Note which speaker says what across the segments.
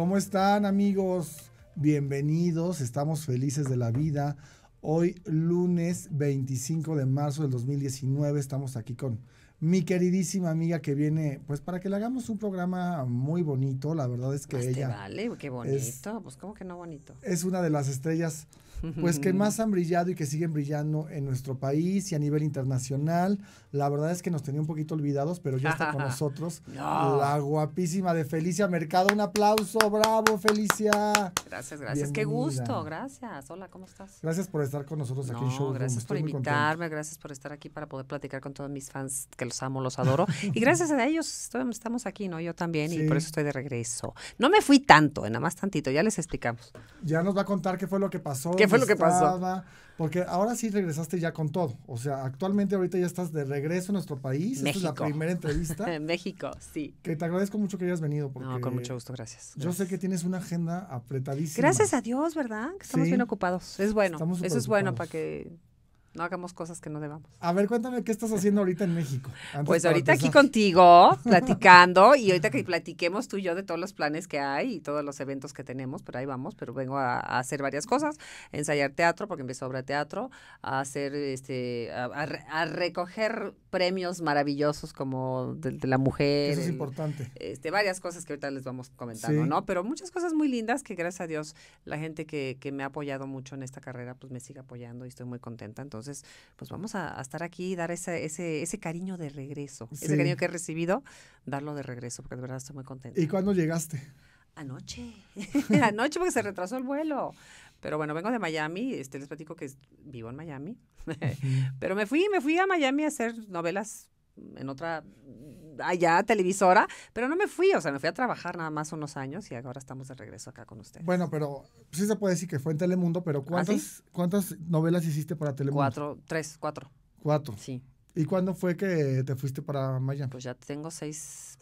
Speaker 1: ¿Cómo están amigos? Bienvenidos, estamos felices de la vida. Hoy lunes 25 de marzo del 2019 estamos aquí con mi queridísima amiga que viene, pues para que le hagamos un programa muy bonito, la verdad es que ella... vale,
Speaker 2: qué bonito, pues cómo que no bonito.
Speaker 1: Es una de las estrellas, pues que más han brillado y que siguen brillando en nuestro país y a nivel internacional. La verdad es que nos tenía un poquito olvidados, pero ya está con nosotros la guapísima de Felicia Mercado. Un aplauso, bravo Felicia. Gracias, gracias, qué gusto,
Speaker 2: gracias. Hola, ¿cómo estás?
Speaker 1: Gracias por estar con nosotros aquí en Show. Gracias por invitarme,
Speaker 2: gracias por estar aquí para poder platicar con todos mis fans que los amo, los adoro. y gracias a ellos estamos aquí, ¿no? Yo también, y por eso estoy de regreso. No me fui tanto, eh, nada más tantito, ya les explicamos.
Speaker 1: Ya nos va a contar qué fue lo que pasó. ¿Qué fue lo que pasó? Porque ahora sí regresaste ya con todo. O sea, actualmente ahorita ya estás de regreso a nuestro país. México. es la primera entrevista.
Speaker 2: en México, sí.
Speaker 1: Que te agradezco mucho que hayas venido. no, con mucho gusto, gracias. Yo sé que tienes una agenda apretadísima. Gracias a
Speaker 2: Dios, ¿verdad? Que estamos bien ocupados. Es bueno. Eso es bueno para que no hagamos cosas que no debamos.
Speaker 1: A ver, cuéntame qué estás haciendo ahorita en México. Pues ahorita aquí
Speaker 2: contigo, platicando, y ahorita que platiquemos tú y yo de todos los planes que hay y todos los eventos que tenemos, pero ahí vamos, pero vengo a, hacer varias cosas, ensayar teatro, porque empiezo obra teatro, a hacer, este, a, recoger premios maravillosos como de, la mujer. Eso es importante. Este, varias cosas que ahorita les vamos comentando, ¿no? Pero muchas cosas muy lindas que gracias a Dios la gente que, que me ha apoyado mucho en esta carrera, pues me sigue apoyando y estoy muy contenta. Entonces, entonces, pues vamos a, estar aquí y dar ese, ese, ese cariño de regreso. Ese cariño que he recibido, darlo de regreso, porque de verdad estoy muy contenta. ¿Y
Speaker 1: cuándo llegaste? Anoche.
Speaker 2: Anoche porque se retrasó el vuelo. Pero bueno, vengo de Miami, este, les platico que vivo en Miami. Pero me fui, me fui a Miami a hacer novelas en otra allá televisora, pero no me fui, o sea, me fui a trabajar nada más unos años y ahora estamos de regreso acá con ustedes. Bueno,
Speaker 1: pero sí se puede decir que fue en Telemundo, pero ¿Ah, ¿cuántas, ¿cuántas novelas hiciste para Telemundo? Cuatro, tres, cuatro. Cuatro. Sí. ¿Y cuándo fue que te fuiste para Miami? Pues ya tengo seis,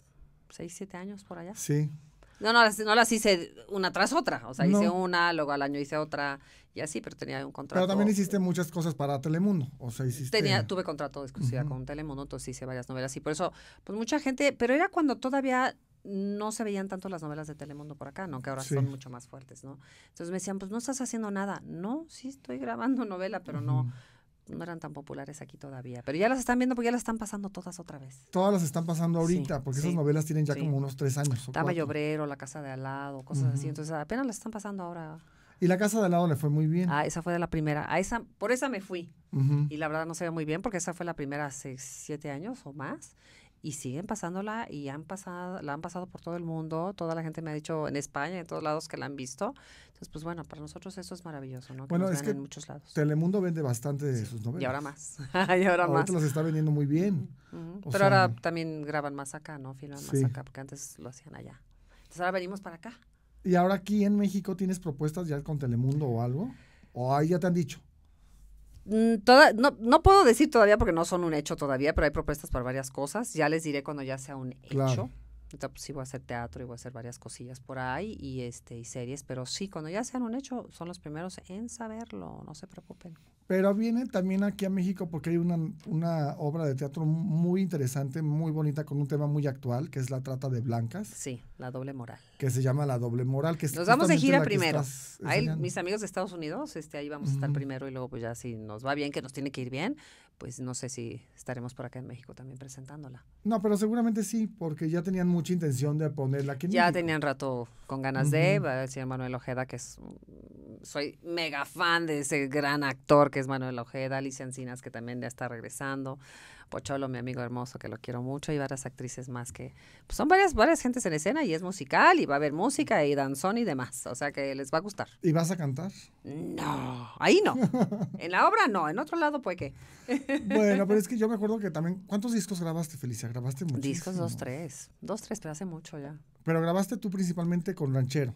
Speaker 2: seis, siete años por allá. Sí. No, no, no las hice una tras otra. O sea, hice una, luego al año hice otra y así, pero tenía un contrato. Pero también hiciste
Speaker 1: muchas cosas para Telemundo. O sea, hiciste. Tenía, tuve
Speaker 2: contrato de con Telemundo, entonces hice varias novelas y por eso, pues mucha gente. Pero era cuando todavía no se veían tanto las novelas de Telemundo por acá, ¿no? Que ahora son mucho más fuertes, ¿no? Entonces me decían, pues no estás haciendo nada. No, sí estoy grabando novela, pero no no eran tan populares aquí todavía. Pero ya las están viendo porque ya las están pasando todas otra
Speaker 1: vez. Todas las están pasando ahorita, porque esas novelas tienen ya como unos tres años. estaba
Speaker 2: Obrero, La Casa de Alado, cosas así. Entonces apenas las están pasando ahora.
Speaker 1: Y La Casa de Alado le fue muy bien. Ah, esa fue de la primera. A esa,
Speaker 2: por esa me fui. Y la verdad no se ve muy bien porque esa fue la primera hace siete años o más y siguen pasándola y han pasado, la han pasado por todo el mundo. Toda la gente me ha dicho en España, en todos lados que la han visto. Entonces, pues bueno, para nosotros eso es maravilloso, ¿no? bueno, es que muchos lados.
Speaker 1: Telemundo vende bastante de sus novelas. Y ahora más. y ahora más. las está vendiendo muy bien. Pero ahora
Speaker 2: también graban más acá, ¿no? Filman más acá, porque antes lo hacían allá. Entonces ahora venimos para acá.
Speaker 1: ¿Y ahora aquí en México tienes propuestas ya con Telemundo o algo? ¿O ahí ya te han dicho?
Speaker 2: Mm, no, no, puedo decir todavía porque no son un hecho todavía, pero hay propuestas para varias cosas. Ya les diré cuando ya sea un hecho. Entonces, pues, sí voy a hacer teatro y voy a hacer varias cosillas por ahí y, este, y series, pero sí, cuando ya sean un hecho, son los primeros en saberlo, no se preocupen.
Speaker 1: Pero viene también aquí a México porque hay una, una, obra de teatro muy interesante, muy bonita, con un tema muy actual, que es la trata de blancas. Sí, la doble moral. Que se llama la doble moral. Que nos vamos de gira primero. mis
Speaker 2: amigos de Estados Unidos, este, ahí vamos a estar primero y luego pues ya si nos va bien, que nos tiene que ir bien, pues no sé si estaremos por acá en México también presentándola.
Speaker 1: No, pero seguramente sí, porque ya tenían mucha intención de ponerla aquí. ya tenían rato con ganas de, de, el señor Manuel Ojeda, que es,
Speaker 2: soy mega fan de ese gran actor que es Manuel Ojeda, Alicia Encinas, que también ya está regresando. Pocholo, mi amigo hermoso, que lo quiero mucho, y varias actrices más que pues son varias, varias gentes en escena y es musical y va a haber música y danzón y demás. O sea que les va a gustar. ¿Y vas a cantar? No, ahí no. en la obra no, en otro lado pues que.
Speaker 1: bueno, pero es que yo me acuerdo que también, ¿cuántos discos grabaste, Felicia? ¿Grabaste muchos? Discos dos, tres.
Speaker 2: Dos, tres, pero hace mucho ya.
Speaker 1: Pero grabaste tú principalmente con ranchero.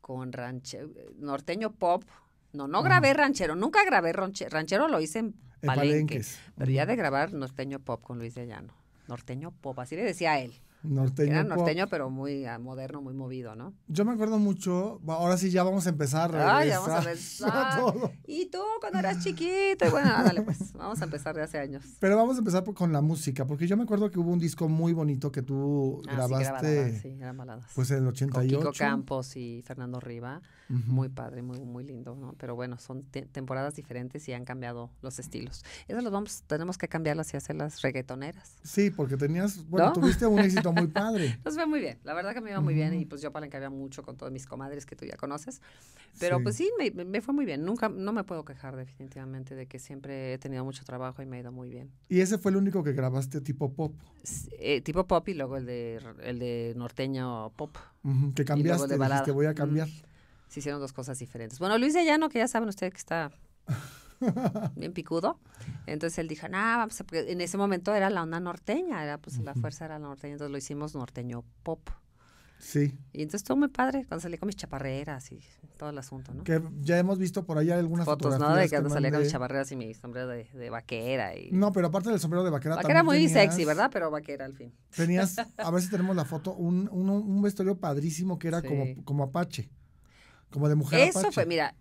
Speaker 1: Con ranchero,
Speaker 2: norteño pop. No, no ah. grabé ranchero, nunca grabé ranchero, ranchero lo hice en Palenque. Palenques. Pero ya de grabar Norteño Pop con Luis de Llano. Norteño Pop, así le decía él. Norteño Era norteño, pero muy ah, moderno, muy movido, ¿no?
Speaker 1: Yo me acuerdo mucho. Ahora sí, ya vamos a empezar. A ah, ya vamos a
Speaker 2: empezar. Todo. Y tú, cuando eras chiquito. Y bueno, ah, dale, pues vamos a empezar de hace años.
Speaker 1: Pero vamos a empezar con la música, porque yo me acuerdo que hubo un disco muy bonito que tú ah, grabaste. Sí, sí, eran baladas. Pues en el 88. Con Kiko
Speaker 2: Campos y Fernando Riva muy padre, muy, muy lindo, ¿no? Pero bueno, son temporadas diferentes y han cambiado los estilos. Esas los vamos, tenemos que cambiarlas y hacerlas reggaetoneras. Sí, porque
Speaker 1: tenías, bueno, tuviste un éxito muy padre.
Speaker 2: Nos fue muy bien, la verdad que me iba muy bien y pues yo para había mucho con todos mis comadres que tú ya conoces. Pero pues sí, me, fue muy bien. Nunca, no me puedo quejar definitivamente de que siempre he tenido mucho trabajo y me ha ido muy bien.
Speaker 1: ¿Y ese fue el único que grabaste tipo pop?
Speaker 2: Eh, tipo pop y luego el de, el de norteño pop. que cambiaste, y voy a cambiar se hicieron dos cosas diferentes. Bueno, Luis de Llano, que ya saben ustedes que está bien picudo. Entonces él dijo, nada, porque en ese momento era la onda norteña, era pues la fuerza era la norteña, entonces lo hicimos norteño pop. Sí. Y entonces todo muy padre cuando salí con mis chaparreras y todo el asunto, ¿no? Que
Speaker 1: ya hemos visto por allá algunas fotos, ¿no? De que cuando salí con mis
Speaker 2: chaparreras y mi sombrero de, vaquera.
Speaker 1: No, pero aparte del sombrero de vaquera. Vaquera muy sexy, ¿verdad? Pero vaquera al fin. Tenías, a ver si tenemos la foto, un, un, vestuario padrísimo que era como, como apache. Como de mujer Eso fue,
Speaker 2: mira,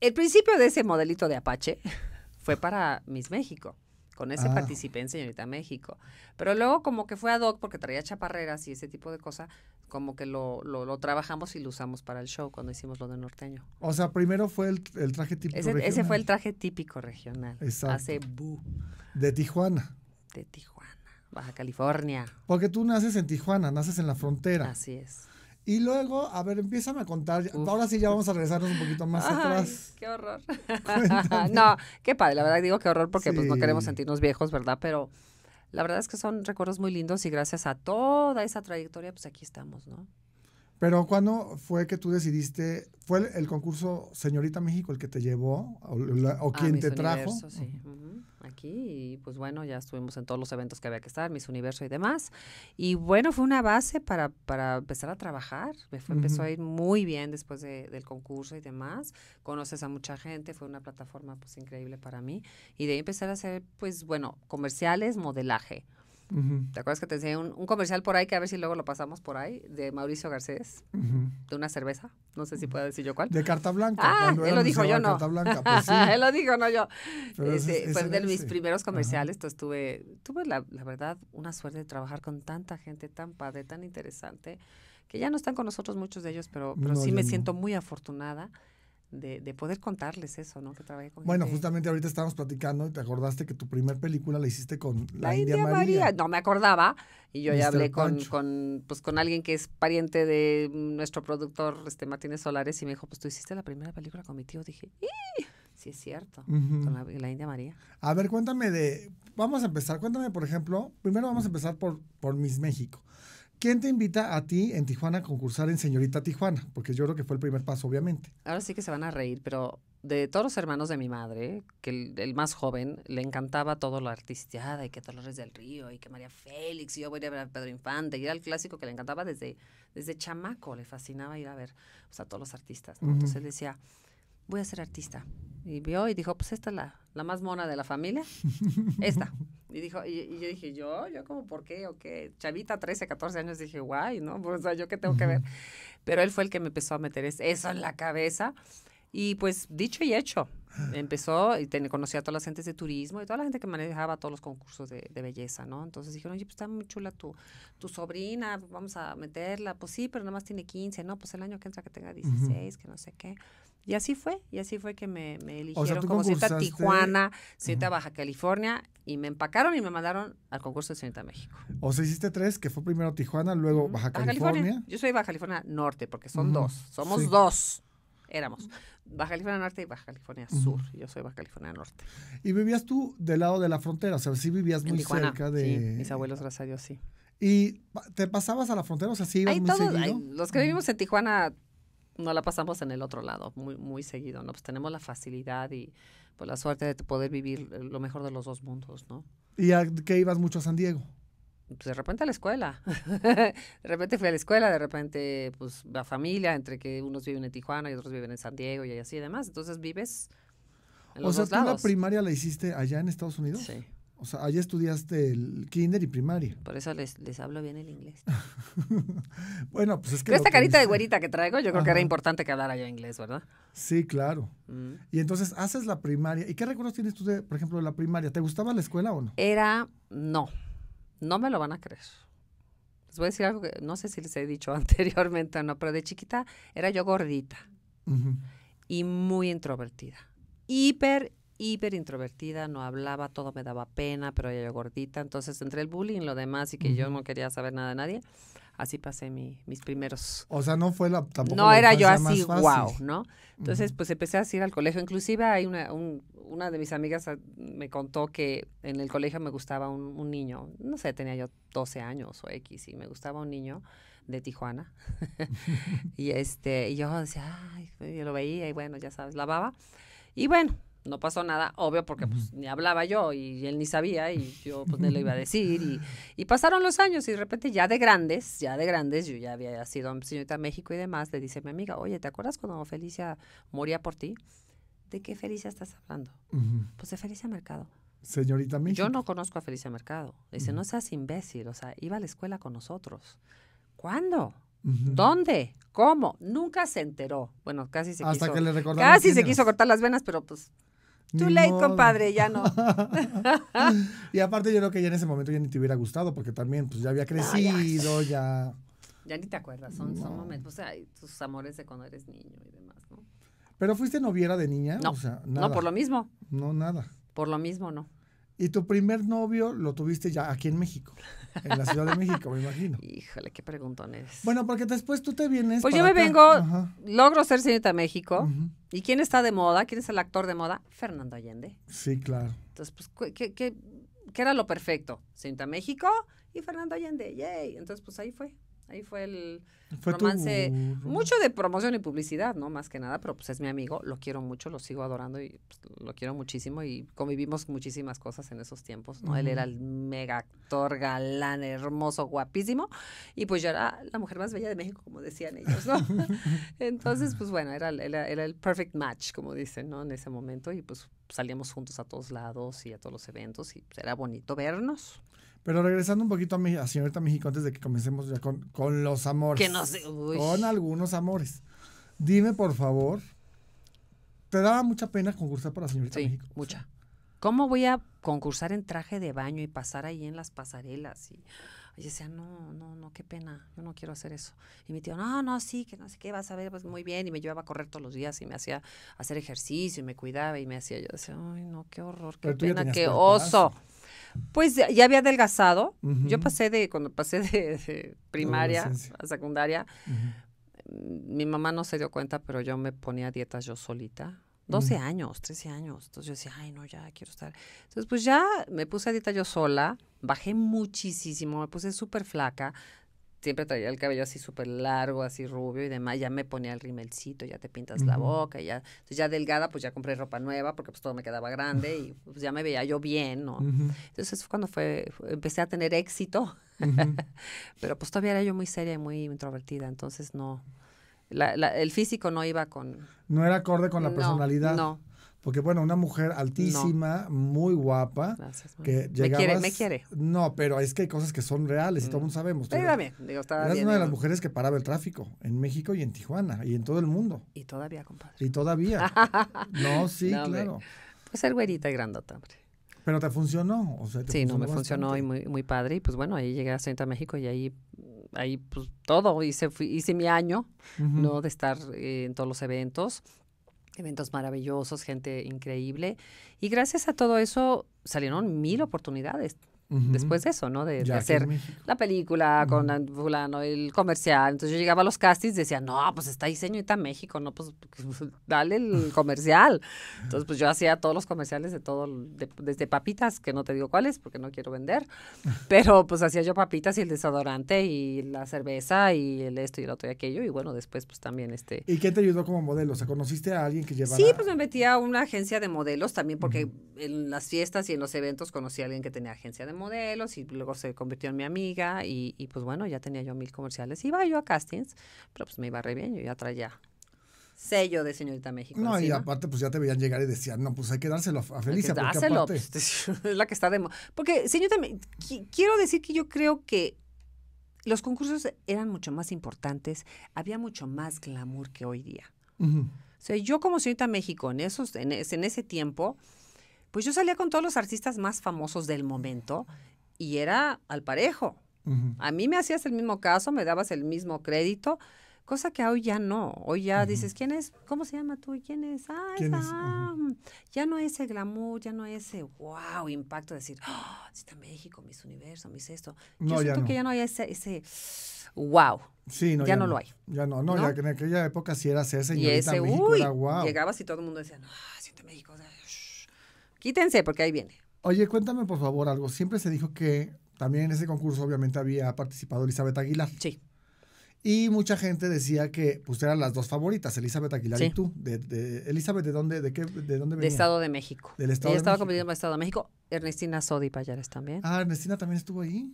Speaker 2: el principio de ese modelito de Apache fue para Miss México. Con ese ah. participé en Señorita México. Pero luego como que fue ad hoc porque traía chaparreras y ese tipo de cosas, como que lo, lo, trabajamos y lo usamos para el show cuando hicimos lo de norteño.
Speaker 1: O sea, primero fue el, traje típico regional. Ese fue el
Speaker 2: traje típico
Speaker 1: regional. Hace bu. De Tijuana. De Tijuana, Baja California. Porque tú naces en Tijuana, naces en la frontera. Así es. Y luego, a ver, empiezan a contar. Ahora sí ya vamos a regresarnos un poquito más atrás. Qué horror. no,
Speaker 2: qué padre. La verdad digo qué horror porque pues no queremos sentirnos viejos, ¿verdad? Pero la verdad es que son recuerdos muy lindos y gracias a toda esa trayectoria, pues aquí estamos, ¿no?
Speaker 1: Pero ¿cuándo fue que tú decidiste? ¿Fue el, concurso Señorita México el que te llevó o, quien te trajo?
Speaker 2: sí aquí y pues bueno, ya estuvimos en todos los eventos que había que estar, Miss Universo y demás. Y bueno, fue una base para, para empezar a trabajar. Me empezó a ir muy bien después de, del concurso y demás. Conoces a mucha gente, fue una plataforma pues increíble para mí. Y de ahí empezar a hacer pues bueno, comerciales, modelaje. ¿Te acuerdas que te enseñé un, comercial por ahí que a ver si luego lo pasamos por ahí? De Mauricio Garcés, de una cerveza. No sé si puedo decir yo cuál. De
Speaker 1: Carta Blanca. Ah, él lo dijo, yo no. Carta Blanca, pues él lo
Speaker 2: dijo, no yo. de mis primeros comerciales. Entonces tuve, la, verdad, una suerte de trabajar con tanta gente tan padre, tan interesante, que ya no están con nosotros muchos de ellos, pero, pero sí me siento muy afortunada de, poder contarles eso, ¿no? Que trabajé con Bueno, justamente
Speaker 1: ahorita estábamos platicando y te acordaste que tu primera película la hiciste con la, India, María.
Speaker 2: No me acordaba y yo ya hablé con, con, pues, con alguien que es pariente de nuestro productor este Martínez Solares y me dijo, pues tú hiciste la primera película con mi tío. Dije, ¡Ih! sí es cierto, con
Speaker 1: la, India María. A ver, cuéntame de, vamos a empezar, cuéntame por ejemplo, primero vamos a empezar por, por Miss México. ¿Quién te invita a ti en Tijuana a concursar en Señorita Tijuana? Porque yo creo que fue el primer paso, obviamente.
Speaker 2: Ahora sí que se van a reír, pero de todos los hermanos de mi madre, que el, más joven, le encantaba todo lo artistiado, y que Dolores del Río y que María Félix y yo voy a ver a Pedro Infante y era el clásico que le encantaba desde, desde chamaco, le fascinaba ir a ver a todos los artistas. Entonces decía, voy a ser artista. Y vio y dijo, pues esta es la, la más mona de la familia, esta. Y, dijo, y, yo dije, ¿yo? ¿Yo como por qué? ¿O qué? Chavita, 13, 14 años, dije, guay, ¿no? Pues, o sea, ¿yo qué tengo que ver? Pero él fue el que me empezó a meter eso en la cabeza. Y pues, dicho y hecho, ah. empezó y conocí a todas las gentes de turismo y toda la gente que manejaba todos los concursos de, de belleza, ¿no? Entonces dijeron, oye, pues está muy chula tu, tu sobrina, vamos a meterla. Pues sí, pero nada más tiene 15, ¿no? Pues el año que entra que tenga 16, que no sé qué. Y así fue, y así fue que me, eligieron como Tijuana, cita Baja California, y me empacaron y me mandaron al concurso de Cienta México.
Speaker 1: O sea, hiciste tres, que fue primero Tijuana, luego Baja, California. Baja,
Speaker 2: Yo soy Baja California Norte, porque son dos, somos dos, éramos. Baja California Norte y Baja California Sur. Yo soy Baja California
Speaker 1: Norte. ¿Y vivías tú del lado de la frontera? O sea, sí vivías muy cerca de... Sí, mis abuelos, gracias sí. ¿Y te pasabas a la frontera? O sea, sí ibas muy
Speaker 2: los que vivimos en Tijuana no la pasamos en el otro lado muy, muy seguido, ¿no? Pues tenemos la facilidad y pues, la suerte de poder vivir eh, lo mejor de los dos mundos, ¿no?
Speaker 1: ¿Y a qué ibas mucho a San Diego?
Speaker 2: Pues, de repente a la escuela. de repente fui a la escuela, de repente, pues, la familia, entre que unos viven en Tijuana y otros viven en San Diego y así y demás. Entonces vives. En los o sea, ¿tú la
Speaker 1: primaria la hiciste allá en Estados Unidos? Sí. O sea, allá estudiaste el kinder y primaria. Por
Speaker 2: eso les, hablo bien el inglés.
Speaker 1: bueno, pues es que... esta carita de güerita que traigo, yo creo que era importante
Speaker 2: que hablara yo inglés, ¿verdad?
Speaker 1: Sí, claro. Mm. Y entonces haces la primaria. ¿Y qué recuerdos tienes tú, de, por ejemplo, de la primaria? ¿Te gustaba la escuela o no?
Speaker 2: Era, no, no me lo van a creer. Les voy a decir algo que no sé si les he dicho anteriormente o no, pero de chiquita era yo gordita y muy introvertida. Hiper hiper introvertida, no hablaba, todo me daba pena, pero ella gordita, entonces entre el bullying y lo demás y que yo no quería saber nada de nadie, así pasé mis primeros.
Speaker 1: O sea, no fue la tampoco. No era yo así, wow, ¿no?
Speaker 2: Entonces, pues empecé a ir al colegio. Inclusive hay una, de mis amigas ah, me contó que en el colegio me gustaba un, niño, no sé, tenía yo 12 años o X, y me gustaba un niño de Tijuana. y este, y yo decía, ay, yo lo veía y bueno, ya sabes, lavaba. Y bueno, no pasó nada, obvio, porque pues ni hablaba yo y él ni sabía y yo pues no lo iba a decir. Y, pasaron los años y de repente ya de grandes, ya de grandes, yo ya había sido señorita México y demás, le dice mi amiga, oye, ¿te acuerdas cuando Felicia moría por ti? ¿De qué Felicia estás hablando? Pues de Felicia Mercado.
Speaker 1: Señorita México. Yo no
Speaker 2: conozco a Felicia Mercado. Dice, no seas imbécil, o sea, iba a la escuela con nosotros. ¿Cuándo? ¿Dónde? ¿Cómo? Nunca se enteró. Bueno, casi Hasta Que le casi se quiso cortar las venas, pero pues Too late, compadre, ya no.
Speaker 1: y aparte yo creo que ya en ese momento ya ni te hubiera gustado porque también pues ya había crecido, ya.
Speaker 2: ya. ni te acuerdas, son, momentos, o sea, tus amores de cuando eres niño y demás, ¿no?
Speaker 1: Pero fuiste noviera de niña, no, o sea, No, por lo mismo. No, nada. Por lo mismo, no. ¿Y tu primer novio lo tuviste ya aquí en México? En la Ciudad de México, me imagino. Híjole, qué preguntones. Bueno, porque después tú te vienes. Pues yo me vengo,
Speaker 2: logro ser señorita México. ¿Y quién está de moda? ¿Quién es el actor de moda? Fernando Allende.
Speaker 1: Sí, claro.
Speaker 2: Entonces, pues, ¿qué, qué, qué era lo perfecto? Señorita México y Fernando Allende. ¡Yay! Entonces, pues ahí fue. Ahí fue el romance. Mucho de promoción y publicidad, ¿no? Más que nada, pero pues es mi amigo, lo quiero mucho, lo sigo adorando y pues, lo quiero muchísimo y convivimos muchísimas cosas en esos tiempos, ¿no? Él era el mega actor, galán, hermoso, guapísimo y pues yo era la mujer más bella de México, como decían ellos, ¿no? Entonces, pues bueno, era, era, era, el perfect match, como dicen, ¿no? En ese momento y pues salíamos juntos a todos lados y a todos los eventos y pues, era bonito vernos.
Speaker 1: Pero regresando un poquito a, mi, Señorita México, antes de que comencemos ya con, los amores. Que no sé, uy. Con algunos amores. Dime, por favor, ¿te daba mucha pena concursar para Señorita sí, México? mucha.
Speaker 2: ¿Cómo voy a concursar en traje de baño y pasar ahí en las pasarelas? Y, yo decía, no, no, no, qué pena, yo no quiero hacer eso. Y mi tío, no, no, sí, que no sé qué, vas a ver, pues muy bien. Y me llevaba a correr todos los días y me hacía hacer ejercicio y me cuidaba y me hacía, yo decía, ay, no, qué horror, qué pena, qué oso. Pues ya había adelgazado. Yo pasé de, cuando pasé de, primaria a secundaria, mi mamá no se dio cuenta, pero yo me ponía a dietas yo solita. 12 años, 13 años. Entonces yo decía, ay, no, ya quiero estar. Entonces, pues ya me puse a dieta yo sola, bajé muchísimo, me puse súper flaca, siempre traía el cabello así súper largo, así rubio y demás, ya me ponía el rimelcito, ya te pintas la boca, ya, entonces ya delgada, pues ya compré ropa nueva porque pues todo me quedaba grande y pues ya me veía yo bien, ¿no? Entonces fue cuando fue, empecé a tener éxito, pero pues todavía era yo muy seria y muy introvertida, entonces no, la, el físico no iba con...
Speaker 1: No era acorde con la personalidad. No, porque bueno, una mujer altísima, muy guapa, Gracias, que llegabas, me quiere, No, pero es que hay cosas que son reales y todo el mundo mm. sabemos. Pero estaba una de las mujeres que paraba el tráfico en México y en Tijuana y en todo el mundo.
Speaker 2: Y todavía, compadre.
Speaker 1: Y todavía.
Speaker 2: no, sí, claro. Pues el güerita y grandota, hombre.
Speaker 1: Pero te funcionó, o Sí, no, me funcionó
Speaker 2: y muy, padre. Y pues bueno, ahí llegué a Centro México y ahí, ahí pues todo, hice, hice mi año, ¿no? De estar eh, en todos los eventos eventos maravillosos, gente increíble. Y gracias a todo eso salieron mil oportunidades después de eso, ¿no? De, hacer la película con fulano, el comercial. Entonces yo llegaba a los castings y decía, no, pues está diseño y está México, no, pues, pues dale el comercial. Entonces pues yo hacía todos los comerciales de todo, desde papitas, que no te digo cuáles porque no quiero vender, pero pues hacía yo papitas y el desodorante y la cerveza y el esto y el otro y aquello y bueno, después pues también este...
Speaker 1: ¿Y qué te ayudó como modelo? O sea, ¿conociste a alguien que llevaba...? Sí, pues
Speaker 2: me metí a una agencia de modelos también porque en las fiestas y en los eventos conocí a alguien que tenía agencia de modelos y luego se convirtió en mi amiga y, pues bueno, ya tenía yo mil comerciales. y Iba yo a castings, pero pues me iba re bien, yo ya traía sello de Señorita México. No, y
Speaker 1: aparte pues ya te veían llegar y decían, no, pues hay que dárselo a Felicia. porque
Speaker 2: pues, es la que está de moda. Porque Señorita, quiero decir que yo creo que los concursos eran mucho más importantes, había mucho más glamour que hoy día. O sea, yo como Señorita México en, esos, en, e-, en ese tiempo pues yo salía con todos los artistas más famosos del momento y era al parejo. A mí me hacías el mismo caso, me dabas el mismo crédito, cosa que hoy ya no. Hoy ya dices, ¿quién es? ¿Cómo se llama tú? ¿Y quién es? Ah, ¿Quién Ya no ese glamour, ya no ese wow, impacto de decir, oh, está México, mis universo, mis esto. No, siento que ya no hay ese, wow.
Speaker 1: Sí, no, ya, ya no, lo hay. Ya no, no, Ya que en aquella época sí era ese señorita y ese, México, era wow.
Speaker 2: Llegabas y todo el mundo decía, no, siento México,
Speaker 1: quítense porque ahí viene. Oye, cuéntame por favor algo. Siempre se dijo que también en ese concurso obviamente había participado Elizabeth Aguilar. Sí. Y mucha gente decía que pues eran las dos favoritas, Elizabeth Aguilar y tú. Elizabeth, ¿de dónde, de qué, de dónde venía? De Estado de México. Del Estado eh, estaba
Speaker 2: Estado de México. Ernestina Sodi Payares también.
Speaker 1: Ah, Ernestina también estuvo ahí.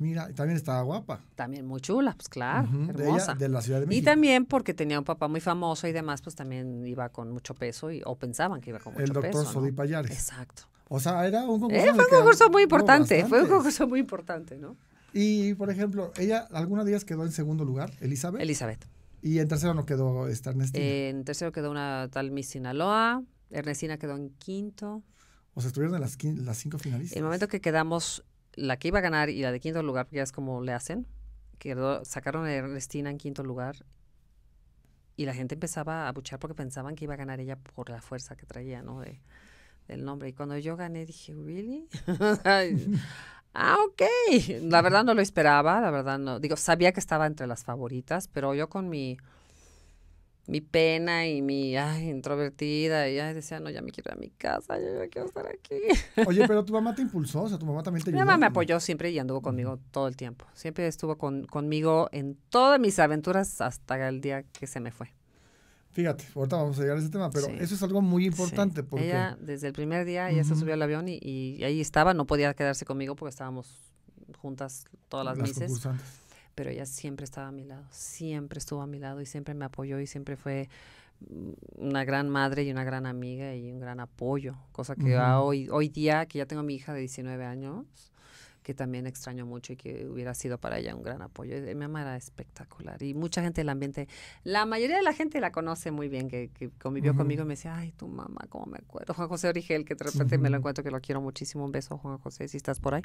Speaker 1: Mira, también estaba guapa. También muy chula, pues claro, hermosa. De, la Ciudad de México. Y
Speaker 2: también porque tenía un papá muy famoso y demás, pues también iba con mucho peso y, o pensaban que iba con mucho peso. El doctor
Speaker 1: Payares. Exacto. O sea, era un concurso. fue un concurso muy importante, fue un
Speaker 2: concurso muy importante, ¿no?
Speaker 1: Y, por ejemplo, ella, ¿alguna días quedó en segundo lugar? ¿Elizabeth? Elizabeth. ¿Y en tercero no quedó esta Ernestina?
Speaker 2: en tercero quedó una tal Miss Sinaloa, Ernestina quedó en quinto.
Speaker 1: O sea, estuvieron en las, las cinco finalistas.
Speaker 2: El momento que quedamos la que iba a ganar y la de quinto lugar, porque ya es como le hacen, que sacaron a Ernestina en quinto lugar y la gente empezaba a buchar porque pensaban que iba a ganar ella por la fuerza que traía, ¿no? De, del nombre. Y cuando yo gané dije, ¿really? ah, ok. La verdad no lo esperaba, la verdad no. Digo, sabía que estaba entre las favoritas, pero yo con mi mi pena y mi ay, introvertida. Y ay, decía, no, ya me quiero ir a mi casa, yo ya quiero estar aquí.
Speaker 1: Oye, pero tu mamá te impulsó, o sea, tu mamá también te ayudó. Mi mamá me apoyó
Speaker 2: siempre y anduvo conmigo todo el tiempo. Siempre estuvo con, conmigo en todas mis aventuras hasta el día que se me fue.
Speaker 1: Fíjate, ahorita vamos a llegar a ese tema, pero eso es algo muy importante. Porque... Ella,
Speaker 2: desde el primer día, ella se subió al avión y, y, ahí estaba, no podía quedarse conmigo porque estábamos juntas todas las, las pero ella siempre estaba a mi lado, siempre estuvo a mi lado y siempre me apoyó y siempre fue una gran madre y una gran amiga y un gran apoyo, cosa que hoy, hoy día que ya tengo a mi hija de 19 años, también extraño mucho y que hubiera sido para ella un gran apoyo. Mi mamá era espectacular y mucha gente del ambiente, la mayoría de la gente la conoce muy bien, que, convivió conmigo y me decía, ay, tu mamá, ¿cómo me acuerdo? Juan José Origel, que de repente me lo encuentro, que lo quiero muchísimo, un beso, Juan José, si estás por ahí.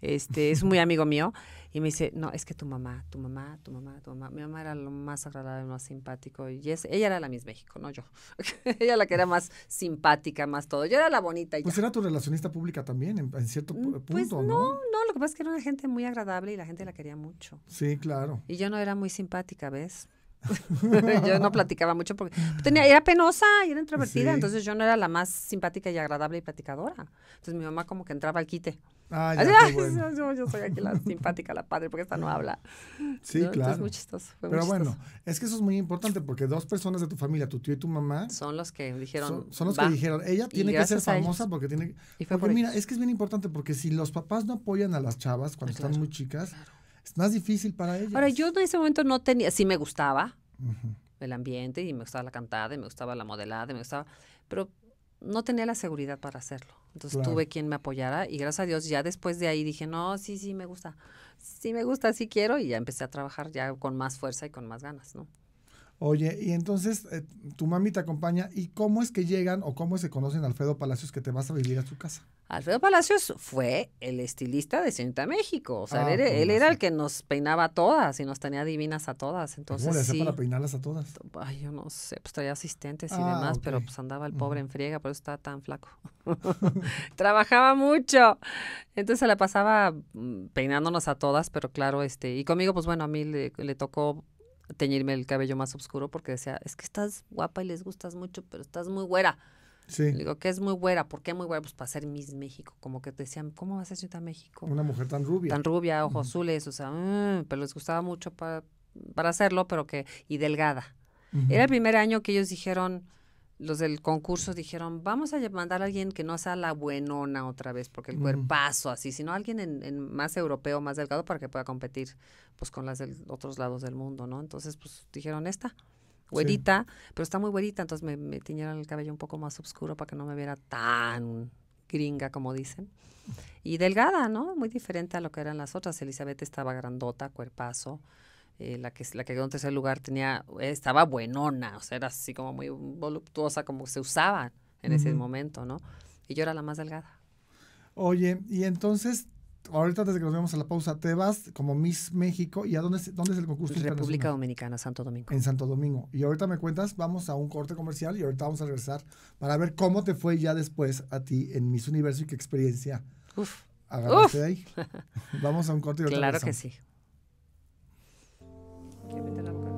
Speaker 2: Este, es muy amigo mío y me dice, no, es que tu mamá, tu mamá, tu mamá, tu mamá. Mi mamá era lo más agradable, lo más simpático y es, ella era la Miss México, no yo. ella la que era más simpática, más todo. Yo era la bonita. Y pues era
Speaker 1: tu relacionista pública también, en, cierto mm, pues punto, ¿no? no no, lo que pasa es que era una gente muy
Speaker 2: agradable y la gente la quería mucho.
Speaker 1: Sí, claro.
Speaker 2: Y yo no era muy simpática, ¿ves? yo no platicaba mucho porque tenía, era penosa y era introvertida, entonces yo no era la más simpática y agradable y platicadora. Entonces mi mamá como que entraba al quite. Ah, yo, soy aquí la simpática, la padre, porque esta no habla. Sí, claro. muy chistoso. Pero bueno,
Speaker 1: es que eso es muy importante porque dos personas de tu familia, tu tío y tu mamá, son
Speaker 2: los que dijeron. Son, los que dijeron, ella tiene que ser famosa
Speaker 1: porque tiene. Y mira, es que es bien importante porque si los papás no apoyan a las chavas cuando están muy chicas. Claro más difícil para ellos. Ahora, yo
Speaker 2: en ese momento no tenía, sí me gustaba el ambiente y me gustaba la cantada y me gustaba la modelada y me gustaba, pero no tenía la seguridad para hacerlo. Entonces tuve quien me apoyara y gracias a Dios ya después de ahí dije, no, sí, sí, me gusta, sí me gusta, sí quiero y ya empecé a trabajar ya con más fuerza y con más ganas, ¿no?
Speaker 1: Oye, y entonces eh, tu mami te acompaña y cómo es que llegan o cómo se conocen Alfredo Palacios que te vas a vivir a su casa.
Speaker 2: Alfredo Palacios fue el estilista de de México, o sea, ah, él, era, el que nos peinaba a todas y nos tenía divinas a todas, entonces ¿Cómo para
Speaker 1: peinarlas a todas?
Speaker 2: Ay, yo no sé, pues traía asistentes y ah, demás, pero pues andaba el pobre en friega, por eso estaba tan flaco. Trabajaba mucho, entonces se la pasaba mm, peinándonos a todas, pero claro, este, y conmigo pues bueno, a mí le tocó teñirme el cabello más oscuro porque decía, es que estás guapa y les gustas mucho, pero estás muy güera. Sí. digo, que es muy güera? ¿Por qué muy güera? Pues para ser Miss México. Como que te decían, ¿cómo vas a ser Miss México? Una mujer tan rubia. Tan rubia, ojos azules, o sea, mm, pero les gustaba mucho para, hacerlo, pero que, y delgada. Era el primer año que ellos dijeron, los del concurso dijeron, vamos a mandar a alguien que no sea la buenona otra vez, porque el cuerpazo así, sino alguien en, más europeo, más delgado, para que pueda competir pues con las de otros lados del mundo, ¿no? Entonces, pues dijeron esta, güerita, pero está muy güerita, entonces me, me tiñeron el cabello un poco más oscuro para que no me viera tan gringa, como dicen. Y delgada, ¿no? Muy diferente a lo que eran las otras. Elizabeth estaba grandota, cuerpazo eh, la, que, la que quedó en tercer lugar, tenía, estaba buenona, o sea, era así como muy voluptuosa, como se usaba en ese momento, ¿no? Y yo era la más delgada.
Speaker 1: Oye, y entonces, ahorita desde que nos vemos a la pausa, te vas como Miss México, ¿y a dónde, es el concurso? República Dominicana, Santo Domingo. En Santo Domingo. Y ahorita me cuentas, vamos a un corte comercial y ahorita vamos a regresar para ver cómo te fue ya después a ti en Miss Universo y qué experiencia. Uf. ahí. vamos a un corte y Claro que sí. Quiero meter la boca.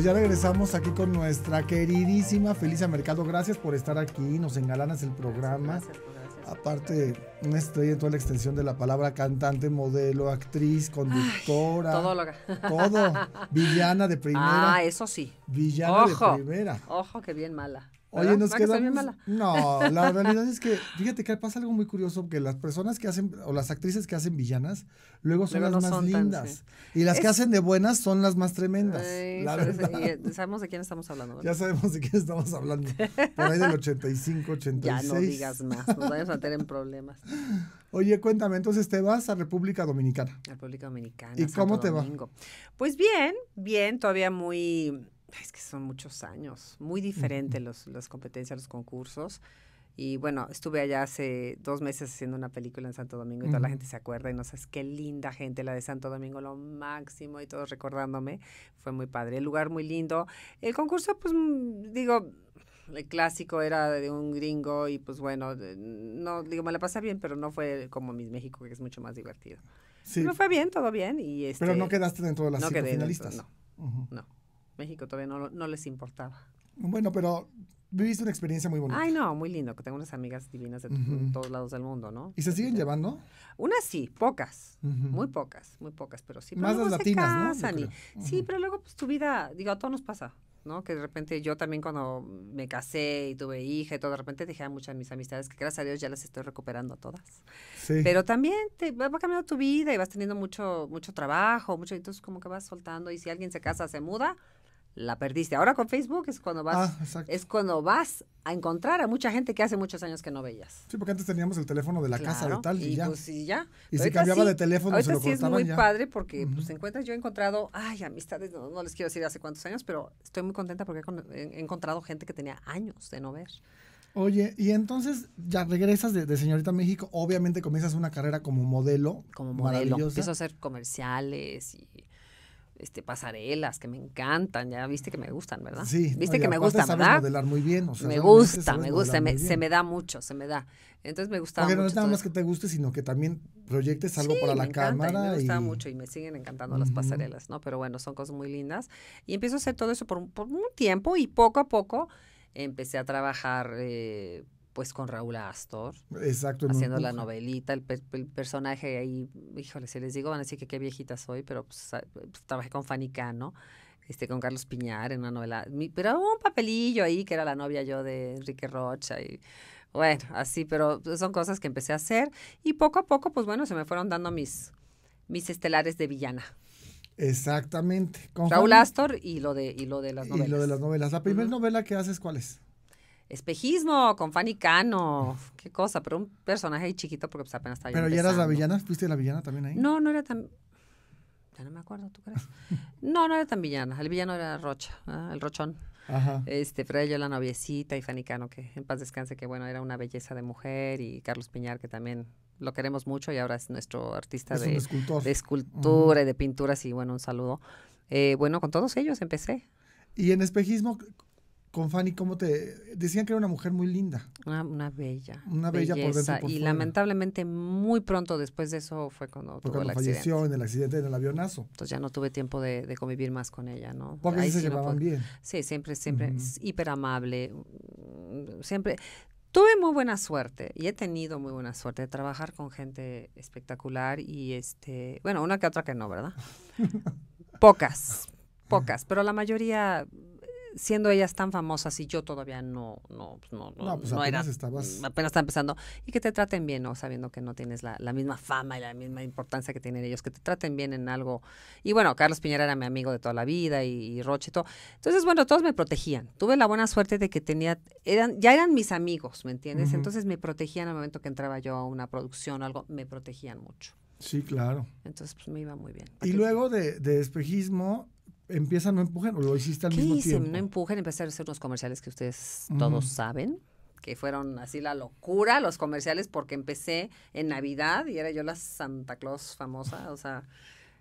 Speaker 1: Pues ya regresamos aquí con nuestra queridísima Felicia Mercado. Gracias por estar aquí, nos engalanas el programa. Aparte, no estrella en toda la extensión de la palabra cantante, modelo, actriz, conductora.
Speaker 2: todo
Speaker 1: Villana de primera. Ah, eso sí. Villana de primera.
Speaker 2: Ojo, que bien mala. Oye, nos quedamos. No, la realidad
Speaker 1: es que, fíjate que pasa algo muy curioso, que las personas que hacen, o las actrices que hacen villanas, luego son las más lindas. Y las que hacen de buenas son las más tremendas. Ay, la verdad.
Speaker 2: sabemos de quién estamos hablando, ¿verdad? Ya sabemos
Speaker 1: de quién estamos hablando. Por ahí del 85, 86. Ya no digas más, nos vayas
Speaker 2: a tener en problemas.
Speaker 1: Oye, cuéntame, entonces te vas a República Dominicana. República
Speaker 2: Dominicana. ¿Y cómo te va? Pues bien, bien, todavía muy es que son muchos años, muy diferente los, las competencias, los concursos. Y bueno, estuve allá hace dos meses haciendo una película en Santo Domingo y toda la gente se acuerda y no sabes qué linda gente, la de Santo Domingo, lo máximo y todos recordándome. Fue muy padre, el lugar muy lindo. El concurso, pues mm, digo, el clásico era de un gringo y pues bueno, no digo, me la pasé bien, pero no fue como Miss México, que es mucho más divertido. Sí. Pero fue bien, todo bien. Y pero no este, quedaste dentro de las finalistas. no, no. México todavía no, no les importaba.
Speaker 1: Bueno, pero viviste una experiencia muy bonita.
Speaker 2: Ay, no, muy lindo, que tengo unas amigas divinas de todos lados del mundo, ¿no? ¿Y se siguen llevando? Unas sí, pocas, muy pocas, muy pocas, pero sí. Más las latinas, ¿no? Sí, pero luego pues tu vida, digo, a todos nos pasa. ¿no? Que de repente yo también cuando me casé y tuve hija y todo, de repente dejé a muchas de mis amistades que gracias a Dios ya las estoy recuperando a todas. Sí. Pero también te va cambiando tu vida y vas teniendo mucho, mucho trabajo, mucho, entonces como que vas soltando y si alguien se casa, se muda, la perdiste. Ahora con Facebook es cuando vas, ah, es cuando vas a encontrar a mucha gente que hace muchos años que no veías.
Speaker 1: Sí, porque antes teníamos el teléfono de la casa de tal y, ya. Pues, y ya. y se cambiaba de teléfono. y se lo sí es muy padre porque pues,
Speaker 2: encuentras, yo he encontrado, ay, amistades, no, les quiero decir hace cuántos años, pero estoy muy contenta porque he, encontrado gente que tenía años de no ver.
Speaker 1: Oye, y entonces ya regresas de, de, Señorita México, obviamente comienzas una carrera como modelo. Como modelo, empiezo a
Speaker 2: hacer comerciales y este, pasarelas que me encantan, ya viste que me gustan, ¿verdad? Sí. Viste que me gustan, modelar muy bien. me gusta, me gusta, se me da mucho, se me da. Entonces me gustaba Porque no es nada más que
Speaker 1: te guste, sino que también proyectes algo para la cámara. y me gustaba mucho
Speaker 2: y me siguen encantando las pasarelas, ¿no? Pero bueno, son cosas muy lindas. Y empiezo a hacer todo eso por, por un tiempo y poco a poco empecé a trabajar... Eh, pues con Raúl Astor. Exacto. Haciendo la novelita, el, personaje ahí, híjole, si les digo van a decir que qué viejita soy, pero pues, pues trabajé con Fanny Cano, este, con Carlos Piñar en una novela, pero un papelillo ahí que era la novia yo de Enrique Rocha y bueno, así, pero son cosas que empecé a hacer y poco a poco, pues bueno, se me fueron dando mis, mis estelares de villana.
Speaker 1: Exactamente. Con Raúl
Speaker 2: Astor y lo, de, y lo de las novelas. Y lo de las novelas. ¿La primera novela que
Speaker 1: haces cuál es?
Speaker 2: Espejismo con Fanny Cano. Qué cosa, pero un personaje ahí chiquito porque pues apenas estaba ¿Pero ya eras la villana?
Speaker 1: ¿Fuiste la villana también ahí? No,
Speaker 2: no era tan... Ya no me acuerdo, ¿tú crees? no, no era tan villana. El villano era Rocha, ah, el Rochón. Ajá. Este, pero la noviecita y Fanny Cano, que en paz descanse, que bueno, era una belleza de mujer. Y Carlos Piñar, que también lo queremos mucho y ahora es nuestro artista de, de, escultura y de pinturas. Y bueno, un saludo. Eh, bueno, con todos ellos empecé.
Speaker 1: ¿Y en espejismo con Fanny cómo te decían que era una mujer muy linda. Una, una bella. Una bella por dentro y,
Speaker 2: lamentablemente muy pronto después de eso fue cuando Porque la el accidente. en el accidente en avionazo. Entonces ya no tuve tiempo de, convivir más con ella, ¿no? Porque se llevaban bien. Sí, siempre, siempre hiper amable, mm, siempre tuve muy buena suerte y he tenido muy buena suerte de trabajar con gente espectacular y este, bueno, una que otra que no, ¿verdad? pocas, pocas, pero la mayoría siendo ellas tan famosas y yo todavía no, no, pues, no, no, pues apenas era, apenas está empezando, y que te traten bien, ¿no? Sabiendo que no tienes la, la, misma fama y la misma importancia que tienen ellos, que te traten bien en algo. Y bueno, Carlos Piñera era mi amigo de toda la vida y, Roche y todo. Entonces, bueno, todos me protegían. Tuve la buena suerte de que tenía, eran, ya eran mis amigos, ¿me entiendes? Entonces me protegían al momento que entraba yo a una producción o algo, me protegían mucho. Sí, claro. Entonces, pues me iba
Speaker 1: muy bien. Y luego de, de espejismo, empieza No Empujen o lo hiciste al mismo tiempo? No
Speaker 2: Empujen, empecé a hacer unos comerciales que ustedes todos saben que fueron así la locura los comerciales porque empecé en Navidad y era yo la Santa Claus famosa, o sea,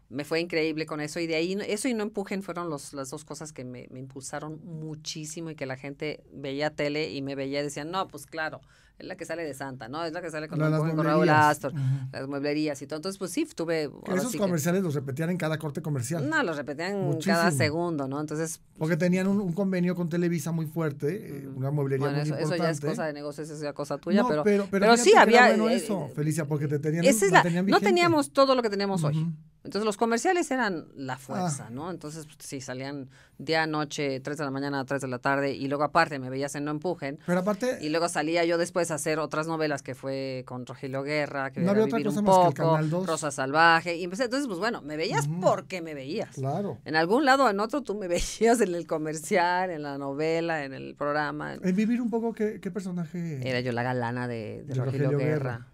Speaker 2: me fue increíble con eso y de ahí eso y no empujen fueron los, las dos cosas que me, me, impulsaron muchísimo y que la gente veía tele y me veía y decía, no, pues claro, es la que sale de Santa, ¿no? Es la que sale con, Raúl Astor, las mueblerías y todo. Entonces, pues sí, tuve... Esos comerciales
Speaker 1: los repetían en cada corte comercial. No,
Speaker 2: los repetían cada segundo,
Speaker 1: ¿no? Entonces... Porque tenían un, convenio con Televisa muy fuerte, eh, una mueblería muy eso, Eso ya es cosa
Speaker 2: de negocios, eso ya es cosa tuya, pero, pero... sí había... Bueno eh, eso,
Speaker 1: Felicia, porque te tenían, esa es la, tenían No teníamos
Speaker 2: todo lo que tenemos hoy. Entonces los comerciales eran la ah. fuerza, ¿no? Entonces, pues, sí, salían día, noche, 3 de la mañana, 3 de la tarde, y luego aparte me veías en No Empujen. Pero aparte... Y luego salía yo después a hacer otras novelas que fue con Rogelio Guerra, que no había vivir un poco, Rosa Salvaje, y entonces, pues bueno, me veías porque me veías. Claro. En algún lado en otro tú me veías en el comercial, en la novela, en el programa. En, Vivir un poco, ¿qué, personaje? Era yo la galana de, Rogelio, Guerra.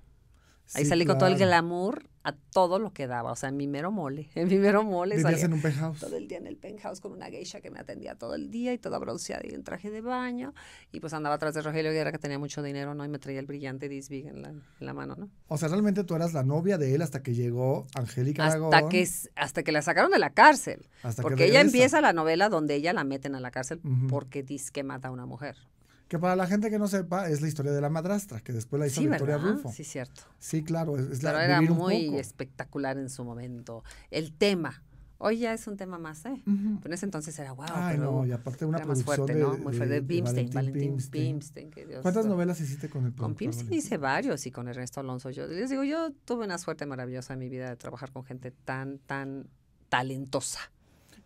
Speaker 2: Ahí salí con todo el glamour a todo lo que daba, o sea, en mi mero mole, en mi mero mole. un Todo el día en el penthouse con una geisha que me atendía todo el día y toda bronceada y en traje
Speaker 1: de baño. Y pues andaba
Speaker 2: atrás de Rogelio Guerra era que tenía mucho dinero, ¿no? Y me traía el brillante dis en la, en la mano, ¿no?
Speaker 1: O sea, realmente tú eras la novia de él hasta que llegó Angélica hasta Que,
Speaker 2: hasta que la sacaron de la cárcel. porque ella empieza la novela donde ella la meten a la cárcel porque dice que mata a una mujer.
Speaker 1: Que para la gente que no sepa, es la historia de la madrastra, que después la hizo sí, Victoria Rufo. Sí, cierto. Sí, claro. Es, Pero era muy
Speaker 2: espectacular en su momento. El tema. Hoy ya es un tema más, ¿eh? Pero en ese entonces era wow. pero no, y aparte una producción fuerte, de, ¿no? Muy fuerte. De, de, Bimstein, Valentín dios ¿Cuántas novelas hiciste con el productor? Con Pimstein hice varios y con Ernesto Alonso. Yo les digo, yo tuve una suerte maravillosa en mi vida de trabajar con gente tan,
Speaker 1: tan talentosa.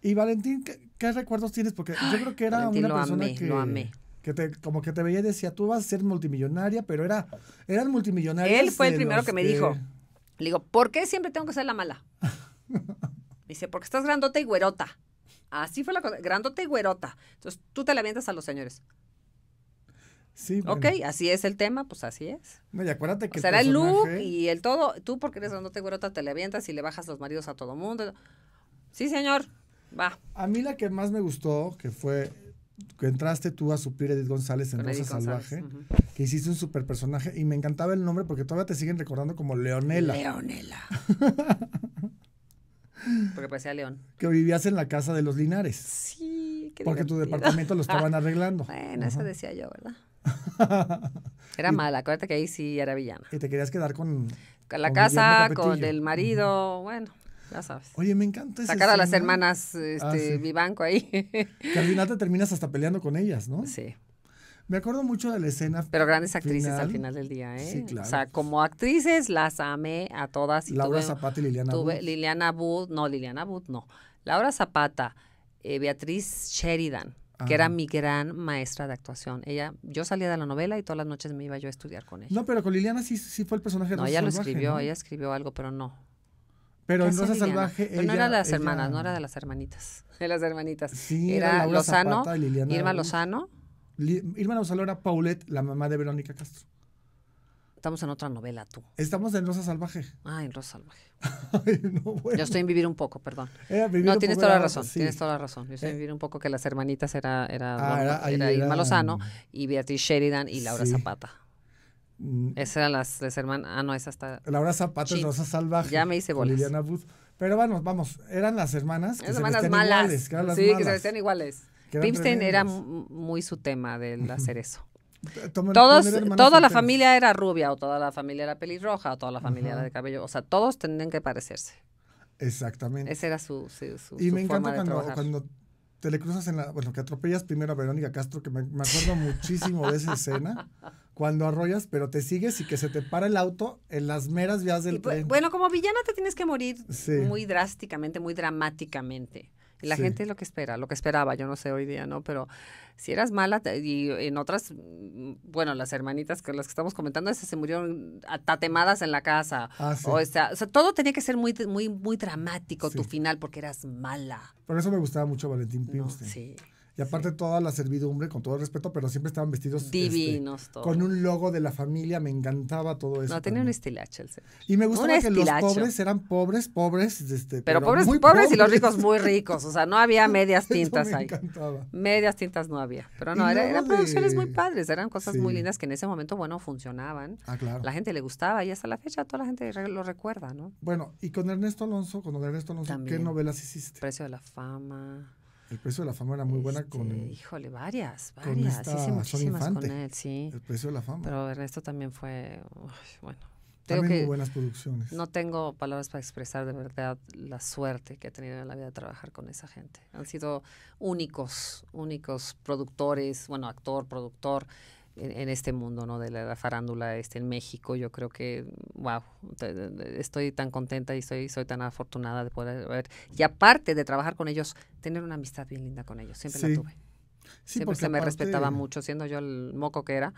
Speaker 1: Y Valentín, ¿qué, recuerdos tienes? Porque yo creo que era una persona lo amé, lo amé que te, como que te veía y decía, tú vas a ser multimillonaria, pero era, el multimillonario. Él fue el primero que me dijo.
Speaker 2: Le digo, ¿por qué siempre tengo que ser la mala? dice, porque estás grandota y güerota. Así fue la cosa, grandota y güerota. Entonces tú te la avientas a los señores.
Speaker 1: Sí, bueno. Ok,
Speaker 2: así es el tema, pues así es.
Speaker 1: y acuérdate que. será el, look y
Speaker 2: el todo. Tú, porque eres grandota y güerota, te le avientas y le bajas los maridos a todo
Speaker 1: mundo. Sí, señor, va. A mí la que más me gustó, que fue que entraste tú a suplir a Edith González en Rosa Salvaje, que hiciste un super personaje y me encantaba el nombre porque todavía te siguen recordando como Leonela. Leonela.
Speaker 2: porque parecía León.
Speaker 1: Que vivías en la casa de los Linares. Sí, qué Porque tu departamento lo estaban arreglando. Bueno, eso
Speaker 2: decía yo, ¿verdad? Era mala, acuérdate que ahí sí
Speaker 1: era villana. Y te querías quedar con... Con la casa, con el marido,
Speaker 2: bueno, ya sabes.
Speaker 1: Oye, me encanta Sacar a las hermanas ah, este, mi
Speaker 2: banco ahí. Que
Speaker 1: al final te terminas hasta peleando con ellas, ¿no? Sí. Me acuerdo mucho de la escena. Pero grandes actrices al final
Speaker 2: del día, ¿eh? Sí, claro. O sea, como actrices las amé a todas. Laura Zapata y Liliana tuve, Liliana Wood, no, Liliana Booth, no. Laura Zapata, eh, Beatriz Sheridan, que era ah. mi gran maestra de actuación. Ella, yo salía de la novela y todas las noches me iba yo a estudiar con ella.
Speaker 1: No, pero con Liliana sí, fue el personaje. No, ella lo escribió, ella
Speaker 2: escribió algo, pero no. Pero en Rosa Salvaje. no era de las hermanas, no era de las hermanitas. De las hermanitas. Sí, era, Lozano, Irma Lozano.
Speaker 1: Irma Lozano era Paulette, la mamá de Verónica Castro. Estamos en otra novela, tú. Estamos en Rosa Salvaje. Ah, en Rosa Salvaje. Ay, no, bueno. Yo estoy en
Speaker 2: Vivir un poco, perdón. no, tienes toda la razón, tienes toda la razón. Yo estoy en eh. Vivir un poco que las hermanitas era, era, ah, Irma Lozano y Beatriz Sheridan y Laura Zapata. Mm. Esas eran las, hermanas. Ah, no, esa está. Laura Zapata Rosa Salvaje. Ya me
Speaker 1: hice bolas. Liliana Booth. Pero vamos vamos, eran las hermanas. Las hermanas malas. sí, que se vestían iguales. Pimstein era
Speaker 2: muy su tema de hacer eso. todos, toda la familia era rubia, o toda la familia era pelirroja, o toda la familia era de cabello. O sea, todos tenían que parecerse.
Speaker 1: Exactamente.
Speaker 2: ese era su, su, Y me encanta cuando, cuando
Speaker 1: te le cruzas en la. Bueno, que atropellas primero a Verónica Castro, que me acuerdo muchísimo de esa escena. cuando arrollas, pero te sigues y que se te para el auto en las meras vías del tren.
Speaker 2: Bueno, como villana te tienes que morir muy drásticamente, muy dramáticamente. Y la gente es lo que espera, lo que esperaba, yo no sé hoy día, ¿no? Pero si eras mala, y en otras, bueno, las hermanitas que las que estamos comentando, esas se murieron atatemadas en la casa. Ah, o, sea, todo tenía que ser muy, muy, muy dramático tu final porque eras mala.
Speaker 1: Por eso me gustaba mucho Valentín Pimstein. sí. Y aparte toda la servidumbre, con todo respeto, pero siempre estaban vestidos este, divinos Con un logo de la familia, me encantaba todo eso. No, tenía un estilacho Y me gustaba que los pobres eran pobres, pobres, este, pero, pobres, muy pobres, y los ricos muy
Speaker 2: ricos. O sea, no había medias tintas me Encantaba. Medias tintas no había. Pero no, eran producciones muy padres, eran cosas muy lindas que en ese momento, bueno, funcionaban. Ah, La gente le gustaba y hasta la fecha toda la gente lo recuerda, ¿no?
Speaker 1: Bueno, y con Ernesto Alonso, con Ernesto Alonso, ¿qué novelas hiciste? Precio de la fama. El precio de la fama era muy buena con. Este, híjole,
Speaker 2: varias, varias. Con muchísimas con él, sí. El precio de la fama. Pero Ernesto también fue. bueno. tengo que buenas producciones. No tengo palabras para expresar de verdad la suerte que he tenido en la vida de trabajar con esa gente. Han sido únicos, únicos productores, bueno, actor, productor, en, este mundo ¿no? de la, farándula este, en México. Yo creo que, wow, estoy tan contenta y soy, soy tan afortunada de poder ver. Y aparte de trabajar con ellos, tener una amistad bien linda con ellos. Siempre la tuve. Siempre se me respetaba mucho, siendo yo el moco que era.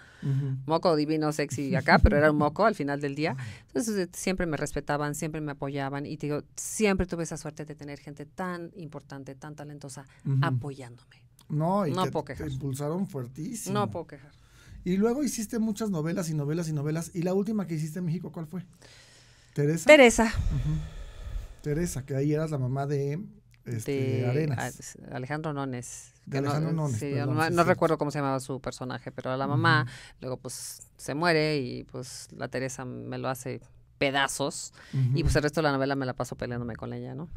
Speaker 2: Moco divino, sexy acá, pero era un moco al final del día. Entonces eh, siempre me respetaban, siempre me apoyaban y digo, siempre tuve esa suerte de tener gente tan importante, tan talentosa, apoyándome. No, y no puedo quejar.
Speaker 1: impulsaron fuertísimo. No puedo quejar. Y luego hiciste muchas novelas y novelas y novelas. ¿Y la última que hiciste en México cuál fue? Teresa. Teresa. Teresa, que ahí eras la mamá de, este, Arenas.
Speaker 2: Pues, Alejandro Nones. De Alejandro no, Nones. no, recuerdo cómo se llamaba su personaje, pero la mamá, luego pues se muere y pues la Teresa me lo hace pedazos y pues el resto de la novela me la paso peleándome con ella, ¿no?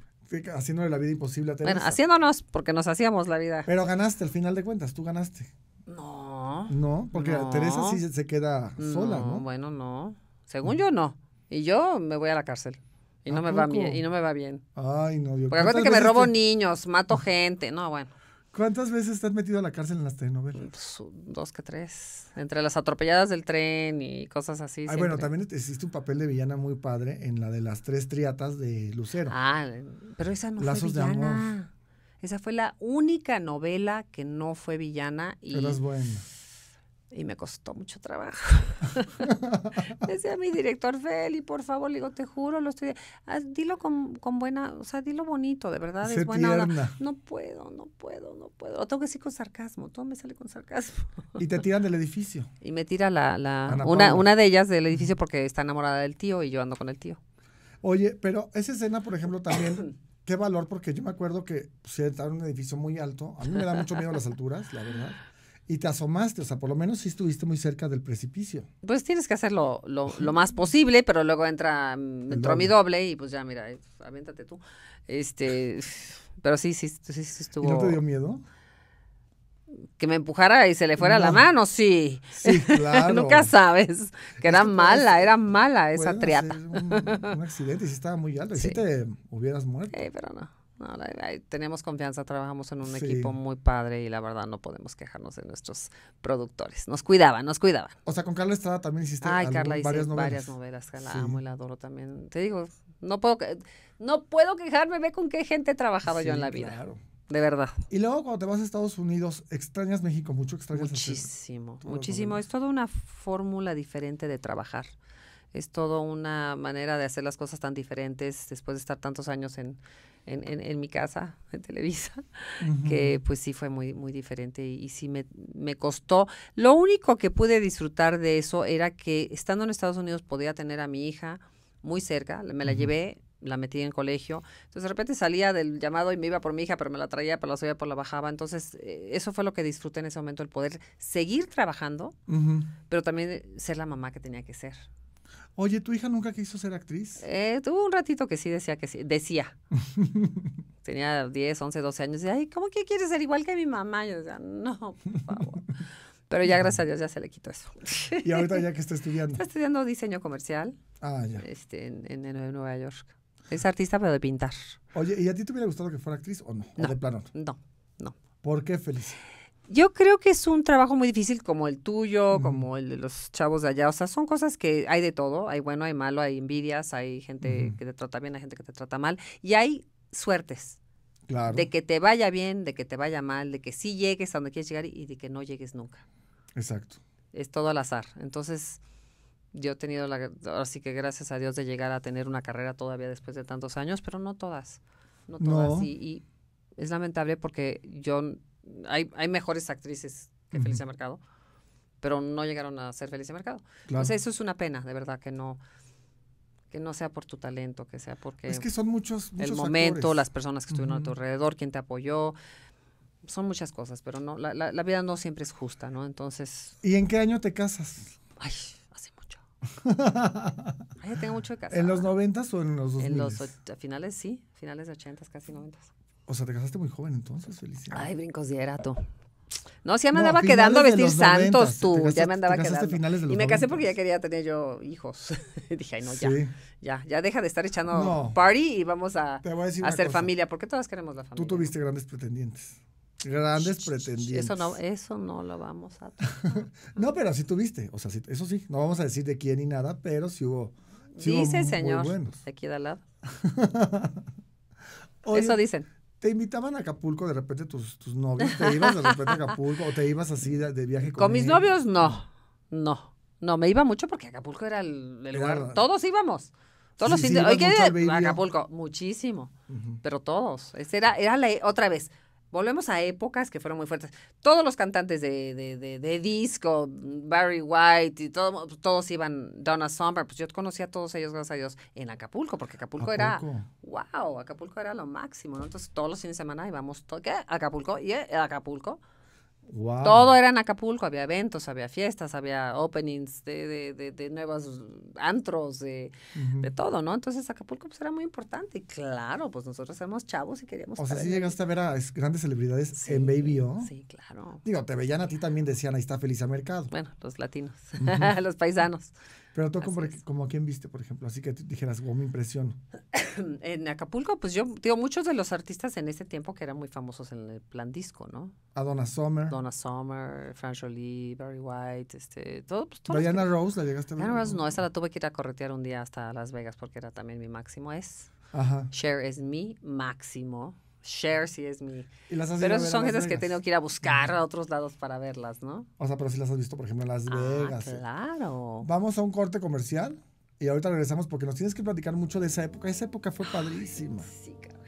Speaker 1: Haciéndole la vida imposible a Teresa. Bueno,
Speaker 2: haciéndonos, porque nos hacíamos la vida.
Speaker 1: Pero ganaste al final de cuentas, tú ganaste. No, no. porque Teresa sí se queda sola, ¿no? Bueno,
Speaker 2: no. Según yo, no. Y yo me voy a la cárcel. Y no, me va bien, y no me va bien.
Speaker 1: Ay, no, Dios.
Speaker 2: Porque acuérdate que me robo niños, mato gente. No, bueno. ¿Cuántas veces te has metido a la cárcel en
Speaker 1: las telenovelas? Mm, pues,
Speaker 2: dos que tres. Entre las atropelladas del tren y cosas así. Ay, bueno, también
Speaker 1: existe un papel de villana muy padre en la de las tres triatas de Lucero. Ah, pero esa no es fue villana. De
Speaker 2: amor. Esa fue la única novela que no fue villana. Y, Pero es Y me costó mucho trabajo. Decía mi director, Feli, por favor, digo, te juro, lo estoy... dilo con, buena, o sea, dilo bonito, de verdad, es buena no, puedo, no puedo, no puedo. Lo tengo que decir con sarcasmo, todo
Speaker 1: me sale con sarcasmo. y te tiran del edificio.
Speaker 2: Y me tira la... la una, una de ellas del edificio porque está enamorada del tío y yo ando con el tío.
Speaker 1: Oye, pero esa escena, por ejemplo, también qué valor, porque yo me acuerdo que se pues, entrar en un edificio muy alto. A mí me da mucho miedo las alturas, la verdad. Y te asomaste, o sea, por lo menos sí estuviste muy cerca del precipicio.
Speaker 2: Pues tienes que hacerlo lo, más posible, pero luego entra, entró mi doble y pues ya, mira, aviéntate tú. Este, pero sí, sí, sí, sí estuvo. ¿Y no te dio miedo? que me empujara y se le fuera la mano, sí. Sí, claro. Nunca sabes que era mala, era mala esa triata. Un,
Speaker 1: accidente y si estaba muy alto, si te hubieras muerto.
Speaker 2: Eh, pero no. tenemos confianza, trabajamos en un equipo muy padre y la verdad no podemos quejarnos de nuestros productores. Nos cuidaban, nos cuidaban.
Speaker 1: O sea, con Carla Estrada también hiciste Ay, Carla, varias novelas. Varias la amo y la adoro también. Te
Speaker 2: digo, no puedo, no puedo quejarme, ve con qué gente he trabajado yo en la vida. Claro
Speaker 1: de verdad. Y luego cuando te vas a Estados Unidos, extrañas México mucho, extrañas muchísimo, muchísimo.
Speaker 2: Es toda una fórmula diferente de trabajar. Es toda una manera de hacer las cosas tan diferentes después de estar tantos años en, en, en, mi casa, en Televisa, que pues sí fue muy, muy diferente y, y sí me, costó. Lo único que pude disfrutar de eso era que estando en Estados Unidos podía tener a mi hija muy cerca, me la llevé la metí en colegio. Entonces de repente salía del llamado y me iba por mi hija, pero me la traía, pero la subía, por la bajaba. Entonces eh, eso fue lo que disfruté en ese momento, el poder seguir trabajando, pero también eh, ser la mamá que tenía que ser.
Speaker 1: Oye, ¿tu hija nunca quiso ser actriz?
Speaker 2: Eh, tuvo un ratito que sí decía que sí. Decía. Tenía 10, 11, 12 años. Y, ay, ¿cómo que quieres ser igual que mi mamá? Yo decía, no, por favor. Pero ya, gracias a Dios, ya se le quitó eso.
Speaker 1: ¿Y ahorita ya que está estudiando?
Speaker 2: Está estudiando diseño comercial. Ah, ya. Este, en, en Nueva York. Es artista, pero de pintar.
Speaker 1: Oye, ¿y a ti te hubiera gustado que fuera actriz o no? no de plano? No, no. ¿Por qué feliz?
Speaker 2: Yo creo que es un trabajo muy difícil como el tuyo, como el de los chavos de allá. O sea, son cosas que hay de todo. Hay bueno, hay malo, hay envidias, hay gente que te trata bien, hay gente que te trata mal. Y hay suertes. Claro. De que te vaya bien, de que te vaya mal, de que sí llegues a donde quieres llegar y de que no llegues nunca. Exacto. Es todo al azar. Entonces, yo he tenido la, así que gracias a Dios de llegar a tener una carrera todavía después de tantos años, pero no todas, no todas. Y, es lamentable porque yo, hay, hay mejores actrices que Felicia Mercado, pero no llegaron a ser Felicia Mercado. Claro. Entonces eso es una pena, de verdad, que no, que no sea por tu talento, que sea porque... Es que son muchos, muchos El momento, las personas que estuvieron a tu alrededor, quien te apoyó, son muchas cosas, pero no, la, la vida no siempre es justa, ¿no? Entonces...
Speaker 1: ¿Y en qué año te casas? Ay,
Speaker 2: ¿En los noventas
Speaker 1: o en los En los
Speaker 2: finales, sí. Finales de ochentas, casi noventas.
Speaker 1: O sea, te casaste muy joven entonces, Felicia Ay, brincos de tú. No, si ya me andaba quedando a vestir santos tú. ya me andaba quedando. y me casé
Speaker 2: porque ya quería tener yo hijos. Dije, ay, no, ya. Ya, ya deja de estar echando party y vamos a, hacer familia. Porque todas queremos la familia. Tú
Speaker 1: tuviste grandes pretendientes grandes pretendientes.
Speaker 2: Eso no, lo vamos a...
Speaker 1: no, pero así tuviste, o sea, eso sí, no vamos a decir de quién ni nada, pero si hubo... Sí señor, aquí de al lado. eso dicen. Te invitaban a Acapulco, de repente tus, novios, te ibas de repente a Acapulco o te ibas así de, viaje con Con mis novios
Speaker 2: no, no, no, me iba mucho porque Acapulco era el, lugar, todos íbamos. Todos sí, los sí, Acapulco, muchísimo, pero todos. era, era la, otra vez, volvemos a épocas que fueron muy fuertes. Todos los cantantes de, de, de, disco, Barry White y todo, pues, todos iban, Donna Summer, pues yo conocía a todos ellos, gracias a Dios, en Acapulco, porque Acapulco, era, wow, Acapulco era lo máximo, ¿no? Entonces todos los fines de semana íbamos, ¿qué? Acapulco, y Acapulco.
Speaker 3: Todo
Speaker 2: era en Acapulco, había eventos, había fiestas, había openings de, de, de, nuevos antros, de, todo, ¿no? Entonces Acapulco pues, era muy importante y claro, pues nosotros éramos chavos y queríamos... O sea, si
Speaker 1: llegaste a ver a grandes celebridades en Baby Sí, claro. Digo, te veían a ti también, decían, ahí está Feliz a Mercado. Bueno, los latinos, los paisanos. Pero tú como, como a quién viste, por ejemplo, así que dijeras, wow, me impresión.
Speaker 2: en Acapulco, pues yo digo, muchos de los artistas en ese tiempo que eran muy famosos en el plan disco, ¿no?
Speaker 1: A Donna Summer. Donna
Speaker 2: Summer, Fran Jolie, Barry White, este, todo. Pues,
Speaker 1: todos Diana Rose, ¿la llegaste a ver? Diana Rose, no,
Speaker 2: esa la tuve que ir a corretear un día hasta Las Vegas porque era también mi máximo es. Ajá. Share es mi máximo. Share sí es mi... pero son esas que he tenido que ir a buscar a otros lados para verlas, ¿no?
Speaker 1: O sea, pero si las has visto, por ejemplo, en Las ah, Vegas. claro. Vamos a un corte comercial y ahorita regresamos porque nos tienes que platicar mucho de esa época. Esa época fue padrísima. sí, cabrón.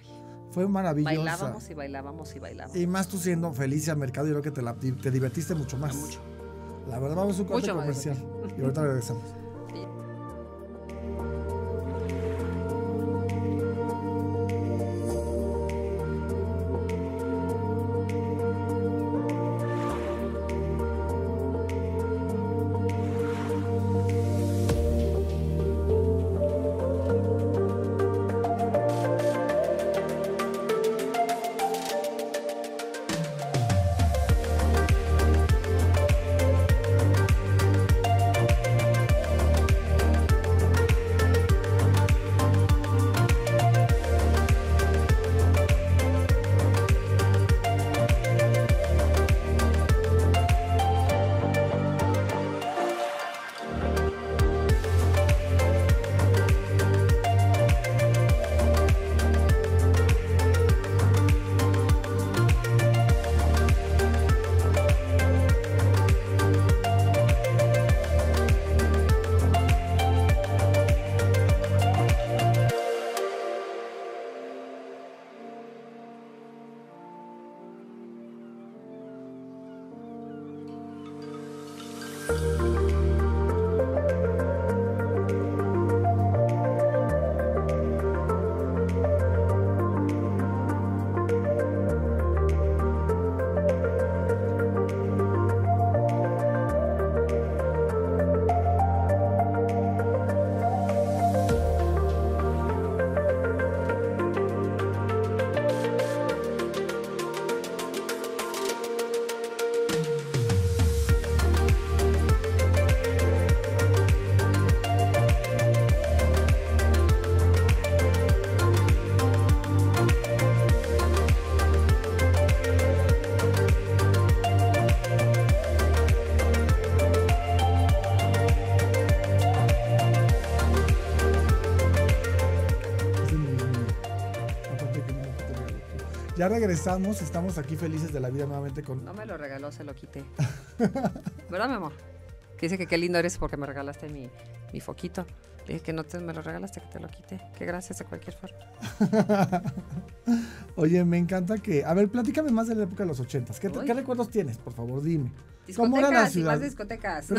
Speaker 1: Fue maravillosa. Bailábamos
Speaker 2: y bailábamos y bailábamos.
Speaker 1: Y más tú siendo feliz al Mercado, yo creo que te, la, te divertiste mucho más. Mucho.
Speaker 2: La verdad, vamos a un corte comercial. Y ahorita regresamos.
Speaker 1: regresamos, estamos aquí felices de la vida nuevamente con... No me lo regaló, se lo quité.
Speaker 2: ¿Verdad, mi amor? dice que qué lindo eres porque me regalaste mi, foquito. dije que no te, me lo regalaste, que te lo quité. qué gracias de cualquier forma.
Speaker 1: Oye, me encanta que... A ver, platícame más de la época de los ochentas. ¿Qué recuerdos tienes? Por favor, dime. ¿Cómo eran las más
Speaker 2: discotecas.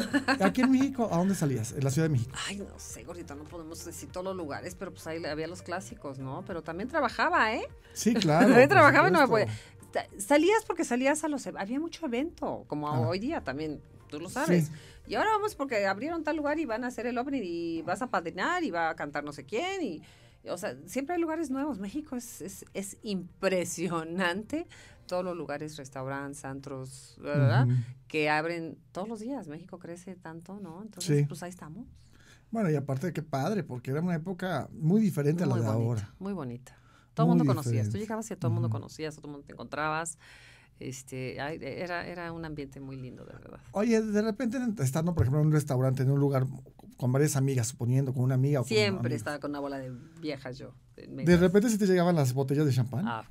Speaker 1: aquí en México, ¿a dónde salías? En la Ciudad de México.
Speaker 2: Ay, no sé, gordito, no podemos decir todos los lugares, pero pues ahí había los clásicos, ¿no? Pero también trabajaba, ¿eh?
Speaker 1: Sí, claro. también trabajaba y no me podía.
Speaker 2: Salías porque salías a los... E, había mucho evento, como hoy día también, tú lo sabes. Y ahora vamos porque abrieron tal lugar y van a hacer el opening y vas a padrinar y va a cantar no sé quién y... O sea, siempre hay lugares nuevos. México es, es impresionante todos los lugares, restaurantes, antros, ¿verdad? Que abren todos los días. México crece tanto, ¿no? Entonces, pues ahí estamos.
Speaker 1: Bueno, y aparte, qué padre, porque era una época muy diferente a la de ahora. Muy bonita. Todo el mundo conocías. Tú
Speaker 2: llegabas y a todo el mundo conocías, a todo el mundo te encontrabas. Este, era, un ambiente muy lindo, de verdad.
Speaker 1: Oye, de repente estando, por ejemplo, en un restaurante, en un lugar con varias amigas, suponiendo, con una amiga. O Siempre con estaba
Speaker 2: con una bola de viejas yo. De, repente si
Speaker 1: te llegaban las botellas de champán.
Speaker 2: Ah,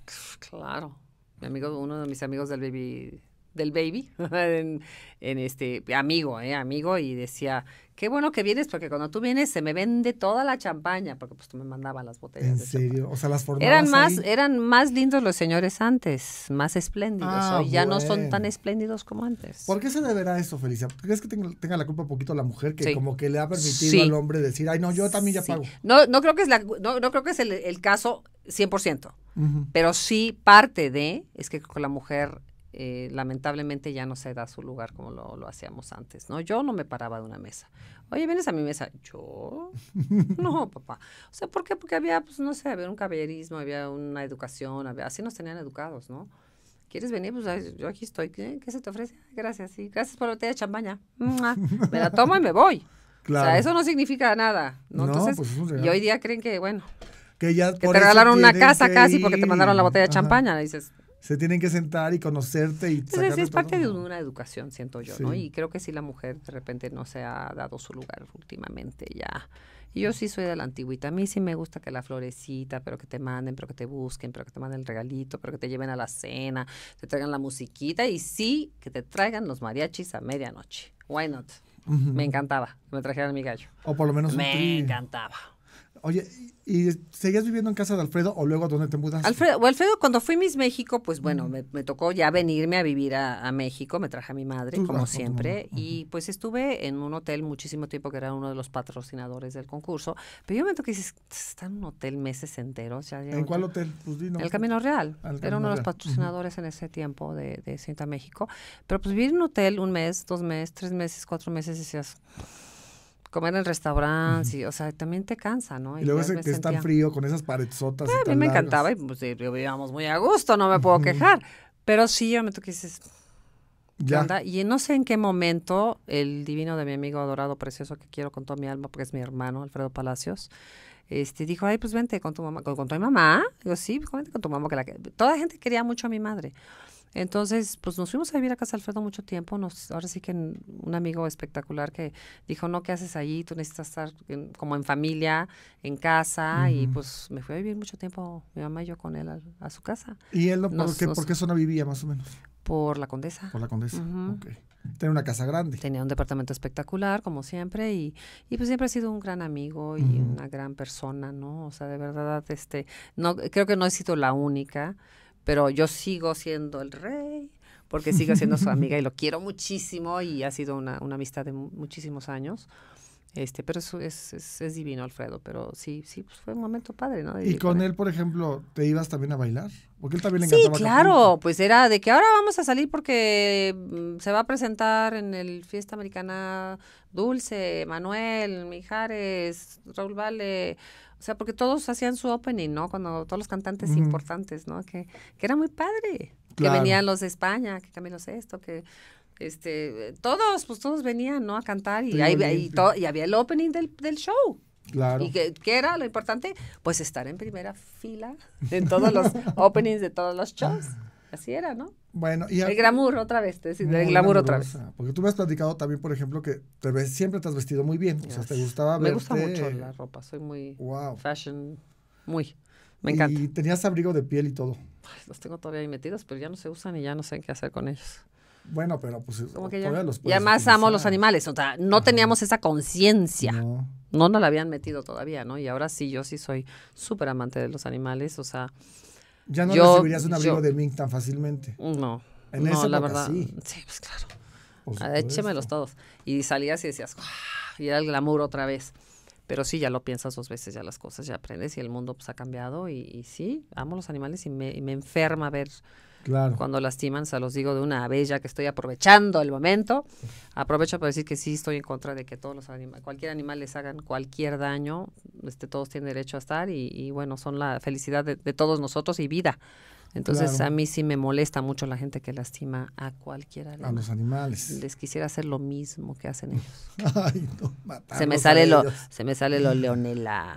Speaker 2: claro mi amigo, uno de mis amigos del baby, del baby, en, este, amigo, eh, amigo, y decía, qué bueno que vienes, porque cuando tú vienes se me vende toda la champaña, porque pues tú me mandabas las botellas. ¿En
Speaker 1: serio? O sea, las formabas eran más,
Speaker 2: Eran más lindos los señores antes, más
Speaker 1: espléndidos. Ah, ya no son tan
Speaker 2: espléndidos como antes.
Speaker 1: ¿Por qué se deberá eso, Felicia? ¿Crees que tenga, la culpa un poquito la mujer que como que le ha permitido al hombre decir, ay, no, yo también ya pago?
Speaker 2: No, no creo que es, la, no, no creo que es el, caso 100%, pero sí parte de, es que con la mujer eh, lamentablemente ya no se da su lugar como lo, hacíamos antes, ¿no? Yo no me paraba de una mesa. Oye, ¿vienes a mi mesa? Yo, no, papá. O sea, ¿por qué? Porque había, pues, no sé, había un caballerismo, había una educación, así nos tenían educados, ¿no? ¿Quieres venir? Pues yo aquí estoy. ¿Qué, se te ofrece? Ah, gracias, sí. Gracias por la botella de champaña. Me la tomo y me voy. Claro. O sea, eso no significa nada. ¿no? no Entonces, pues, y hoy día creen que, bueno,
Speaker 1: que, te regalaron una casa casi porque te mandaron la botella de champaña. dices, se tienen que sentar y conocerte y Entonces, pues, sí, es parte de
Speaker 2: una educación, siento yo, ¿no? Y creo que si la mujer de repente no se ha dado su lugar últimamente ya. Yo sí soy de la antigüita. A mí sí me gusta que la florecita, pero que te manden, pero que te busquen, pero que te manden el regalito, pero que te lleven a la cena, te traigan la musiquita y sí que te traigan los mariachis a medianoche. Why not? Me encantaba que me trajeran mi gallo. O por lo menos Me
Speaker 1: encantaba. Oye, ¿y seguías viviendo en casa de Alfredo o luego a dónde te mudas?
Speaker 2: Alfredo, Alfredo cuando fui Miss México, pues bueno, me, tocó ya venirme a vivir a, México, me traje a mi madre, como ah, siempre, y pues estuve en un hotel muchísimo tiempo que era uno de los patrocinadores del concurso, pero yo me que dices, está en un hotel meses enteros. ¿En cuál hotel?
Speaker 1: Pues El Camino
Speaker 2: Real, era uno de los patrocinadores en ese tiempo de, de Cinta México, pero pues vivir en un hotel un mes, dos meses, tres meses, cuatro meses, decías comer en restaurantes, o sea, también te cansa, ¿no? Y, luego que está
Speaker 1: frío con esas paredzotas. Eh, a mí me encantaba y
Speaker 2: pues, vivíamos muy a gusto, no me puedo quejar. Pero sí, yo me toqué dices, ya. y no sé en qué momento el divino de mi amigo adorado, precioso, que quiero con toda mi alma, porque es mi hermano, Alfredo Palacios, este, dijo, ay, pues vente con tu mamá, con, tu mamá. Digo, sí, vente con tu mamá. que la que... Toda la gente quería mucho a mi madre. Entonces, pues nos fuimos a vivir a Casa Alfredo mucho tiempo. Nos, ahora sí que un amigo espectacular que dijo, no, ¿qué haces ahí? Tú necesitas estar como en familia, en casa. Y pues me fui a vivir mucho tiempo, mi mamá y yo con él a, su casa.
Speaker 1: ¿Y él no ¿por, qué, por, qué, zona vivía más o menos? Por la Condesa. Por la Condesa,
Speaker 2: Tenía una casa grande. Tenía un departamento espectacular, como siempre, y, pues siempre ha sido un gran amigo y una gran persona, ¿no? O sea, de verdad, este, no, creo que no he sido la única pero yo sigo siendo el rey porque sigo siendo su amiga y lo quiero muchísimo y ha sido una, una amistad de muchísimos años. Este, pero eso es, es, divino, Alfredo, pero sí, sí, pues, fue un momento padre, ¿no? y con
Speaker 1: él, por ejemplo, ¿te ibas también a bailar? Porque él también le encantaba. Sí, claro,
Speaker 2: pues era de que ahora vamos a salir porque mm, se va a presentar en el Fiesta Americana Dulce, Manuel, Mijares, Raúl Vale, o sea, porque todos hacían su opening, ¿no? Cuando todos los cantantes importantes, ¿no? Que, que era muy padre. Que venían los de España, que también Camilo esto, que este, todos, pues todos venían, ¿no? A cantar y, ahí, todo, y había el opening del, del show. Claro. ¿Y que, que era lo importante? Pues estar en primera fila en todos los openings de todos los shows. Así era, ¿no? Bueno, y el glamour otra vez, te el glamour otra vez.
Speaker 1: Porque tú me has platicado también, por ejemplo, que te siempre te has vestido muy bien, o sea, te gustaba Me gusta mucho la
Speaker 2: ropa, soy muy fashion,
Speaker 1: muy, me encanta. Y tenías abrigo de piel y todo.
Speaker 2: Ay, los tengo todavía ahí metidos, pero ya no se usan y ya no sé qué hacer con ellos.
Speaker 1: Bueno, pero pues
Speaker 2: todavía los Y además amo los animales, o sea, no teníamos esa conciencia. No. no nos la habían metido todavía, ¿no? Y ahora sí, yo sí soy súper amante de los animales, o sea, ya no recibirías un abrigo de mink
Speaker 1: tan fácilmente. No.
Speaker 2: En no, la verdad. Sí.
Speaker 1: pues claro.
Speaker 2: Ah, échemelos todos. Y salías y decías, ah", y era el glamour otra vez. Pero sí, ya lo piensas dos veces, ya las cosas, ya aprendes y el mundo pues, ha cambiado. Y, y sí, amo los animales y me, y me enferma ver cuando lastiman, se los digo de una vez ya que estoy aprovechando el momento. Aprovecho para decir que sí estoy en contra de que todos los animales, cualquier animal les hagan cualquier daño, este, todos tienen derecho a estar y, bueno, son la felicidad de, todos nosotros y vida. Entonces a mí sí me molesta mucho la gente que lastima a cualquiera A los animales. Les quisiera hacer lo mismo que hacen ellos. Ay, no, se me sale lo, se me sale lo leonela.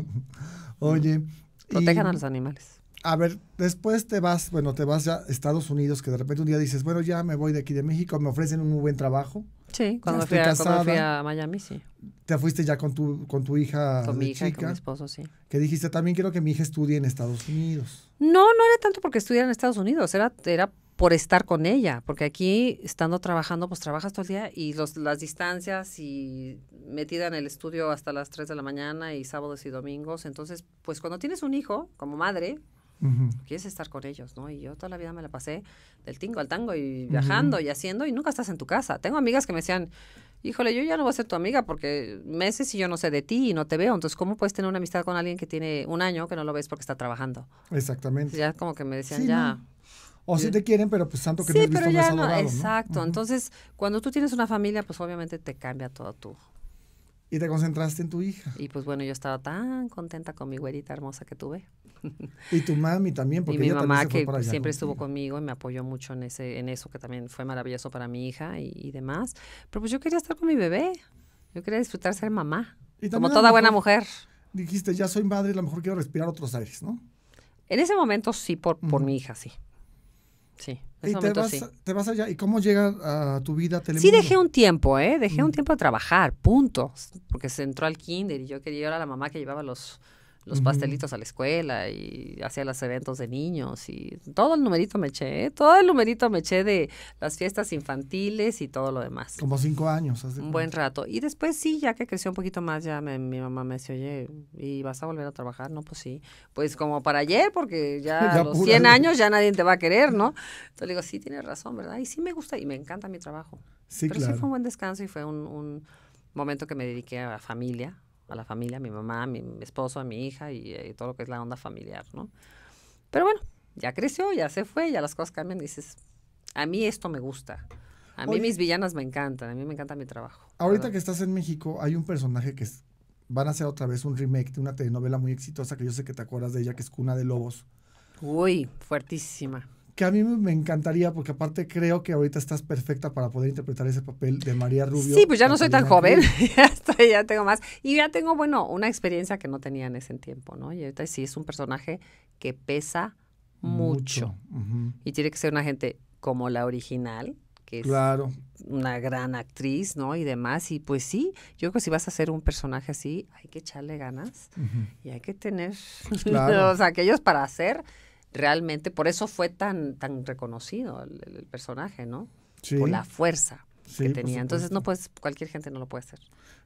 Speaker 1: Oye.
Speaker 2: Protejan a los animales
Speaker 1: a ver, después te vas, bueno, te vas a Estados Unidos, que de repente un día dices, bueno, ya me voy de aquí de México, me ofrecen un muy buen trabajo. Sí, cuando, fui, a, Miami, sí. Te fuiste ya con tu, con tu hija. Con mi hija y con mi esposo, sí. Que dijiste, también quiero que mi hija estudie en Estados Unidos.
Speaker 2: No, no era tanto porque estudiara en Estados Unidos, era, era por estar con ella, porque aquí estando trabajando, pues trabajas todo el día y los, las distancias y metida en el estudio hasta las 3 de la mañana y sábados y domingos. Entonces, pues cuando tienes un hijo como madre, Quieres estar con ellos, ¿no? Y yo toda la vida me la pasé del tingo al tango y viajando y haciendo y nunca estás en tu casa. Tengo amigas que me decían, híjole, yo ya no voy a ser tu amiga porque meses y yo no sé de ti y no te veo. Entonces, ¿cómo puedes tener una amistad con alguien que tiene un año que no lo ves porque está trabajando? Exactamente. Ya como que me decían, ya... O si te
Speaker 1: quieren, pero pues tanto que no has visto pero ya Exacto.
Speaker 2: Entonces, cuando tú tienes una familia, pues obviamente te cambia todo tu,
Speaker 1: y te concentraste
Speaker 2: en tu hija. Y pues bueno, yo estaba tan contenta con mi güerita hermosa que tuve.
Speaker 1: Y tu mami también, porque y mi mamá que siempre
Speaker 2: estuvo conmigo y me apoyó mucho en ese, en eso que también fue maravilloso para mi hija y, demás. Pero pues yo quería estar con mi bebé. Yo quería disfrutar ser mamá. como toda buena mujer.
Speaker 1: Dijiste, ya soy madre, a lo mejor quiero respirar otros aires, ¿no?
Speaker 2: En ese momento sí, por,
Speaker 1: por mi hija, sí. Sí. te, vas, allá. ¿Y cómo llega a tu vida Telemundo? Sí, dejé
Speaker 2: un tiempo, ¿eh? Dejé un mm. tiempo de trabajar, punto. Porque se entró al kinder y yo quería, ir a la mamá que llevaba los, los pastelitos a la escuela y hacía los eventos de niños y todo el numerito me eché, ¿eh? todo el numerito me eché de las fiestas infantiles y todo lo demás. Como cinco años. un buen rato. Y después sí, ya que creció un poquito más, ya mi mamá me decía, oye, ¿y vas a volver a trabajar? No, pues sí. Pues como para ayer, porque ya, los 100 años ya nadie te va a querer, ¿no? Entonces le digo, sí, tienes razón, ¿verdad? Y sí me gusta y me encanta mi trabajo. Sí, Pero sí fue un buen descanso y fue un, un momento que me dediqué a la familia, a la familia, a mi mamá, a mi esposo, a mi hija y, eh, todo lo que es la onda familiar, ¿no? Pero bueno, ya creció, ya se fue, ya las cosas cambian, dices, a mí esto me gusta. A mí mis villanas me encantan, a mí me encanta mi trabajo.
Speaker 1: Ahorita que estás en México, hay un personaje que es, van a hacer otra vez un remake de una telenovela muy exitosa que yo sé que te acuerdas de ella, que es Cuna de Lobos.
Speaker 2: Uy, fuertísima
Speaker 1: que a mí me encantaría, porque aparte creo que ahorita estás perfecta para poder interpretar ese papel de María Rubio. Sí, pues ya no soy tan joven,
Speaker 2: ya, tengo más. Y ya tengo, bueno, una experiencia que no tenía en ese tiempo, ¿no? Y ahorita sí es un personaje que pesa mucho. Y tiene que ser una gente como la original, que es una gran actriz, ¿no? Y demás. Y pues sí, yo creo que si vas a ser un personaje así, hay que echarle ganas y hay que tener los pues aquellos para hacer realmente, por eso fue tan, tan reconocido el, personaje, ¿no? Sí. Por la fuerza que tenía. Entonces, no puedes, cualquier gente no lo puede hacer.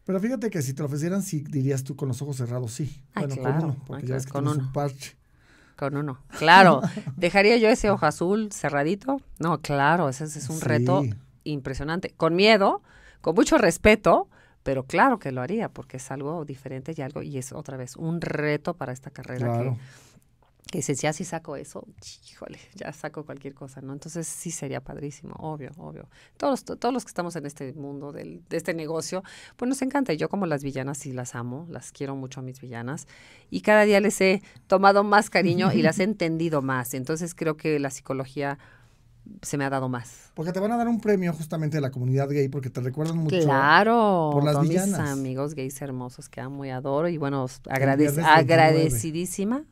Speaker 1: Pero fíjate que si te lo ofrecieran, si dirías tú con los ojos cerrados, sí. bueno, con uno, con uno. claro.
Speaker 2: ¿Dejaría yo ese ojo azul cerradito?
Speaker 1: No, claro, ese, es un reto
Speaker 2: impresionante. Con miedo, con mucho respeto, pero claro que lo haría porque es algo diferente y algo, y es otra vez un reto para esta carrera que dices, ya si saco eso, híjole, ya saco cualquier cosa, ¿no? Entonces sí sería padrísimo, obvio, obvio. Todos, todos los que estamos en este mundo de este negocio, pues nos encanta. Yo como las villanas sí las amo, las quiero mucho a mis villanas y cada día les he tomado más cariño y las he entendido más. Entonces creo que la psicología se me ha dado más.
Speaker 1: Porque te van a dar un premio justamente de la comunidad gay porque te recuerdan mucho. Claro, por las villanas.
Speaker 2: amigos gays hermosos que amo y adoro y bueno, agradecidísima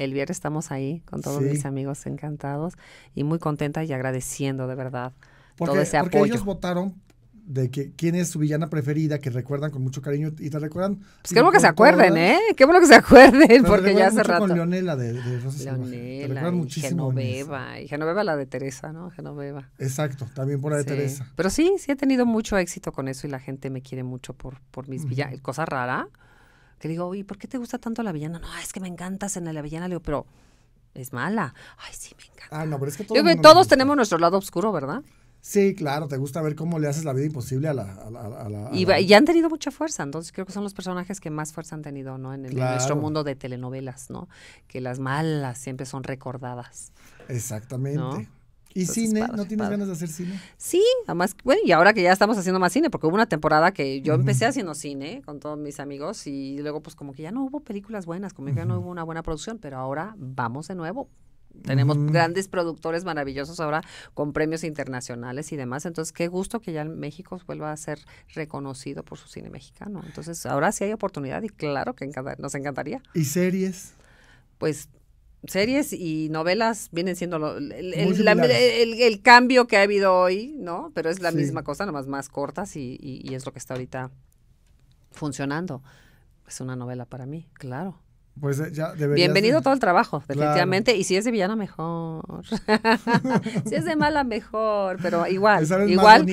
Speaker 2: el viernes estamos ahí con todos mis amigos encantados y muy contenta y agradeciendo de verdad todo ese apoyo. porque ellos
Speaker 1: votaron de que quién es su villana preferida, que recuerdan con mucho cariño y te recuerdan. Pues qué bueno que se acuerden, ¿eh? Qué bueno que se acuerden, porque ya hace mucho rato. Con Leonela de, de Rosas Leonela, te y muchísimo Genoveva,
Speaker 2: y Genoveva la de Teresa, ¿no? Genoveva.
Speaker 1: Exacto, también por la de Teresa.
Speaker 2: Pero sí, sí he tenido mucho éxito con eso y la gente me quiere mucho por, por mis villas. Cosa rara, que digo, ¿y por qué te gusta tanto la villana? No, es que me encantas en la villana, le digo, pero es mala. Ay,
Speaker 1: sí, me encanta. Ah, no, pero es que todos
Speaker 2: tenemos nuestro lado oscuro, ¿verdad?
Speaker 1: Sí, claro, te gusta ver cómo le haces la vida imposible a la... A y,
Speaker 2: han tenido mucha fuerza, entonces creo que son los personajes que más fuerza han tenido, ¿no? En, nuestro mundo de telenovelas, ¿no? Que las malas siempre son recordadas.
Speaker 1: Exactamente. ¿Y cine? ¿No tienes ganas de
Speaker 2: hacer cine? Sí, además, bueno, y ahora que ya estamos haciendo más cine, porque hubo una temporada que yo empecé haciendo cine con todos mis amigos y luego pues como que ya no hubo películas buenas, como que ya no hubo una buena producción, pero ahora vamos de nuevo. Tenemos grandes productores maravillosos ahora con premios internacionales y demás. Entonces, qué gusto que ya México vuelva a ser reconocido por su cine mexicano. Entonces, ahora sí hay oportunidad y claro que nos encantaría. ¿Y series? Pues series y novelas vienen siendo el, cambio que ha habido hoy, ¿no? Pero es la misma cosa, nomás más cortas y, es lo que está ahorita funcionando. Es una novela para mí, claro. Pues eh, ya Bienvenido a todo el trabajo, definitivamente. Y si es de villana, mejor. si es de mala, mejor. Pero igual, me igual.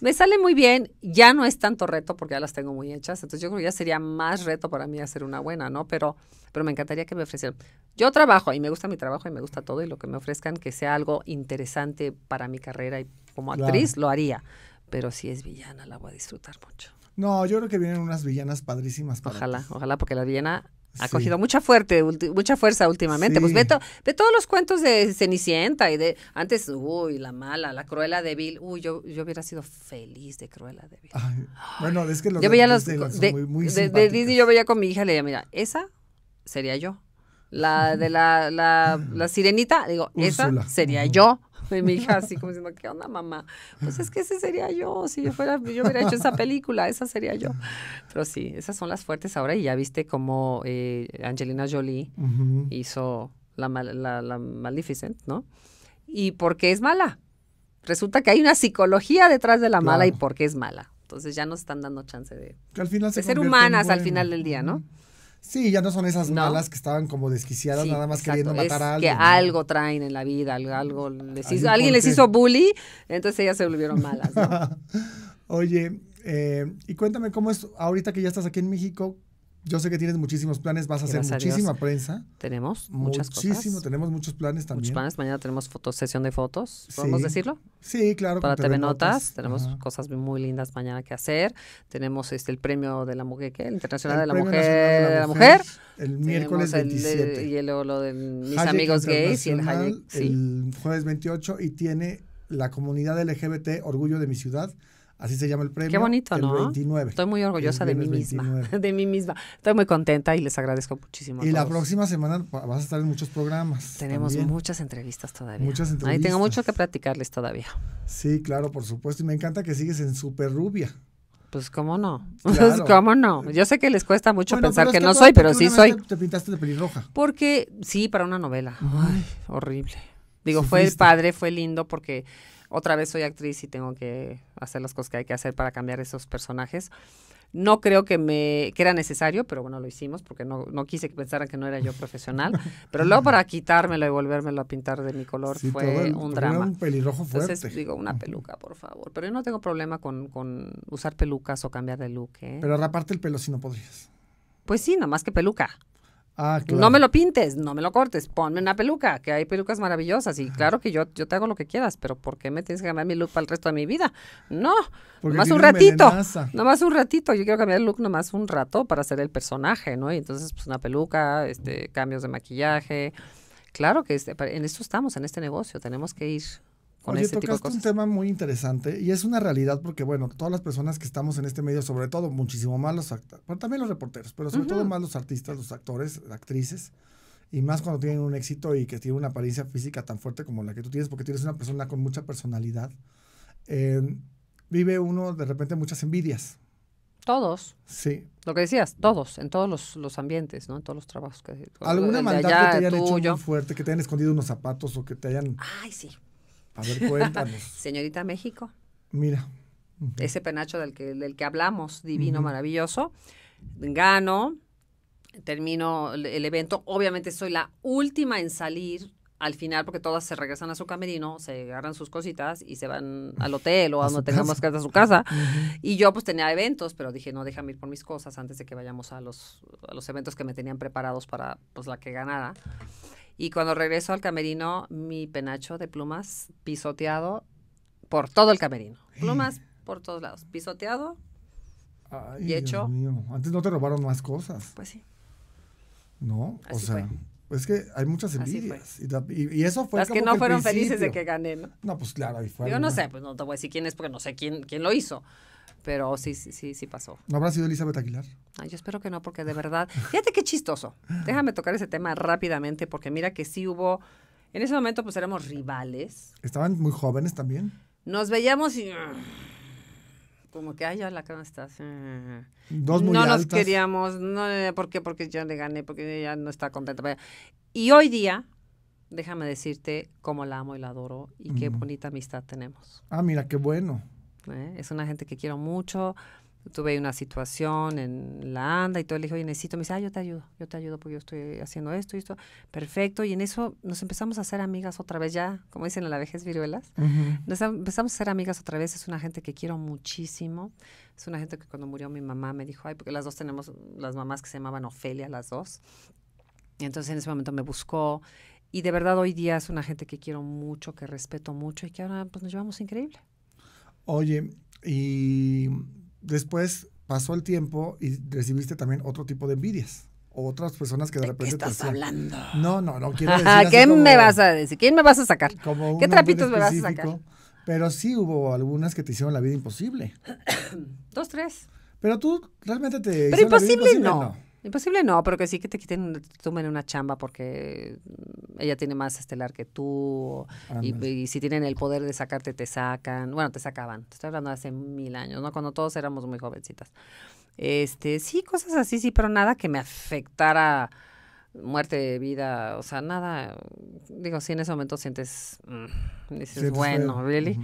Speaker 2: me sale muy bien. Ya no es tanto reto porque ya las tengo muy hechas. Entonces yo creo que ya sería más reto para mí hacer una buena, ¿no? Pero pero me encantaría que me ofrecieran. Yo trabajo y me gusta mi trabajo y me gusta todo y lo que me ofrezcan que sea algo interesante para mi carrera y como actriz lo haría, pero si es villana la voy a disfrutar mucho.
Speaker 1: No, yo creo que vienen unas villanas padrísimas. ojalá,
Speaker 2: ojalá, porque la villana ha cogido mucha fuerte, mucha fuerza últimamente. Pues ve, todos los cuentos de Cenicienta y de antes, uy, la mala, la cruela débil. Uy, yo, yo hubiera sido feliz de cruela débil.
Speaker 1: bueno, es que los yo veía de, muy, Disney
Speaker 2: yo veía con mi hija, le decía, mira, esa sería yo. La de la, la, la sirenita, digo, esa sería yo. mi hija así como diciendo, ¿qué onda, mamá? Pues es que ese sería yo, si yo fuera, yo hubiera hecho esa película, esa sería yo. Pero sí, esas son las fuertes ahora y ya viste cómo eh, Angelina Jolie hizo la, la, la, Maleficent, ¿no? Y porque es mala. Resulta que hay una psicología
Speaker 1: detrás de la mala y porque es mala.
Speaker 2: Entonces ya nos están dando chance de, ser humanas al final del día, ¿no?
Speaker 1: Sí, ya no son esas malas que estaban como desquiciadas, nada más queriendo matar a alguien. Que algo
Speaker 2: traen en la vida, algo les hizo, alguien les hizo bully, entonces ellas se volvieron malas.
Speaker 1: ¿no? Oye, eh, y cuéntame cómo es, ahorita que ya estás aquí en México, yo sé que tienes muchísimos planes, vas a hacer muchísima prensa.
Speaker 2: Tenemos muchas cosas. Muchísimo, tenemos muchos planes también. Muchos planes, mañana tenemos foto, sesión de fotos, ¿podemos decirlo?
Speaker 1: Sí, claro. Para TV Notas, tenemos
Speaker 2: cosas muy lindas mañana que hacer. Tenemos este el premio de la mujer, ¿qué? El Internacional, de, la mujer, la Mujer. El miércoles 27. y luego lo de mis amigos gays y el El
Speaker 1: jueves 28 y tiene la comunidad LGBT, Orgullo de mi Ciudad Así se llama el premio. Qué bonito, ¿no?
Speaker 2: Estoy muy orgullosa de mí misma. De mí misma. Estoy muy contenta y les agradezco muchísimo. y la próxima
Speaker 1: semana vas a estar en muchos programas. Tenemos muchas entrevistas todavía. Muchas entrevistas. Ahí tengo mucho que platicarles todavía. Sí, claro, por supuesto. Y me encanta que sigues en Super Rubia. Pues cómo no, Pues cómo
Speaker 2: no. Yo sé que les cuesta mucho pensar que, no soy, pero sí soy. Te pintaste de pelirroja. Porque sí, para una novela. Ay, horrible. Digo, fue padre, fue lindo porque otra vez soy actriz y tengo que hacer las cosas que hay que hacer para cambiar esos personajes. No creo que me que era necesario, pero bueno, lo hicimos porque no, quise que pensaran que no era yo profesional. pero luego para quitármelo y volvérmelo a pintar de mi color fue un drama. un pelirrojo fuerte. Entonces digo, una peluca, por favor. Pero yo no tengo problema con, con usar pelucas o cambiar de look. ¿eh? Pero raparte
Speaker 1: el pelo si no podrías.
Speaker 2: Pues sí, nada más que peluca. Ah, no me lo pintes, no me lo cortes, ponme una peluca, que hay pelucas maravillosas y claro que yo, yo te hago lo que quieras, pero ¿por qué me tienes que cambiar mi look para el resto de mi vida? No, nomás un ratito, nomás un ratito, yo quiero cambiar el look nomás un rato para ser el personaje, ¿no? Y entonces pues una peluca, este, cambios de maquillaje. Claro que este, en esto estamos, en este negocio, tenemos que ir
Speaker 1: con Oye, un tema muy interesante y es una realidad porque, bueno, todas las personas que estamos en este medio, sobre todo muchísimo más los actores, también los reporteros, pero sobre todo más los artistas, los actores, actrices, y más cuando tienen un éxito y que tienen una apariencia física tan fuerte como la que tú tienes, porque tienes una persona con mucha personalidad, eh, vive uno de repente muchas envidias. Todos. Sí.
Speaker 2: Lo que decías, todos, en todos los, los ambientes, ¿no? En todos los trabajos que... Alguna maldad que te hayan
Speaker 1: hecho fuerte, que te hayan escondido unos zapatos o que te hayan... Ay, sí. A ver,
Speaker 2: Señorita México. Mira. Ese penacho del que, del que hablamos, divino, maravilloso. Gano, termino el evento. Obviamente soy la última en salir al final, porque todas se regresan a su camerino, se agarran sus cositas y se van al hotel o a, donde tengamos que a su casa. Y yo pues tenía eventos, pero dije, no, déjame ir por mis cosas antes de que vayamos a los, a los eventos que me tenían preparados para pues la que ganara. Y cuando regreso al camerino, mi penacho de plumas pisoteado por todo el camerino. Plumas por todos lados. Pisoteado y hecho.
Speaker 1: mío. Antes no te robaron más cosas. Pues sí. No, o sea. Es que hay muchas envidias. Y, eso fue. Las que no fueron felices de que gané, ¿no? No, pues claro, ahí fue. Yo no sé,
Speaker 2: pues no te voy a decir quién es porque no sé quién, quién lo hizo pero sí, sí, sí pasó.
Speaker 1: ¿No habrá sido Elizabeth Aguilar?
Speaker 2: Ay, yo espero que no, porque de verdad, fíjate qué chistoso. Déjame tocar ese tema rápidamente, porque mira que sí hubo, en ese momento pues éramos rivales.
Speaker 1: Estaban muy jóvenes también.
Speaker 2: Nos veíamos y ah, como que, ay, ya la no está. Dos muy no nos queríamos, no, ¿por qué? Porque yo le gané, porque ella no está contenta. Y hoy día, déjame decirte cómo la amo y la adoro y qué bonita amistad tenemos.
Speaker 1: Ah, mira, qué bueno.
Speaker 2: ¿eh? Es una gente que quiero mucho. Tuve una situación en la ANDA y todo, le dije, oye, necesito, me dice, ah, yo te ayudo, yo te ayudo porque yo estoy haciendo esto y esto. Perfecto, y en eso nos empezamos a hacer amigas otra vez ya, como dicen en la vejez viruelas, empezamos a ser amigas otra vez, es una gente que quiero muchísimo, es una gente que cuando murió mi mamá me dijo, ay, porque las dos tenemos, las mamás que se llamaban Ofelia, las dos. Y entonces en ese momento me buscó y de verdad hoy día es una gente que quiero mucho, que respeto mucho y que ahora pues nos llevamos increíble.
Speaker 1: Oye, y después pasó el tiempo y recibiste también otro tipo de envidias. Otras personas que de, repente. hablando? No, no, no quiero decir. Así ¿Qué me vas a
Speaker 2: decir? ¿Quién me vas a sacar? ¿Qué trapitos me vas a sacar?
Speaker 1: Pero sí hubo algunas que te hicieron la vida imposible. Dos, tres. Pero tú realmente te. Pero imposible, no.
Speaker 2: Imposible no, pero que sí que te quiten, tomen una chamba porque mm, ella tiene más estelar que tú y, si tienen el poder de sacarte, te sacan. Bueno, te sacaban. Te estoy hablando de hace mil años, ¿no? Cuando todos éramos muy jovencitas. Este, sí, cosas así, sí, pero nada que me afectara muerte, de vida, o sea, nada. Digo, sí, en ese momento sientes, mm, bueno, ¿really?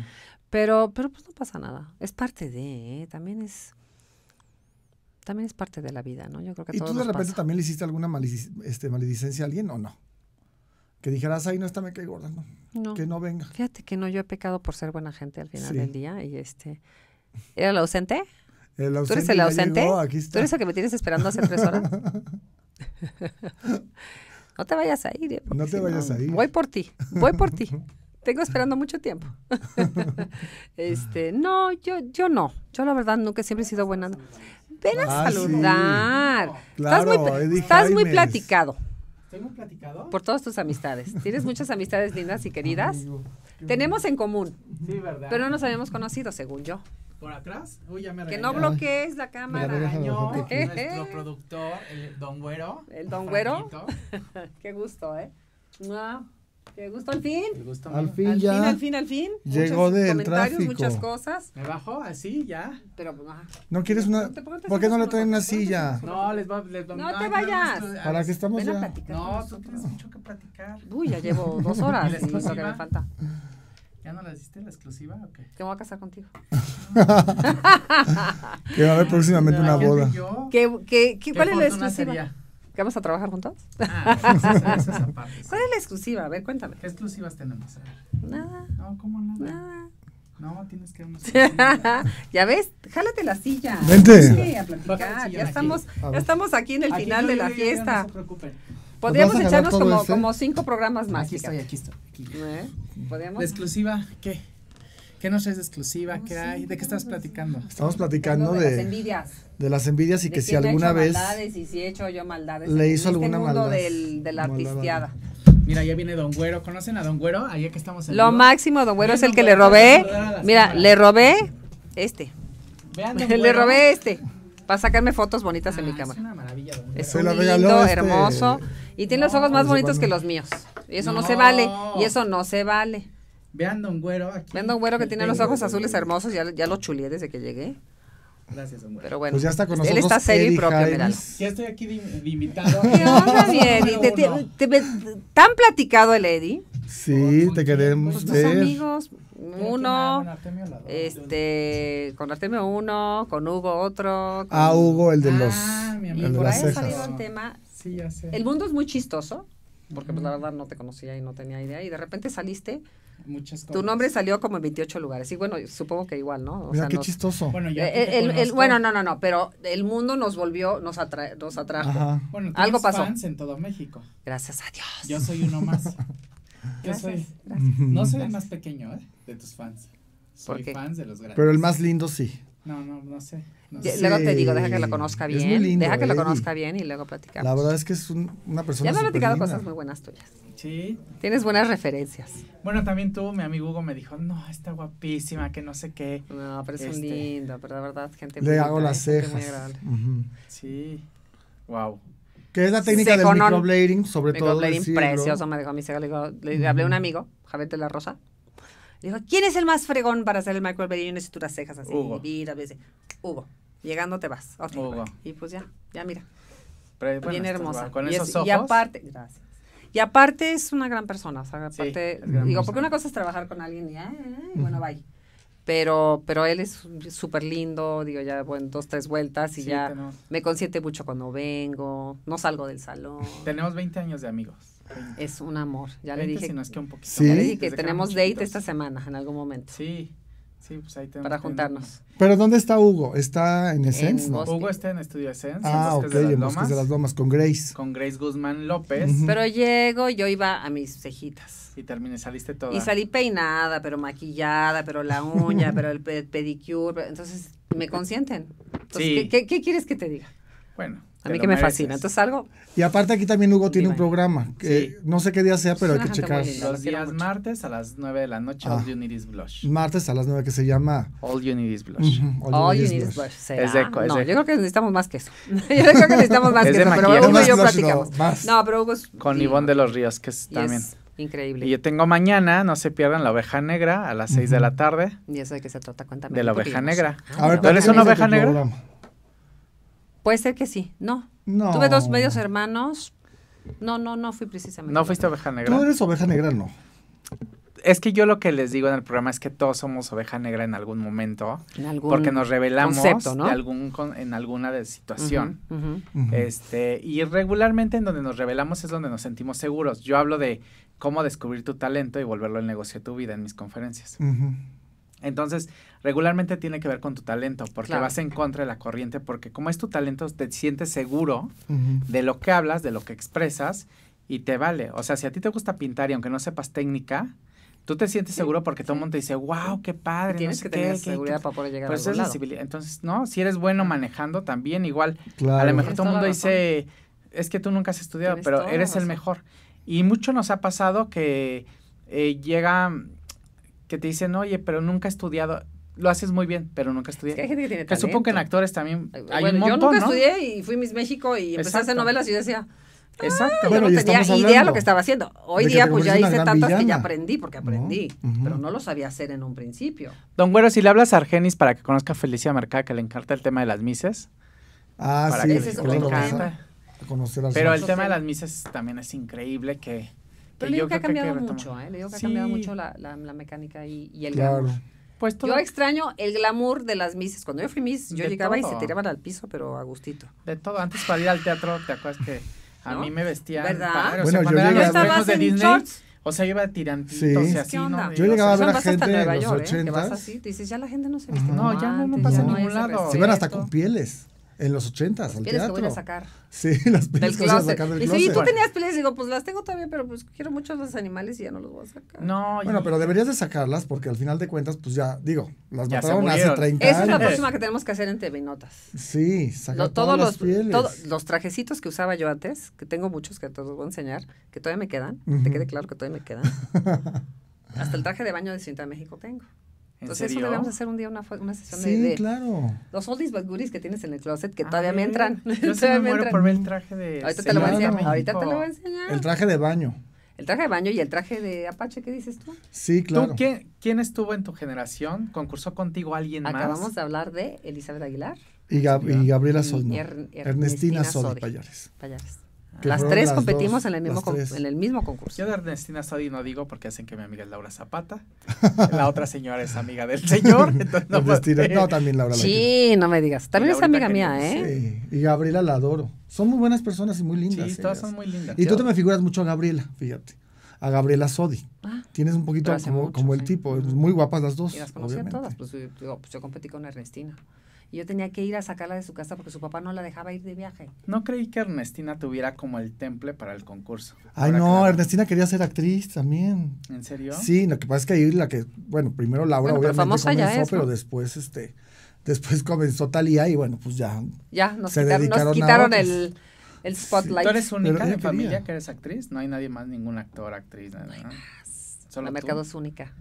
Speaker 2: Pero, pero pues no pasa nada. Es parte de, ¿eh? también es también es parte de la vida, ¿no? Yo creo que ¿Y tú de repente también
Speaker 1: le hiciste alguna maledicencia este, a alguien o no? Que dijeras, ahí no, está me cae gorda, no.
Speaker 2: Que no venga. Fíjate que no, yo he pecado por ser buena gente al final del día y este. ¿Era el ausente? ¿Tú eres el ausente? Llegó, aquí está. ¿Tú eres el que me tienes esperando hace tres horas? no te vayas a ir. ¿eh? No te vayas ahí. Voy por ti, voy por ti. Tengo esperando mucho tiempo. este, no, yo, yo no. Yo la verdad nunca siempre he sido buena ven a ah, saludar. estás muy, estás muy platicado. ¿Estoy platicado? Por todas tus amistades. Tienes muchas amistades lindas y queridas. Tenemos en común. Sí, verdad. Pero no nos habíamos conocido, según yo.
Speaker 4: ¿Por atrás? Uy, ya me Que no bloquees la cámara. Me regañó nuestro productor,
Speaker 2: el don Güero. El don Güero. Qué gusto, ¿eh? ¿Te gustó al fin? gustó, al fin al Fin, al fin, Llegó del tráfico. muchas cosas. Me
Speaker 4: bajó así ya. Pero pues,
Speaker 1: No quieres una ¿Por qué no le traen una silla?
Speaker 4: No, les va les va No te vayas. Para que estamos ya. no, tú tienes mucho que platicar. Uy, ya llevo dos horas y, lo que me falta. ¿Ya no la hiciste? la exclusiva o qué? Te voy a casar contigo.
Speaker 1: que va a haber próximamente una boda.
Speaker 2: ¿Qué, qué, qué, ¿Cuál es la exclusiva? vamos a trabajar juntos? Ah, ¿Cuál es la exclusiva? A ver, cuéntame.
Speaker 4: ¿Qué exclusivas tenemos?
Speaker 2: Nada. No, ¿cómo nada? Nada.
Speaker 4: No, tienes que
Speaker 2: ya ves, jálate la silla. Vente. Sí, a Ya estamos, estamos aquí en el final de la fiesta. no se
Speaker 3: preocupen.
Speaker 4: Podríamos echarnos como,
Speaker 2: cinco programas más. Aquí estoy, aquí
Speaker 1: estoy.
Speaker 4: La ¿Eh? exclusiva, ¿qué? ¿Qué nos es de exclusiva? ¿Qué hay? ¿De
Speaker 2: qué estás platicando?
Speaker 1: Estamos platicando de, de las envidias de las envidias y que si, alguna vez maldades,
Speaker 2: y si he hecho yo maldades le hizo este alguna mundo maldad, del, de la artisteada
Speaker 4: Mira, ya viene Don Güero.
Speaker 2: ¿Conocen a Don Güero? Ahí estamos Lo máximo, Don Güero es el que le robé. Mira, le robé este. Vean, le robé este para sacarme fotos bonitas en mi ah, cámara. Es una maravilla. Don es un lindo, este- hermoso y tiene los ojos más bonitos que los míos. Y eso no. se vale y eso no se vale. Vean Don Güero aquí. Vean Don Güero que tiene los ojos azules hermosos, ya, ya lo chulié desde que llegué. Gracias, Samuel. Pero bueno, pues ya está con nosotros. Él está serio Eddie y propio, Ya estoy aquí de, invitado. ¿Qué onda, Eddie? ¿Te, te, te, tan platicado el Eddie?
Speaker 1: Sí, te queremos pues ver. Tus
Speaker 2: amigos, uno, este, con Artemio uno, con Hugo otro.
Speaker 1: Con... Ah, Hugo, el de ah, los, ah, mi amigo. Y por ahí salió un
Speaker 2: tema. Sí, ya sé. El mundo es muy chistoso, porque pues la verdad no te conocía y no tenía idea, y de repente saliste muchas cosas. Tu nombre salió como en 28 lugares. Y bueno, supongo que igual, ¿no? O sea, qué chistoso. Eh, bueno, no, no, no, pero el mundo nos volvió, nos, nos atrajo. Bueno, algo pasó. en
Speaker 4: todo México. Gracias a Dios. Yo soy uno más. yo soy. No soy el más pequeño, ¿eh? De tus fans. Soy fans de los grandes. Pero el más lindo sí.
Speaker 2: No, no, no sé. Luego te digo, deja que lo conozca bien. muy lindo, deja que lo eh. conozca bien y luego platicamos.
Speaker 1: La verdad es que es una persona. Ya me ha platicado cosas muy
Speaker 2: buenas tuyas. Sí. Tienes buenas referencias.
Speaker 4: Bueno, también tú, mi amigo Hugo, me dijo, no, está guapísima, que no sé qué. No, pero
Speaker 2: es un este, lindo, pero la verdad, gente Le hago las eh, cejas. Sí.
Speaker 1: Wow. qué es la técnica de del microblading, sobre microblading todo. Microblading precioso, me
Speaker 2: dijo mi ceja. Le, digo, hablé a un amigo, Javier de la Rosa. Dijo, ¿quién es el más fregón para hacer el Michael Bay? Y yo necesito unas cejas así, Hugo. mira, veces. Pues, Hugo, llegando te vas. Hugo. Y pues ya, ya mira. Bien hermosa. y, aparte, gracias. Y aparte es una gran persona. O sea, aparte, digo, porque una cosa es trabajar con alguien y, ah, ah, ah, bueno, bye. Pero, pero él es súper lindo, digo, ya, bueno, dos, tres vueltas y ya me consiente mucho cuando vengo, no salgo del salón. Tenemos 20 años de amigos. Es un amor. Ya le dije. Si es que un poquito. ¿Sí? le dije que tenemos date esta semana en algún momento. Sí. Sí, pues ahí tenemos. Para juntarnos.
Speaker 1: ¿Pero dónde está Hugo? ¿Está en Essence? ¿no? Hugo
Speaker 2: está en Estudio Essence. Ah,
Speaker 1: en ok, de las en Lomas, de las Lomas, con Grace. Con
Speaker 4: Grace Guzmán López.
Speaker 2: Pero llego, yo iba a mis cejitas. Y terminé, saliste toda. Y salí peinada, pero maquillada, pero la uña, pero el pedicure. Entonces, me consienten. Entonces, sí. qué quieres que te diga? Bueno, a mí que me fascina. Entonces algo...
Speaker 1: Y aparte aquí también Hugo tiene un programa, que no sé qué día sea, pero hay que checar. Los
Speaker 4: días martes a las 9 de la noche, ah. All You Blush.
Speaker 1: Martes a las 9 que se llama...
Speaker 4: All You Blush. All, All, You Blush. ¿Será? Es de, no, yo creo
Speaker 2: que necesitamos más que eso. yo creo que necesitamos
Speaker 4: más es que eso, pero Hugo y yo platicamos. No, pero Hugo Con Ivonne de los Ríos, que es también... Increíble. Y yo tengo mañana, no se pierdan, la oveja negra a las 6 de la tarde. ¿Y eso de qué se trata? Cuéntame. De la oveja negra. A ver, ¿Tú eres una oveja negra?
Speaker 2: Puede ser que sí, no. no. Tuve dos medios hermanos. No, no, no fui precisamente. No fuiste oveja
Speaker 4: negra. Tú eres oveja negra, no. Es que yo lo que les digo en el programa es que todos somos oveja negra en algún momento. En algún porque nos revelamos algún en alguna situación. Este, y regularmente en donde nos revelamos es donde nos sentimos seguros. Yo hablo de cómo descubrir tu talento y volverlo el negocio de tu vida en mis conferencias. Entonces, regularmente tiene que ver con tu talento, porque vas en contra de la corriente, porque como es tu talento, te sientes seguro de lo que hablas, de lo que expresas y te vale. O sea, si a ti te gusta pintar y aunque no sepas técnica, tú te sientes seguro porque todo el mundo te dice, wow, qué padre. Tienes que tener seguridad para
Speaker 2: poder llegar a la
Speaker 4: Entonces, no, si eres bueno manejando también, igual, a lo mejor todo el mundo dice, es que tú nunca has estudiado, pero eres el mejor. Y mucho nos ha pasado que eh, llega, que te dicen, oye, pero nunca he estudiado lo haces muy bien, pero nunca estudié. que supongo que en actores también hay un montón, Yo nunca estudié
Speaker 2: y fui a Miss México y empecé a hacer novelas y yo decía... Ah, Exacto. yo no tenía idea lo que estaba haciendo. Hoy día pues ya hice tantas que ya aprendí, porque aprendí, pero no lo sabía hacer en un principio.
Speaker 4: Don Güero, si le hablas a Argenis para que conozca a Felicia Mercada, que le encanta el tema de las mises. Ah, para sí. Que ese
Speaker 1: Pero el tema de las
Speaker 4: mises también es increíble que... pero yo le digo que ha cambiado mucho, ¿eh? Le digo que ha cambiado mucho
Speaker 2: la, la, mecánica y, y el claro. Yo extraño el glamour de las Misses. Cuando yo fui miss, yo llegaba y se tiraban al piso, pero a gustito.
Speaker 4: De todo. Antes para ir al teatro, ¿te acuerdas que a mí me vestían? ¿Verdad? o sea, yo los de Disney... O sea, iba
Speaker 2: tirantito, sí. así, Yo llegaba a ver a gente en los ¿eh? ochentas así, dices, ya la gente no se viste. No, ya no, me pasa en ningún lado. Se iban hasta con
Speaker 1: pieles. En los ochentas, al teatro. que voy a sacar. Sí, las pieles que voy a sacar Y tú
Speaker 2: tenías pieles, digo, pues las tengo todavía, pero pues quiero muchos los animales y ya no los voy a
Speaker 1: sacar. No. Bueno, pero deberías de sacarlas porque al final de cuentas, pues ya, digo, las mataron hace 30 años. Esa es la próxima que
Speaker 2: tenemos que hacer en TV Notas.
Speaker 1: Sí, sacar todos los, las
Speaker 2: los trajecitos que usaba yo antes, que tengo muchos que te los voy a enseñar, que todavía me quedan, te quede claro que todavía me quedan. Hasta el traje de baño de Ciudad de México tengo. Entonces le eso a hacer un día una, una sesión de, Sí, claro. los oldies but goodies que tienes en el closet que ah, todavía me entran. Yo se me, muero por ver el traje de Ahorita te lo voy a enseñar. Ahorita te lo voy a enseñar. El
Speaker 1: traje de baño.
Speaker 2: El traje de baño y el traje de Apache, ¿qué dices tú?
Speaker 1: Sí, claro. ¿Tú
Speaker 4: quién, estuvo en tu generación? ¿Concursó contigo alguien
Speaker 2: Acabamos más? Acabamos de hablar de Elizabeth Aguilar.
Speaker 1: Y, Gabriela Solno. Ernestina, Ernestina Sol Payares.
Speaker 2: Payares. Las tres competimos en, el mismo en el mismo concurso.
Speaker 4: Yo de Ernestina Sodi no digo porque hacen que mi amiga es Laura Zapata. La otra señora es amiga del señor. Pues no, también Laura.
Speaker 1: Sí, no me digas. También es amiga mía, ¿eh? Sí, y Gabriela la adoro. Son muy buenas personas y muy lindas. Sí, todas son muy lindas. Y tú te me figuras mucho a Gabriela, fíjate. A Gabriela Sodi. Ah, Tienes un poquito como, el tipo. Muy guapas las dos. Y las conocí todas.
Speaker 2: Pues, pues yo competí con Ernestina yo tenía que ir a sacarla de su casa porque su papá no la dejaba ir de viaje.
Speaker 4: No creí que Ernestina tuviera como el temple para el concurso.
Speaker 1: Ay, no, Ernestina quería ser actriz también. ¿En serio? Sí, lo que pasa es que ahí la que, bueno, primero Laura obviamente pero comenzó, pero después este después comenzó Talía y bueno, pues ya. Ya, nos se quitaron, el,
Speaker 2: el spotlight. tú eres única de familia
Speaker 4: que eres actriz, no hay nadie más, ningún actor, actriz,
Speaker 2: Solo La mercado es única.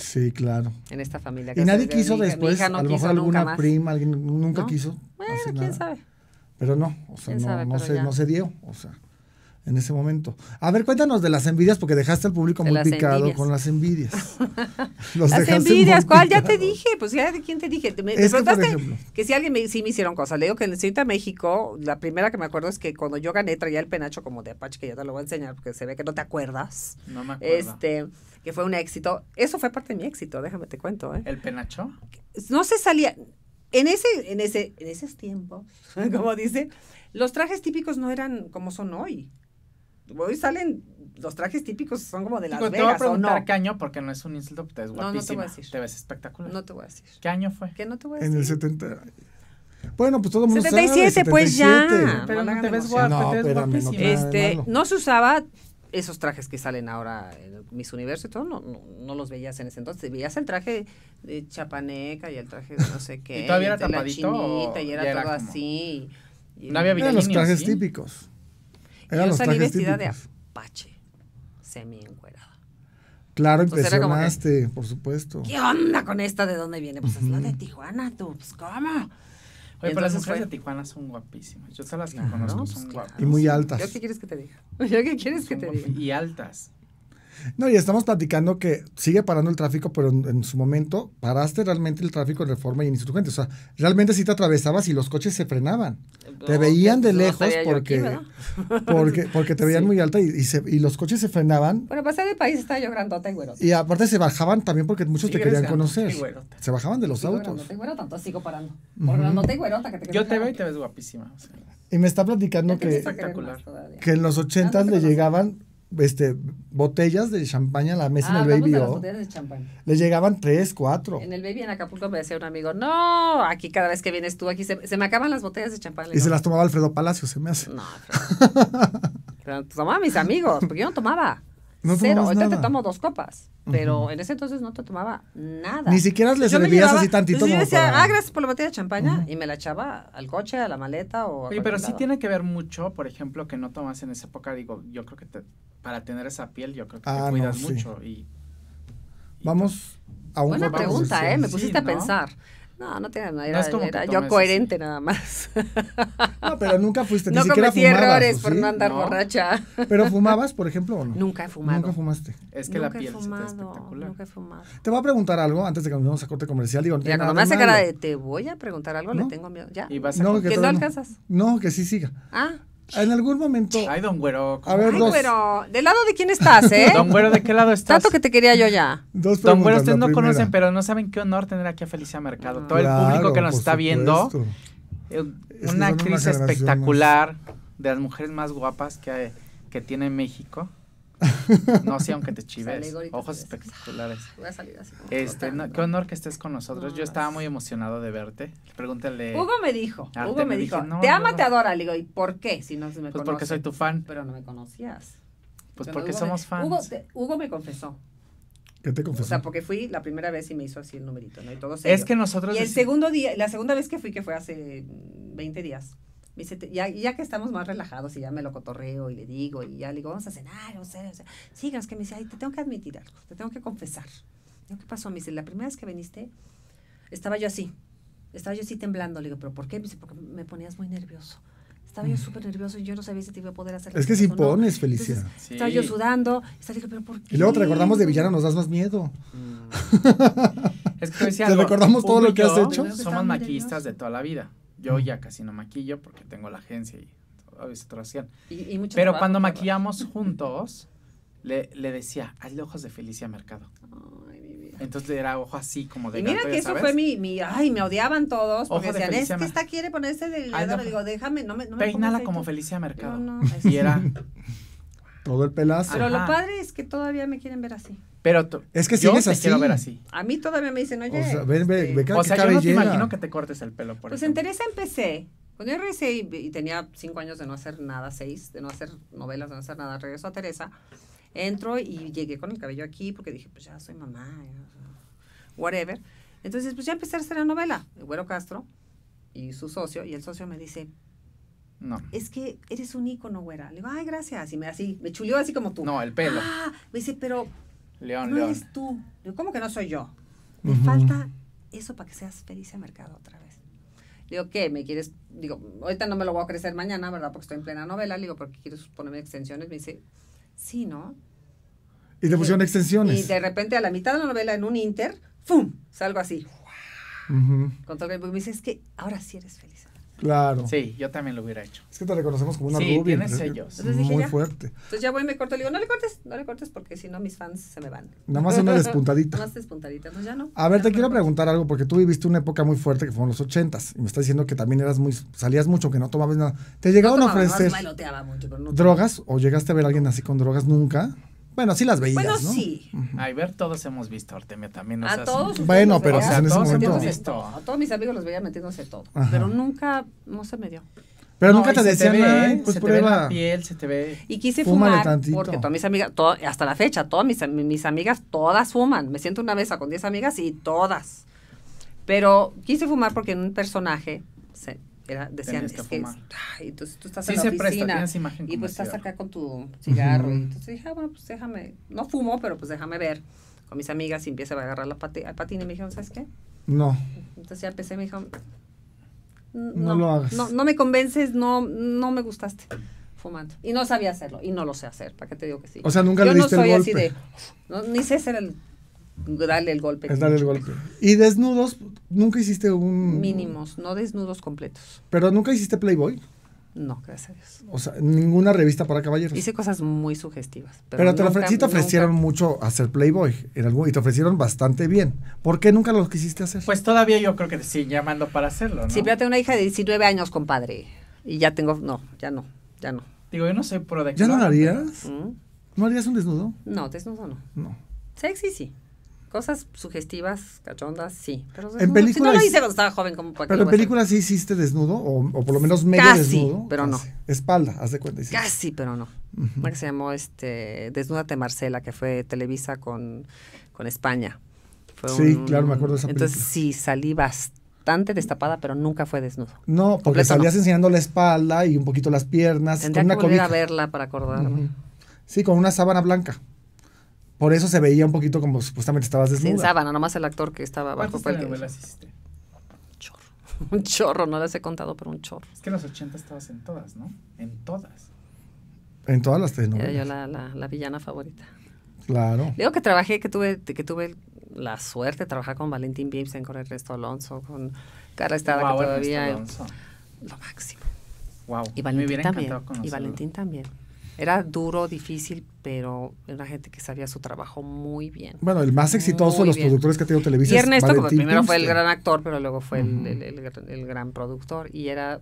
Speaker 1: Sí, claro.
Speaker 2: En esta familia. y nadie quiso después, a lo mejor alguna prima,
Speaker 1: alguien nunca quiso. Bueno, quién sabe. Pero no, o sea, no, se, dio, o sea, en ese momento. A ver, cuéntanos de las envidias, porque dejaste al público muy picado con las envidias. las envidias, ¿cuál? Ya te
Speaker 2: dije, pues ya de quién te dije. Me, preguntaste que, si alguien me, sí me hicieron cosas. Le digo que en el Ciudad de México, la primera que me acuerdo es que cuando yo gané traía el penacho como de Apache, que ya te lo voy a enseñar, porque se ve que no te acuerdas.
Speaker 4: No me acuerdo. Este
Speaker 2: que fue un éxito. Eso fue parte de mi éxito, déjame te cuento. ¿eh? ¿El penacho? No se salía. En ese, en ese, en esos tiempos, como dice, los trajes típicos no eran como son hoy. Hoy salen los trajes típicos son como de Las Vegas, Te voy a preguntar no?
Speaker 4: qué año, porque no es un insulto, te ves guapísima. No, te voy a decir. Te ves espectacular. No te voy a decir. ¿Qué año
Speaker 2: fue? Que no te voy a decir. En el
Speaker 1: 70. Bueno, pues todo el mundo se sabe, 77, pues ya. Pero no, te ves guapa, este,
Speaker 2: no se usaba esos trajes que salen ahora en Miss Universo y todo, no, no, los veías en ese entonces. Veías el traje de chapaneca y el traje de no sé qué. ¿Y todavía era tapadito? y era, todo así. Y, no había Eran los trajes
Speaker 1: típicos. Eran los salí trajes vestida de
Speaker 2: apache, semi encuerada.
Speaker 1: Claro, entonces impresionaste, por supuesto. ¿Qué onda
Speaker 2: con esta? ¿De dónde viene? Pues es la de Tijuana, tú. Pues, ¿cómo? Oye, pero las mujeres de Tijuana son guapísimas. Yo todas las que conozco son pues, guapas.
Speaker 4: Y muy altas. ¿Yo qué quieres que te diga? ¿Yo qué quieres que te diga? Y altas.
Speaker 1: No, y estamos platicando que sigue parando el tráfico, pero en, su momento paraste realmente el tráfico en reforma y en O sea, realmente sí te atravesabas y los coches se frenaban. te veían de lejos porque, porque, porque te veían muy alta y, los coches se frenaban.
Speaker 2: Bueno, pasé pues de país, estaba yo grandota y güerota. Y
Speaker 1: aparte se bajaban también porque muchos te querían conocer. Se bajaban de los autos. no
Speaker 2: y güerota, entonces sigo parando. Uh grandota que te Yo te veo y te ves guapísima.
Speaker 1: Y me está platicando que, que en los ochentas le llegaban este, botellas de champaña a la mesa en el ah, Baby O. Le llegaban tres, cuatro. En
Speaker 2: el Baby en Acapulco me decía un amigo, no, aquí cada vez que vienes tú, aquí se, se me acaban las botellas de champán. Y se
Speaker 1: las tomaba Alfredo Palacio, se me hace. No, Pero
Speaker 2: tomaba mis amigos, porque yo no tomaba. Cero. Ahorita te tomo dos copas, pero en ese entonces no te tomaba nada.
Speaker 1: Ni siquiera le servías así tantito. Yo decía, ah,
Speaker 2: gracias por la botella de champaña, y me la echaba al coche, a la maleta o. pero sí
Speaker 4: tiene que ver mucho, por ejemplo, que no tomas en esa época, digo, yo creo que para tener esa piel, yo creo que te ah, cuidas mucho. Y, y
Speaker 1: Vamos. Pues, un Buena pregunta, ¿eh? Me pusiste a pensar.
Speaker 2: No, no tiene nada. de era yo coherente nada más. No, pero nunca fuiste. Ni no cometí errores por no andar borracha. ¿Pero
Speaker 1: fumabas, por ejemplo, o no? Nunca he fumado. Nunca fumaste. Es que nunca
Speaker 2: la piel he fumado, espectacular. Nunca he fumado.
Speaker 1: Te voy a preguntar algo antes de que nos vamos a corte comercial. Digo, cuando me hace cara de
Speaker 2: te voy a preguntar algo, le tengo miedo. Ya. ¿Y vas a no, que, que no alcanzas.
Speaker 1: No, que sí siga. Ah.
Speaker 2: En algún momento. Ay, don Güero. A Ay, Güero.
Speaker 1: ¿Del lado de quién estás, eh? Don Güero, ¿de
Speaker 2: qué lado estás? Tanto que te quería yo ya. don Güero, ustedes no conocen,
Speaker 4: pero no saben qué honor tener aquí a Felicia Mercado. Ah. Todo el público que nos está viendo. Eh, una actriz espectacular, de las mujeres más guapas que, que tiene México. No, sí, aunque te chives. Ojos espectaculares. así. Este, qué honor que estés con nosotros. Yo estaba muy emocionado de verte. Pregúntale. Hugo me dijo. Hugo me, dijo. te ama, te
Speaker 2: adora. Le digo, ¿y por qué? Si no se me Pues porque soy tu fan. Pero no me conocías. Pues porque somos fans. Hugo, me confesó. ¿Qué te confesó? O sea, porque fui la primera vez y me hizo así el numerito, ¿no? Y todo Es que nosotros. el segundo día, la segunda vez que fui, que fue hace 20 días, ya, ya que estamos más relajados y ya me lo cotorreo y le digo y ya le digo, vamos a cenar, vamos a cenar. sea, es que me dice, ay, te tengo que admitir algo, te tengo que confesar. ¿Qué pasó? Me dice, la primera vez que viniste, estaba yo así, estaba yo así temblando. Le digo, ¿pero por qué? Me dice, porque me ponías muy nervioso. Estaba yo mm. súper nervioso y yo no sabía si te iba a poder hacer. Es que si pones, Felicia Estaba yo sudando. Estaba, yo ¿pero por qué? Y luego te recordamos de villana,
Speaker 1: nos das más miedo. Mm. es que te recordamos todo lo que has hecho. Somos maquistas
Speaker 4: de toda la vida. Yo ya casi no maquillo porque tengo la agencia y todo Pero cuando maquillamos juntos, le, decía, hazle ojos de Felicia Mercado. Entonces era ojo así como de Y mira que eso fue
Speaker 2: mi, mi, ay, me odiaban todos porque decían, es que esta quiere ponerse del digo, déjame, no me, no Peínala como Felicia Mercado.
Speaker 1: y era... Todo el pelazo. Pero lo
Speaker 2: padre es que todavía me quieren ver así.
Speaker 1: Pero es que si te quiero ver así.
Speaker 2: A mí todavía me dicen, oye. O sea, ven,
Speaker 1: este". o sea
Speaker 4: no te imagino que te cortes el pelo. Por pues en
Speaker 2: Teresa empecé. Cuando yo regresé y, tenía cinco años de no hacer nada, seis, de no hacer novelas, de no hacer nada, regreso a Teresa. Entro y llegué con el cabello aquí porque dije, pues ya soy mamá, whatever. Entonces, pues ya empecé a hacer la novela. El Güero Castro y su socio, y el socio me dice, no. Es que eres un ícono, güera. Le digo, ay, gracias. Y me así, me chuleó así como tú. No, el pelo. Ah, me dice, pero León, no eres tú. ¿Cómo que no soy yo? Me falta eso para que seas feliz Felicia Mercado otra vez. Le digo, ¿qué? ¿Me quieres? Digo, ahorita no me lo voy a crecer mañana, ¿verdad? Porque estoy en plena novela. Le digo, ¿por qué quieres ponerme extensiones? Me dice, sí, ¿no?
Speaker 1: Y le pusieron extensiones. Y de
Speaker 2: repente a la mitad de la novela, en un inter, ¡fum! Salgo así. Con todo el... Me dice, es que ahora sí eres feliz.
Speaker 4: Claro. Sí, yo también lo hubiera hecho. Es que te reconocemos
Speaker 1: como una rubia. sellos. muy fuerte.
Speaker 2: Entonces ya voy y me corto. Le digo, no le cortes, no le cortes porque si no mis fans se me van. Nada más una despuntadita. Nada más despuntadita, no ya no.
Speaker 1: A ver, te quiero preguntar algo porque tú viviste una época muy fuerte que fueron los ochentas y me estás diciendo que también eras muy, salías mucho, que no tomabas nada. ¿Te llegaron no a ofrecer no, drogas o llegaste a ver a alguien así con drogas nunca? Bueno, sí las veías, bueno, sí.
Speaker 4: Ay, ver, todos hemos visto, Artemio también.
Speaker 1: a todos. Bueno, pero en ese momento.
Speaker 2: A todos mis amigos los veía metiéndose todo. Pero nunca, no se me dio. Pero nunca te decían, ¿eh? pues se Te ve la piel, se te ve. Y quise Fúmale fumar tantito. porque todas mis amigas, hasta la fecha, todas mis, mis, amigas, todas fuman. Me siento una mesa con 10 amigas y todas. Pero quise fumar porque en un personaje se, era, decían, es que, ay, entonces tú estás sí en la se oficina y pues estás acá con tu cigarro y entonces dije, ah, bueno, pues déjame, no fumo, pero pues déjame ver con mis amigas y empieza a agarrar la patina, y me dijeron, ¿sabes qué? No. Entonces ya empecé, me dijeron, no, no lo hagas. No, me convences, no, no me gustaste fumando. Y no sabía hacerlo, y no lo sé hacer, ¿para qué te digo que sí? O sea, nunca Yo le diste no soy así de, no, ni sé ser el Dale el golpe. el golpe.
Speaker 1: Y desnudos, nunca hiciste un... Mínimos,
Speaker 2: no desnudos completos.
Speaker 1: Pero nunca hiciste Playboy. No, gracias a O sea, ninguna revista para caballeros. Hice cosas muy sugestivas. Pero, te, sí te ofrecieron mucho hacer Playboy en algún, y te ofrecieron bastante bien. ¿Por qué nunca lo quisiste hacer? Pues todavía yo creo que te llamando para hacerlo, ¿no? Sí, pero
Speaker 2: tengo una hija de 19 años, compadre. Y ya tengo, no, ya no, ya no. Digo, yo no sé pro de... ¿Ya no harías? ¿Mm? ¿No harías un desnudo? No, desnudo no. No. Sexy sí. Cosas sugestivas, cachondas, sí. Pero en películas, si no lo hice cuando estaba joven, como para Pero en películas
Speaker 1: sí hiciste desnudo, o, o, por lo menos medio Casi, pero no. Espalda, haz de cuenta.
Speaker 2: Casi, pero no. Una que se llamó este, Desnúdate Marcela, que fue Televisa con, con España. sí, claro, me acuerdo de esa película. Entonces sí, salí bastante destapada, pero nunca fue desnudo.
Speaker 1: No, porque salías enseñando la espalda y un poquito las piernas. Tendría que volver a verla para acordarme. Sí, con una sábana blanca. Por eso se veía un poquito como supuestamente estabas desnuda. Sin sábana,
Speaker 2: nomás el actor que estaba bajo ¿Cuántas Un chorro. Un chorro, no les he contado, pero un chorro. Es que en los 80 estabas en todas, ¿no? En todas.
Speaker 1: En todas las telenovelas. Era
Speaker 2: yo la, la, villana favorita. Claro. Digo que trabajé, que tuve, que tuve la suerte de trabajar con Valentín Bimsen, con Ernesto Alonso, con Carla Estrada, que todavía... Alonso. Lo máximo. Wow. Y Valentín también. Y Valentín también. Era duro, difícil, pero era gente que sabía su trabajo muy bien. Bueno, el más exitoso de los
Speaker 1: productores que ha tenido Televisa. Y Ernesto, primero fue el gran
Speaker 2: actor, pero luego fue el, el, el, gran productor. Y era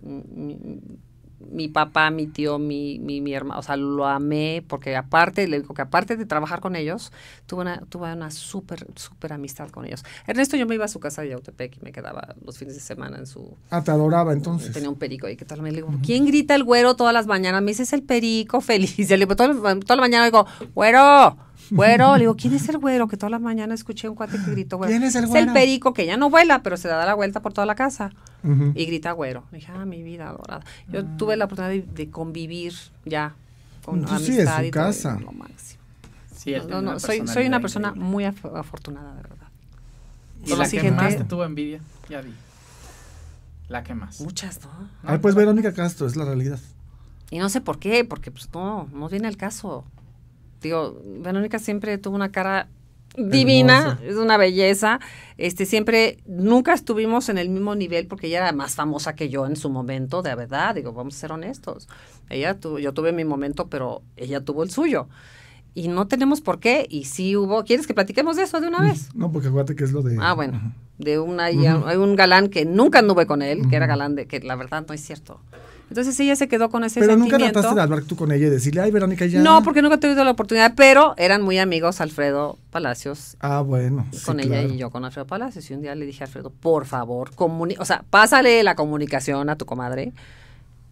Speaker 2: mi papá, mi tío, mi, mi, mi, hermano, o sea, lo amé porque aparte, le digo que aparte de trabajar con ellos, tuve una, tuve una súper, súper amistad con ellos. Ernesto, yo me iba a su casa de Yautepec y me quedaba los fines de semana en su...
Speaker 1: Ah, te adoraba entonces. Tenía un
Speaker 2: perico ahí que tal me le digo, ¿quién grita el güero todas las mañanas? Me dice, es el perico feliz. Y le digo, toda la mañana digo, güero, Güero, le digo, ¿quién es el güero? Que toda la mañana escuché un cuate que gritó güero. ¿Quién es el güero? Es el perico que ya no vuela, pero se da la vuelta por toda la casa y grita güero. dije, ah, mi vida adorada. Yo tuve la oportunidad de, convivir ya con amistad pues sí, es su casa. lo máximo.
Speaker 4: no, no, soy, soy
Speaker 2: una persona muy afortunada, de verdad. Y la que más
Speaker 4: tuvo envidia, ya vi.
Speaker 2: La que más. Muchas, ¿no? Ay,
Speaker 1: pues Verónica Castro, es la realidad.
Speaker 2: Y no sé por qué, porque pues no, no viene el caso digo, Verónica siempre tuvo una cara divina, es una belleza. Este, siempre, nunca estuvimos en el mismo nivel porque ella era más famosa que yo en su momento, de verdad, digo, vamos a ser honestos. Ella tuvo, yo tuve mi momento, pero ella tuvo el suyo. Y no tenemos por qué, y sí hubo, ¿quieres que platiquemos de eso de una mm, vez?
Speaker 1: No, porque acuérdate que es lo de... Ah,
Speaker 2: bueno, una, hay un galán que nunca anduve con él, que era galán de, que la verdad no es cierto. Entonces ella se quedó con ese sentimiento. Pero nunca trataste de hablar
Speaker 1: tú con ella y decirle, ay, Verónica, ya. No,
Speaker 2: porque nunca tuve la oportunidad, pero eran muy amigos Alfredo Palacios. Ah, bueno. Con ella y yo con Alfredo Palacios. Y un día le dije a Alfredo, por favor, o sea, pásale la comunicación a tu comadre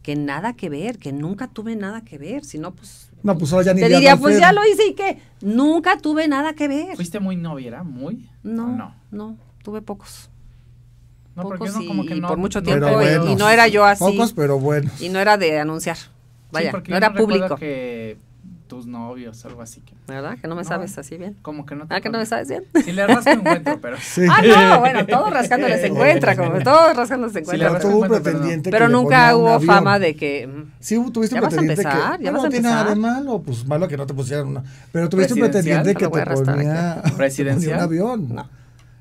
Speaker 2: que nada que ver, que nunca tuve nada que ver, si no, pues...
Speaker 1: No, pues ahora ya ni Te diría, pues ya lo
Speaker 2: hice y que nunca tuve nada que ver. ¿Fuiste muy noviera, muy? No, no, no, tuve pocos pocos como que y, por mucho tiempo y, no era yo así. Pocos, pero bueno. Y no era de anunciar. Vaya, sí, no era público.
Speaker 4: que tus novios, algo así. Que, ¿Verdad? Que no me sabes así bien.
Speaker 2: Como que no te ¿Ah, que no me sabes bien? Si le rasco encuentro, pero. Sí. Ah, no, bueno, todos rascándoles se encuentra, como todos rascándoles se encuentra. Si pero tuvo un pretendiente. Pero, no. pero nunca hubo fama de que. Mm,
Speaker 1: sí, tuviste un pretendiente. Ya vas a empezar, ya vas a empezar. No tiene nada de malo, pues malo que no te pusieran una. Pero tuviste un pretendiente que te ponía, presidencial? un avión. No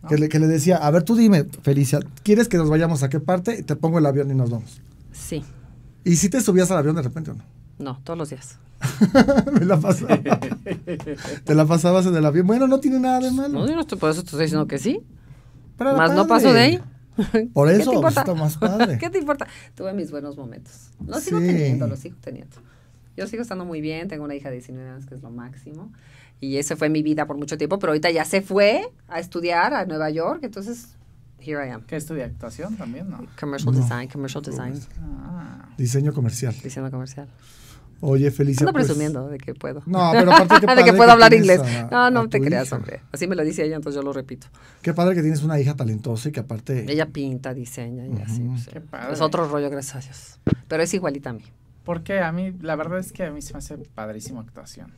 Speaker 1: que, le, que le decía, a ver, tú dime, Felicia, ¿quieres que nos vayamos a qué parte? Te pongo el avión y nos vamos. Sí. ¿Y si te subías al avión de repente o no?
Speaker 2: No, todos los días. Me la pasaba.
Speaker 1: te la pasabas en el avión. Bueno, no tiene nada de malo. No, no por eso te estoy diciendo que sí.
Speaker 2: Más no pasó de ahí. Por eso está más padre. ¿Qué te importa? Tuve mis buenos momentos. Los sigo teniendo, los sigo teniendo. Yo sigo estando muy bien, tengo una hija de 19 años que es lo máximo. Y esa fue mi vida por mucho tiempo, pero ahorita ya se fue a estudiar a Nueva York, entonces here I am. ¿Qué estudia actuación también, no? Commercial design, commercial design.
Speaker 1: Ah. Diseño comercial. Diseño comercial. Oye, Felicia. Ando pues presumiendo de que puedo. No, pero aparte que De que puedo hablar inglés. no, no te creas, hombre.
Speaker 2: Así me lo dice ella, entonces yo lo repito.
Speaker 1: Qué padre que tienes una hija talentosa y que aparte.
Speaker 2: Ella pinta, diseña y así. Es otro rollo, gracias a Pero es igualita a mí. Porque a mí, la verdad es que a mí se me hace padrísimo actuación.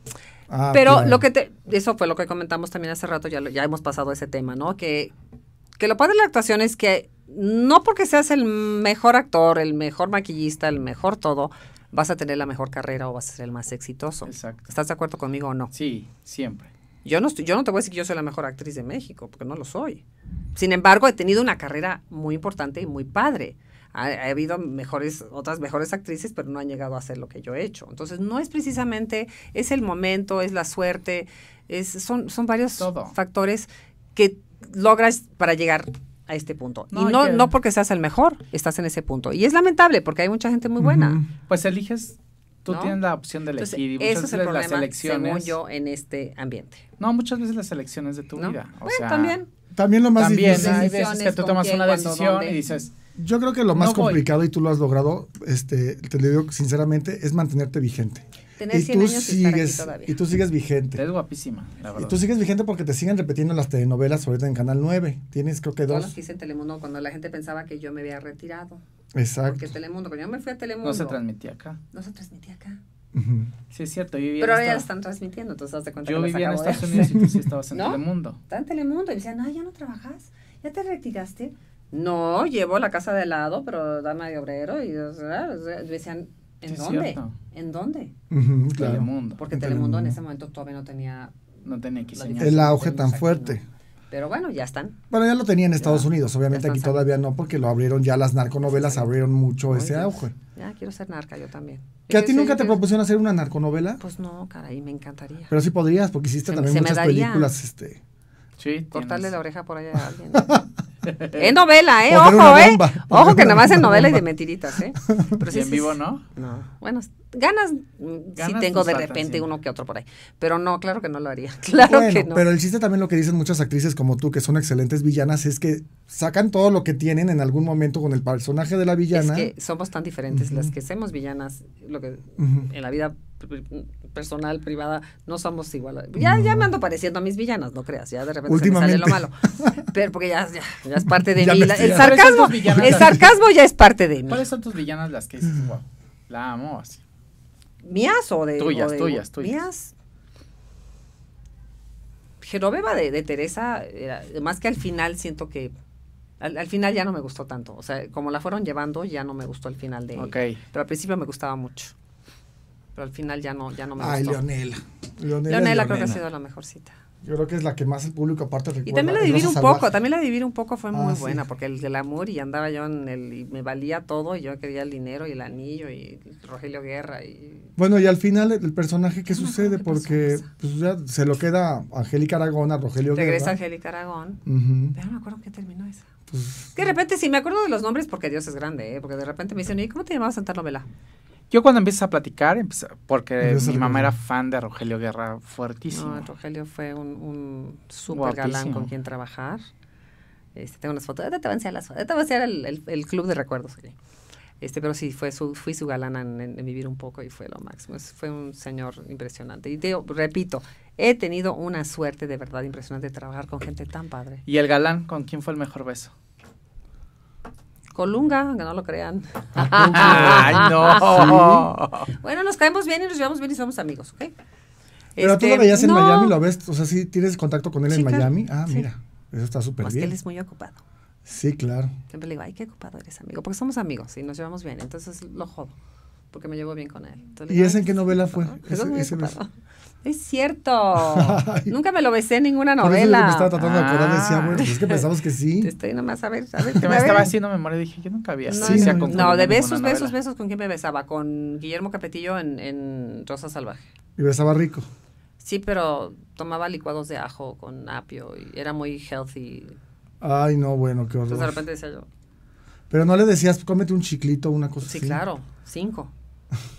Speaker 2: Ah, Pero lo que te, eso fue lo que comentamos también hace rato, ya, ya hemos pasado ese tema, ¿no? Que, que lo padre de la actuación es que no porque seas el mejor actor, el mejor maquillista, el mejor todo, vas a tener la mejor carrera o vas a ser el más exitoso. Exacto. ¿Estás de acuerdo conmigo o no? Sí, siempre. Yo no, yo no te voy a decir que yo soy la mejor actriz de México, porque no lo soy. Sin embargo, he tenido una carrera muy importante y muy padre ha, habido mejores, otras mejores actrices, pero no han llegado a hacer lo que yo he hecho. Entonces, no es precisamente, es el momento, es la suerte, es, son, son varios factores que logras para llegar a este punto. y no, porque seas el mejor, estás en ese punto. Y es lamentable porque hay mucha gente muy buena. Pues eliges
Speaker 4: Tú tienes la opción de elegir y muchas veces es el problema, las
Speaker 2: yo, en este ambiente. No, muchas
Speaker 4: veces las elecciones de tu vida. también. También lo más también difícil. Hay que tú tomas una decisión y dices,
Speaker 1: yo creo que lo más complicado, y tú lo has logrado, este, te lo digo sinceramente, es mantenerte vigente. y tú sigues, y tú sigues vigente. Es guapísima, la verdad. Y tú sigues vigente porque te siguen repitiendo las telenovelas ahorita en Canal 9. Tienes creo que dos. Yo las
Speaker 2: hice en Telemundo cuando la gente pensaba que yo me había retirado. Exacto. Porque Telemundo, cuando yo me fui a Telemundo. No se transmitía acá. No se transmitía acá. Sí, es cierto. Pero ahora ya están transmitiendo, entonces haz de cuenta yo que Yo vivía en Estados Unidos y tú sí estabas en ¿No? Telemundo. Está en Telemundo y me decían, no, ya no trabajas, ya te retiraste. No, llevo la casa de lado, pero dama de obrero. Y decían, ¿en dónde? ¿En dónde? Porque Telemundo, en ese momento todavía no tenía... El auge tan fuerte. Pero bueno, ya están.
Speaker 1: Bueno, ya lo tenía en Estados Unidos, obviamente aquí todavía no, porque lo abrieron ya, las narconovelas abrieron mucho ese auge. Ya, quiero ser narca yo también. ¿Que a ti nunca te propusieron hacer una narconovela? Pues no, caray, me encantaría. Pero sí podrías, porque hiciste también muchas películas, este... Sí, Cortarle la oreja por allá a alguien. Es novela, ¿eh? Ojo, ¿eh? Ojo que nada más en novela y de mentiritas, ¿eh? en vivo, ¿no? No.
Speaker 2: Bueno, ganas, mm, si tengo de repente uno que otro por ahí. Pero no, claro que no lo haría. Claro que no. Pero el
Speaker 1: chiste también lo que dicen muchas actrices como tú, que son excelentes villanas, es que sacan todo lo que tienen en algún momento con el personaje de la villana.
Speaker 2: somos tan diferentes las que hacemos villanas, lo que en la vida personal, privada, no somos igual Ya, me ando pareciendo a mis villanas, no creas, ya de repente sale lo malo. Pero porque ya, ya, es parte de mí. el sarcasmo, ya es parte de mí. ¿Cuáles
Speaker 4: son tus villanas las que dices, la amo así?
Speaker 2: ¿Mías o de Tuyas, tuyas, tuyas. ¿Mías? de, Teresa, más que al final siento que al, final ya no me gustó tanto. O sea, como la fueron llevando, ya no me gustó al final de. Ok. Pero al principio me gustaba mucho pero al final ya no, ya no me Ay, gustó. Leonela. Leonela, creo que ha sido la mejor Yo
Speaker 1: creo que es la que más el público aparte recuerda. Y también la divir un poco,
Speaker 2: también la divir un poco fue muy ah, buena, porque el del amor y andaba yo en el, y me valía todo, y yo quería el dinero y el anillo y Rogelio Guerra
Speaker 1: y... Bueno, y al final el personaje que sucede, porque pues, se lo queda Angélica Aragón a Rogelio Guerra. Regresa Angélica Aragón, pero
Speaker 2: no me acuerdo que terminó esa. Pues que de repente sí me acuerdo de los nombres porque Dios es grande, ¿eh? porque de repente me dicen, ¿y cómo te llamabas Santa Novela?
Speaker 1: Yo cuando empecé a platicar,
Speaker 4: porque mi mamá era fan de Rogelio Guerra fuertísimo.
Speaker 2: Rogelio fue un, súper galán con quien trabajar. Este, tengo unas fotos, te voy a enseñar las fotos, te voy a enseñar el, club de recuerdos. Este, pero sí, fue su, fui su galán en, vivir un poco y fue lo máximo. fue un señor impresionante. Y te repito, he tenido una suerte de verdad impresionante de trabajar con gente tan padre.
Speaker 4: ¿Y el galán con quién fue el mejor beso?
Speaker 2: Colunga, aunque no lo crean. Ay, no. Bueno, nos caemos bien y nos llevamos bien y somos amigos, ¿ok? Pero tú lo este,
Speaker 1: veías en Miami, lo ves, o sea, sí tienes contacto con él en Miami. Ah, mira, eso está súper pues bien. que él es muy ocupado. Sí, claro.
Speaker 2: Siempre le digo, ay, qué ocupado eres, amigo, porque somos amigos y nos llevamos bien, entonces lo jodo, porque me llevo bien con él.
Speaker 1: ¿Y ese en qué novela fue? Ese, es ese
Speaker 2: es cierto. Nunca me lo besé en ninguna novela. me estaba
Speaker 1: tratando de acordar, decía, bueno, pues es que pensamos que sí. Te estoy nomás a ver, a ver. Que me estaba haciendo
Speaker 4: memoria, dije, yo nunca había. No, sí, no de besos, besos,
Speaker 2: besos, ¿con quién me besaba? Con Guillermo Capetillo en, en Rosa Salvaje.
Speaker 1: Y besaba rico.
Speaker 2: Sí, pero tomaba licuados de ajo con apio y era muy healthy.
Speaker 1: Ay, no, bueno, qué horror. Entonces de repente decía yo. Pero no le decías, cómete un chiclito, una cosa así. Sí, claro,
Speaker 2: cinco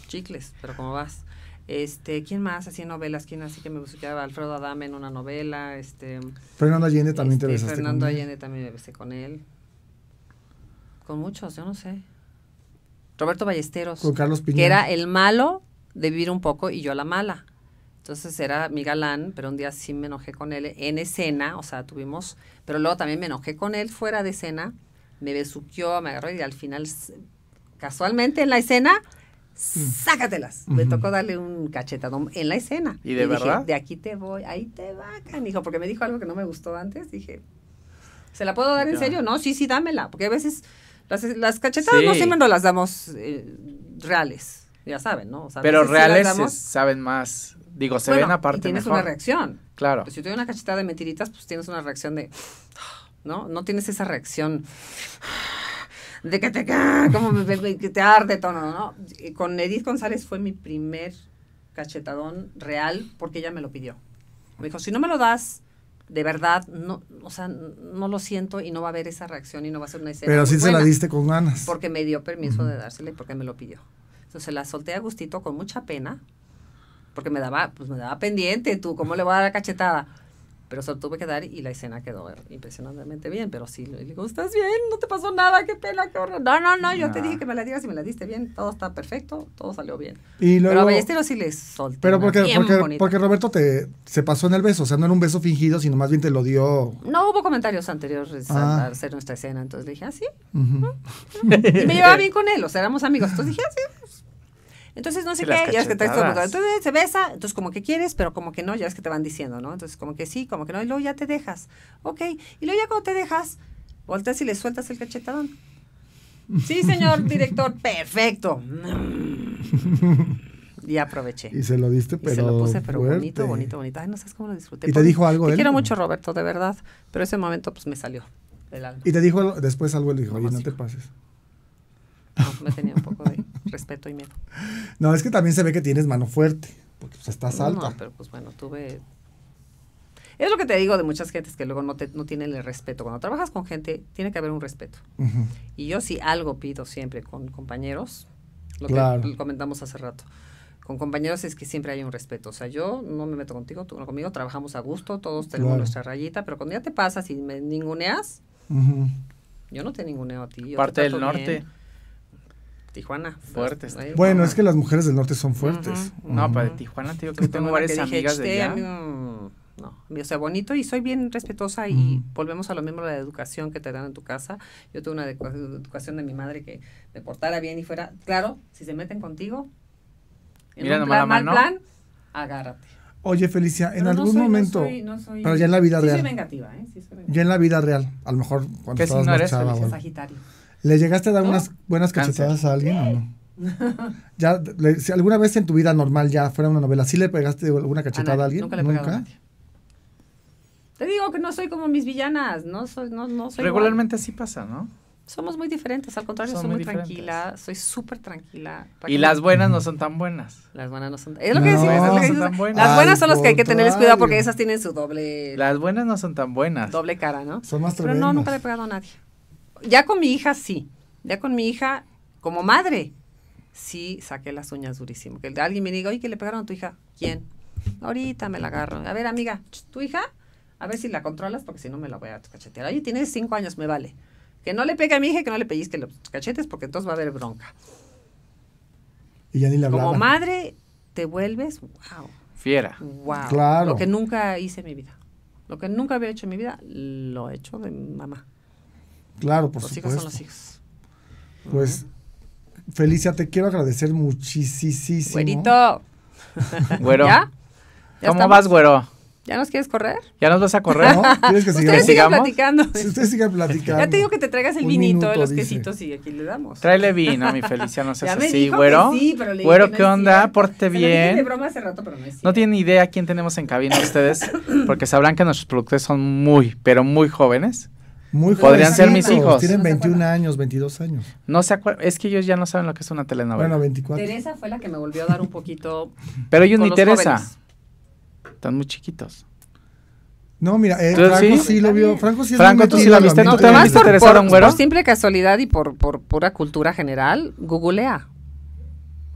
Speaker 2: chicles, pero cómo vas. Este, ¿quién más hacía novelas? ¿Quién así que me buscaba? Alfredo Adame en una novela, este... Fernando Allende también te este, besaste Fernando con él. Allende también me besé con él. Con muchos, yo no sé. Roberto Ballesteros. Con Carlos Piñón. Que era el malo de vivir un poco y yo la mala. Entonces era mi galán, pero un día sí me enojé con él en escena, o sea, tuvimos, pero luego también me enojé con él fuera de escena, me besuqueó, me agarró y al final, casualmente en la escena, Mm. sácatelas. Me tocó darle un cachetadón en la escena. ¿Y de verdad? de aquí te voy, ahí te va, hijo, porque me dijo algo que no me gustó antes. Dije, ¿se la puedo dar en serio? No, sí, sí, dámela, porque a veces las, cachetadas no siempre nos las damos eh, reales, ya saben, ¿no? Pero reales
Speaker 4: saben más. Digo, se ven aparte. Y tienes una reacción. Claro. Pues, si
Speaker 2: si tienes una cachetada de mentiritas, pues tienes una reacción de. ¿No? No tienes esa reacción de que te, como me, que te arde todo, ¿no? con Edith González fue mi primer cachetadón real porque ella me lo pidió. Me dijo, si no me lo das, de verdad, no, sea, no lo siento y no va a haber esa reacción y no va a ser una escena. Pero sí se la diste con ganas. Porque me dio permiso de dársela y porque me lo pidió. Entonces la solté a gustito con mucha pena, porque me daba, pues me daba pendiente, tú, ¿cómo le voy a dar la cachetada? pero se lo tuve que dar y la escena quedó impresionantemente bien. Pero sí, le digo, ¿estás bien? ¿No te pasó nada? ¿Qué pena? ¿Qué horror? No, no, no, yo te dije que me la digas y me la diste bien. Todo está perfecto, todo salió bien.
Speaker 1: Y pero a Ballesteros
Speaker 2: sí le soltó. Pero porque, porque,
Speaker 1: Roberto te, se pasó en el beso, o sea, no era un beso fingido, sino más bien te lo dio.
Speaker 2: No hubo comentarios anteriores a ah. hacer nuestra escena, entonces le dije, ah, sí.
Speaker 1: y me llevaba bien
Speaker 2: con él, o sea, éramos amigos. Entonces dije, ah, sí. Entonces no sé qué, ya es que te entonces se besa, entonces como que quieres, pero como que no, ya es que te van diciendo, ¿no? Entonces como que sí, como que no, y luego ya te dejas, ok, y luego ya cuando te dejas, volteas y le sueltas el cachetadón. Sí, señor director, perfecto. Y aproveché. Y se lo diste, pero. Y se lo puse, pero bonito, bonito, bonito. Ay, no sabes cómo lo disfruté. ¿Y te dijo algo Te él, quiero mucho, Roberto, de verdad. Pero ese momento, pues me salió del alma. ¿Y
Speaker 1: te dijo después algo? él dijo, ay, no te pases
Speaker 2: me tenía un poco de respeto y miedo.
Speaker 1: No, es que también se ve que tienes mano fuerte, porque pues estás alta.
Speaker 2: No, pero pues bueno, tuve... Es lo que te digo de muchas gentes que luego no, te, tienen el respeto. Cuando trabajas con gente, tiene que haber un respeto. Y yo sí si algo pido siempre con compañeros, lo que comentamos hace rato con compañeros es que siempre hay un respeto. O sea, yo no me meto contigo, tú conmigo trabajamos a gusto, todos tenemos nuestra rayita, pero cuando ya te pasas y me ninguneas, yo no te ninguneo a ti. Parte del norte. Tijuana. Fuertes. bueno, es que las mujeres del norte son fuertes. No, pero de para Tijuana, digo que tengo varias amigas de allá. no, o sea, bonito y soy bien respetuosa y volvemos a lo mismo, la educación que te dan en tu casa. Yo tuve una educación de mi madre que me portara bien y fuera, claro, si se meten contigo, en Mira, un plan, mal plan, agárrate.
Speaker 1: Oye, Felicia, en algún momento. Pero ya en la vida real. Soy vengativa, ¿eh? Ya en la vida real. A lo mejor cuando ¿Qué Que si no eres, Sagitario. ¿Le llegaste a dar unas buenas cachetadas a alguien o no? ya, si alguna vez en tu vida normal, ya fuera una novela, ¿sí le pegaste alguna cachetada a, alguien? Nunca le pegaste A nadie.
Speaker 2: Te digo que no soy como mis villanas, no soy, no, soy Regularmente sí así pasa, ¿no? Somos muy diferentes, al contrario, soy muy, tranquila, soy súper tranquila. Y las buenas
Speaker 4: no son tan buenas. Las buenas no son tan Es que buenas. Las buenas son las que hay que tenerles cuidado porque esas tienen
Speaker 2: su doble. Las buenas no son tan buenas. Doble cara, ¿no? Son más tremendas. Pero no, nunca le he pegado a nadie ya con mi hija sí, ya con mi hija como madre, sí saqué las uñas durísimo. Que alguien me diga, oye, que le pegaron a tu hija. ¿Quién? Ahorita me la agarro. A ver, amiga, tu hija, a ver si la controlas, porque si no me la voy a cachetear. Oye, tienes cinco años, me vale. Que no le pegue a mi hija, que no le pellizque los cachetes, porque entonces va a haber bronca.
Speaker 1: Y ya ni la Como madre,
Speaker 2: te vuelves, wow.
Speaker 1: Fiera. Wow. Claro. Lo que
Speaker 2: nunca hice en mi vida. Lo que nunca había hecho en mi vida, lo he hecho de mamá.
Speaker 1: Claro, por supuesto. Los hijos son los hijos. Pues, Felicia, te quiero agradecer muchísimo. Güerito.
Speaker 2: Güero. ¿Ya?
Speaker 1: ¿Cómo vas, güero?
Speaker 2: ¿Ya nos quieres correr?
Speaker 1: ¿Ya nos
Speaker 4: vas a correr? ¿No? ¿Quieres que sigamos?
Speaker 2: platicando. Si ustedes sigan platicando. Ya te digo que te traigas el vinito, de los quesitos y aquí le damos. Tráele vino, mi Felicia, no seas ya así, güero. sí, pero le güero, ¿qué onda?
Speaker 4: Porte bien. de broma hace rato, pero no es No tienen idea quién tenemos en cabina ustedes, porque sabrán que nuestros productores son muy, pero muy jóvenes. Muy Podrían ser mis hijos. Tienen
Speaker 1: 21 años, 22 años.
Speaker 4: No se Es que ellos ya no saben lo que es una telenovela.
Speaker 1: Bueno, 24.
Speaker 2: Teresa fue la que me volvió a dar un poquito. Pero ellos ni Teresa.
Speaker 4: Están muy chiquitos.
Speaker 1: No, mira, eh, Franco sí? lo vio. Franco sí, Franco, tú sí lo viste. No, te por, por,
Speaker 2: simple casualidad y por, por pura cultura general, googlea.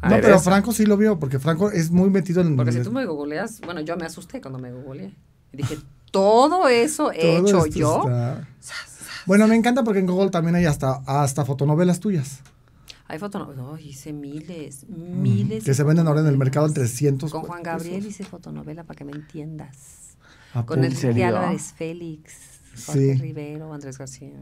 Speaker 1: no, pero Franco sí lo vio, porque Franco es muy metido en... Porque si tú
Speaker 2: me googleas, bueno, yo me asusté cuando me googleé. Dije,
Speaker 1: todo eso he hecho yo. Bueno, me encanta porque en Google también hay hasta, hasta fotonovelas tuyas.
Speaker 2: Hay fotonovelas, hice miles, miles. que se venden ahora en el mercado
Speaker 1: en 300. Con Juan
Speaker 2: Gabriel hice fotonovela para que me entiendas. Con el Álvarez Félix. Jorge Rivero, Andrés García.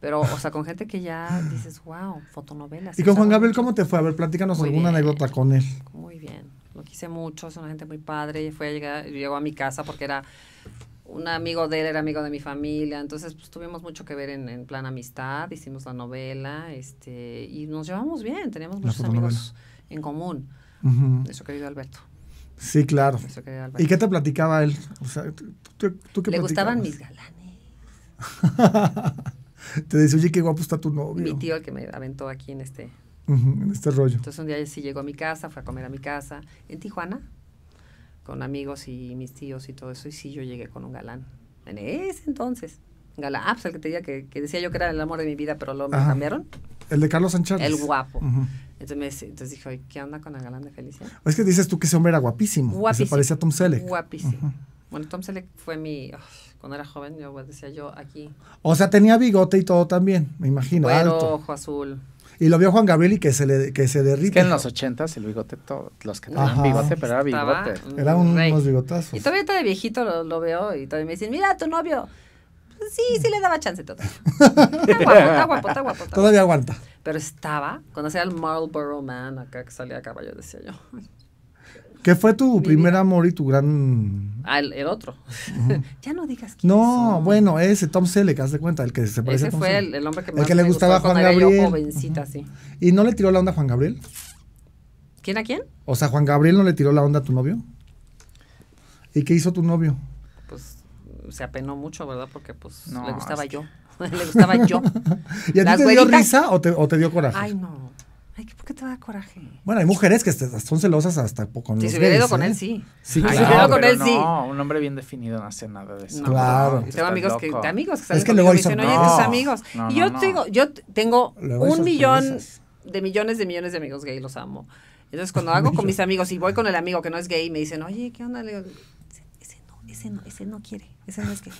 Speaker 2: Pero, o sea, con gente que ya dices, wow, fotonovelas. ¿Y con Juan Gabriel
Speaker 1: cómo te fue? A ver, platícanos alguna anécdota con él.
Speaker 2: Muy bien. Lo quise mucho, es una gente muy padre. Fue a llegar, llegó a mi casa porque era un amigo de él era amigo de mi familia, entonces pues tuvimos mucho que ver en, en plan amistad, hicimos la novela, este, y nos llevamos bien, teníamos ah, muchos pues, amigos en común. Eso querido Alberto.
Speaker 1: Sí, claro. Alberto. ¿Y qué te platicaba él? O sea, ¿tú,
Speaker 2: Le gustaban mis
Speaker 1: galanes. te dice, oye, qué guapo está tu novio. Mi
Speaker 2: tío, el que me aventó aquí en este... en este rollo. Entonces un día sí llegó a mi casa, fue a comer a mi casa, en Tijuana con amigos y mis tíos y todo eso, y sí, yo llegué con un galán. En ese entonces. Galán, ah, pues el que te decía que, que, decía yo que era el amor de mi vida, pero lo cambiaron. El de
Speaker 1: Carlos Sánchez. El guapo.
Speaker 2: Entonces, me, entonces dije, ¿qué onda con el galán de Felicia?
Speaker 1: Es que dices tú que ese hombre era guapísimo. Se parecía a Tom Selleck. Guapísimo.
Speaker 2: Bueno, Tom Selleck fue mi... cuando era joven, yo decía yo aquí.
Speaker 1: O sea, tenía bigote y todo también, me imagino. Bueno, ojo azul. Y lo vio Juan Gabriel y que se le, que se derrite. que en los ochentas el bigote, todo, los que tenían bigote, pero era bigote. Era un, unos bigotazos. Y todavía
Speaker 2: de viejito lo, veo y todavía me dicen, mira tu novio. Pues sí, sí le daba chance todo.
Speaker 1: está
Speaker 2: guapo, está guapo, está Todavía aguanta. Pero estaba, cuando hacía el Marlboro Man acá que salía a caballo, decía yo.
Speaker 1: ¿Qué fue tu primer amor y tu gran...?
Speaker 2: Ah, el, otro. ya no digas quién No,
Speaker 1: bueno, ese Tom Selleck, haz de cuenta, el que se parece ese a Tom fue el, hombre que más el que le gustaba a Juan Gabriel. jovencita, sí. ¿Y no le tiró la onda a Juan Gabriel? ¿Quién a quién? O sea, ¿Juan Gabriel no le tiró la onda a tu novio? ¿Y qué hizo tu novio?
Speaker 2: Pues se apenó mucho, ¿verdad? Porque pues no, le gustaba yo. le gustaba yo. ¿Y a ti te dio risa
Speaker 1: o te, o te dio coraje?
Speaker 2: Ay, no. ¿por qué te da coraje?
Speaker 1: Bueno, hay mujeres que son celosas hasta con sí, se si hubiera ido con él, ¿eh? sí. se hubiera ido con él, sí.
Speaker 4: No, un hombre bien definido no hace nada de eso.
Speaker 2: No, claro. Tengo amigos que, amigos que salen es que dicen, tus amigos. y yo tengo, yo tengo un millón de millones de millones de amigos gay, los amo. Entonces, cuando hago con mis amigos y voy con el amigo que no es gay, me dicen, oye, ¿qué onda? Le digo, ese no, ese no quiere, ese no es que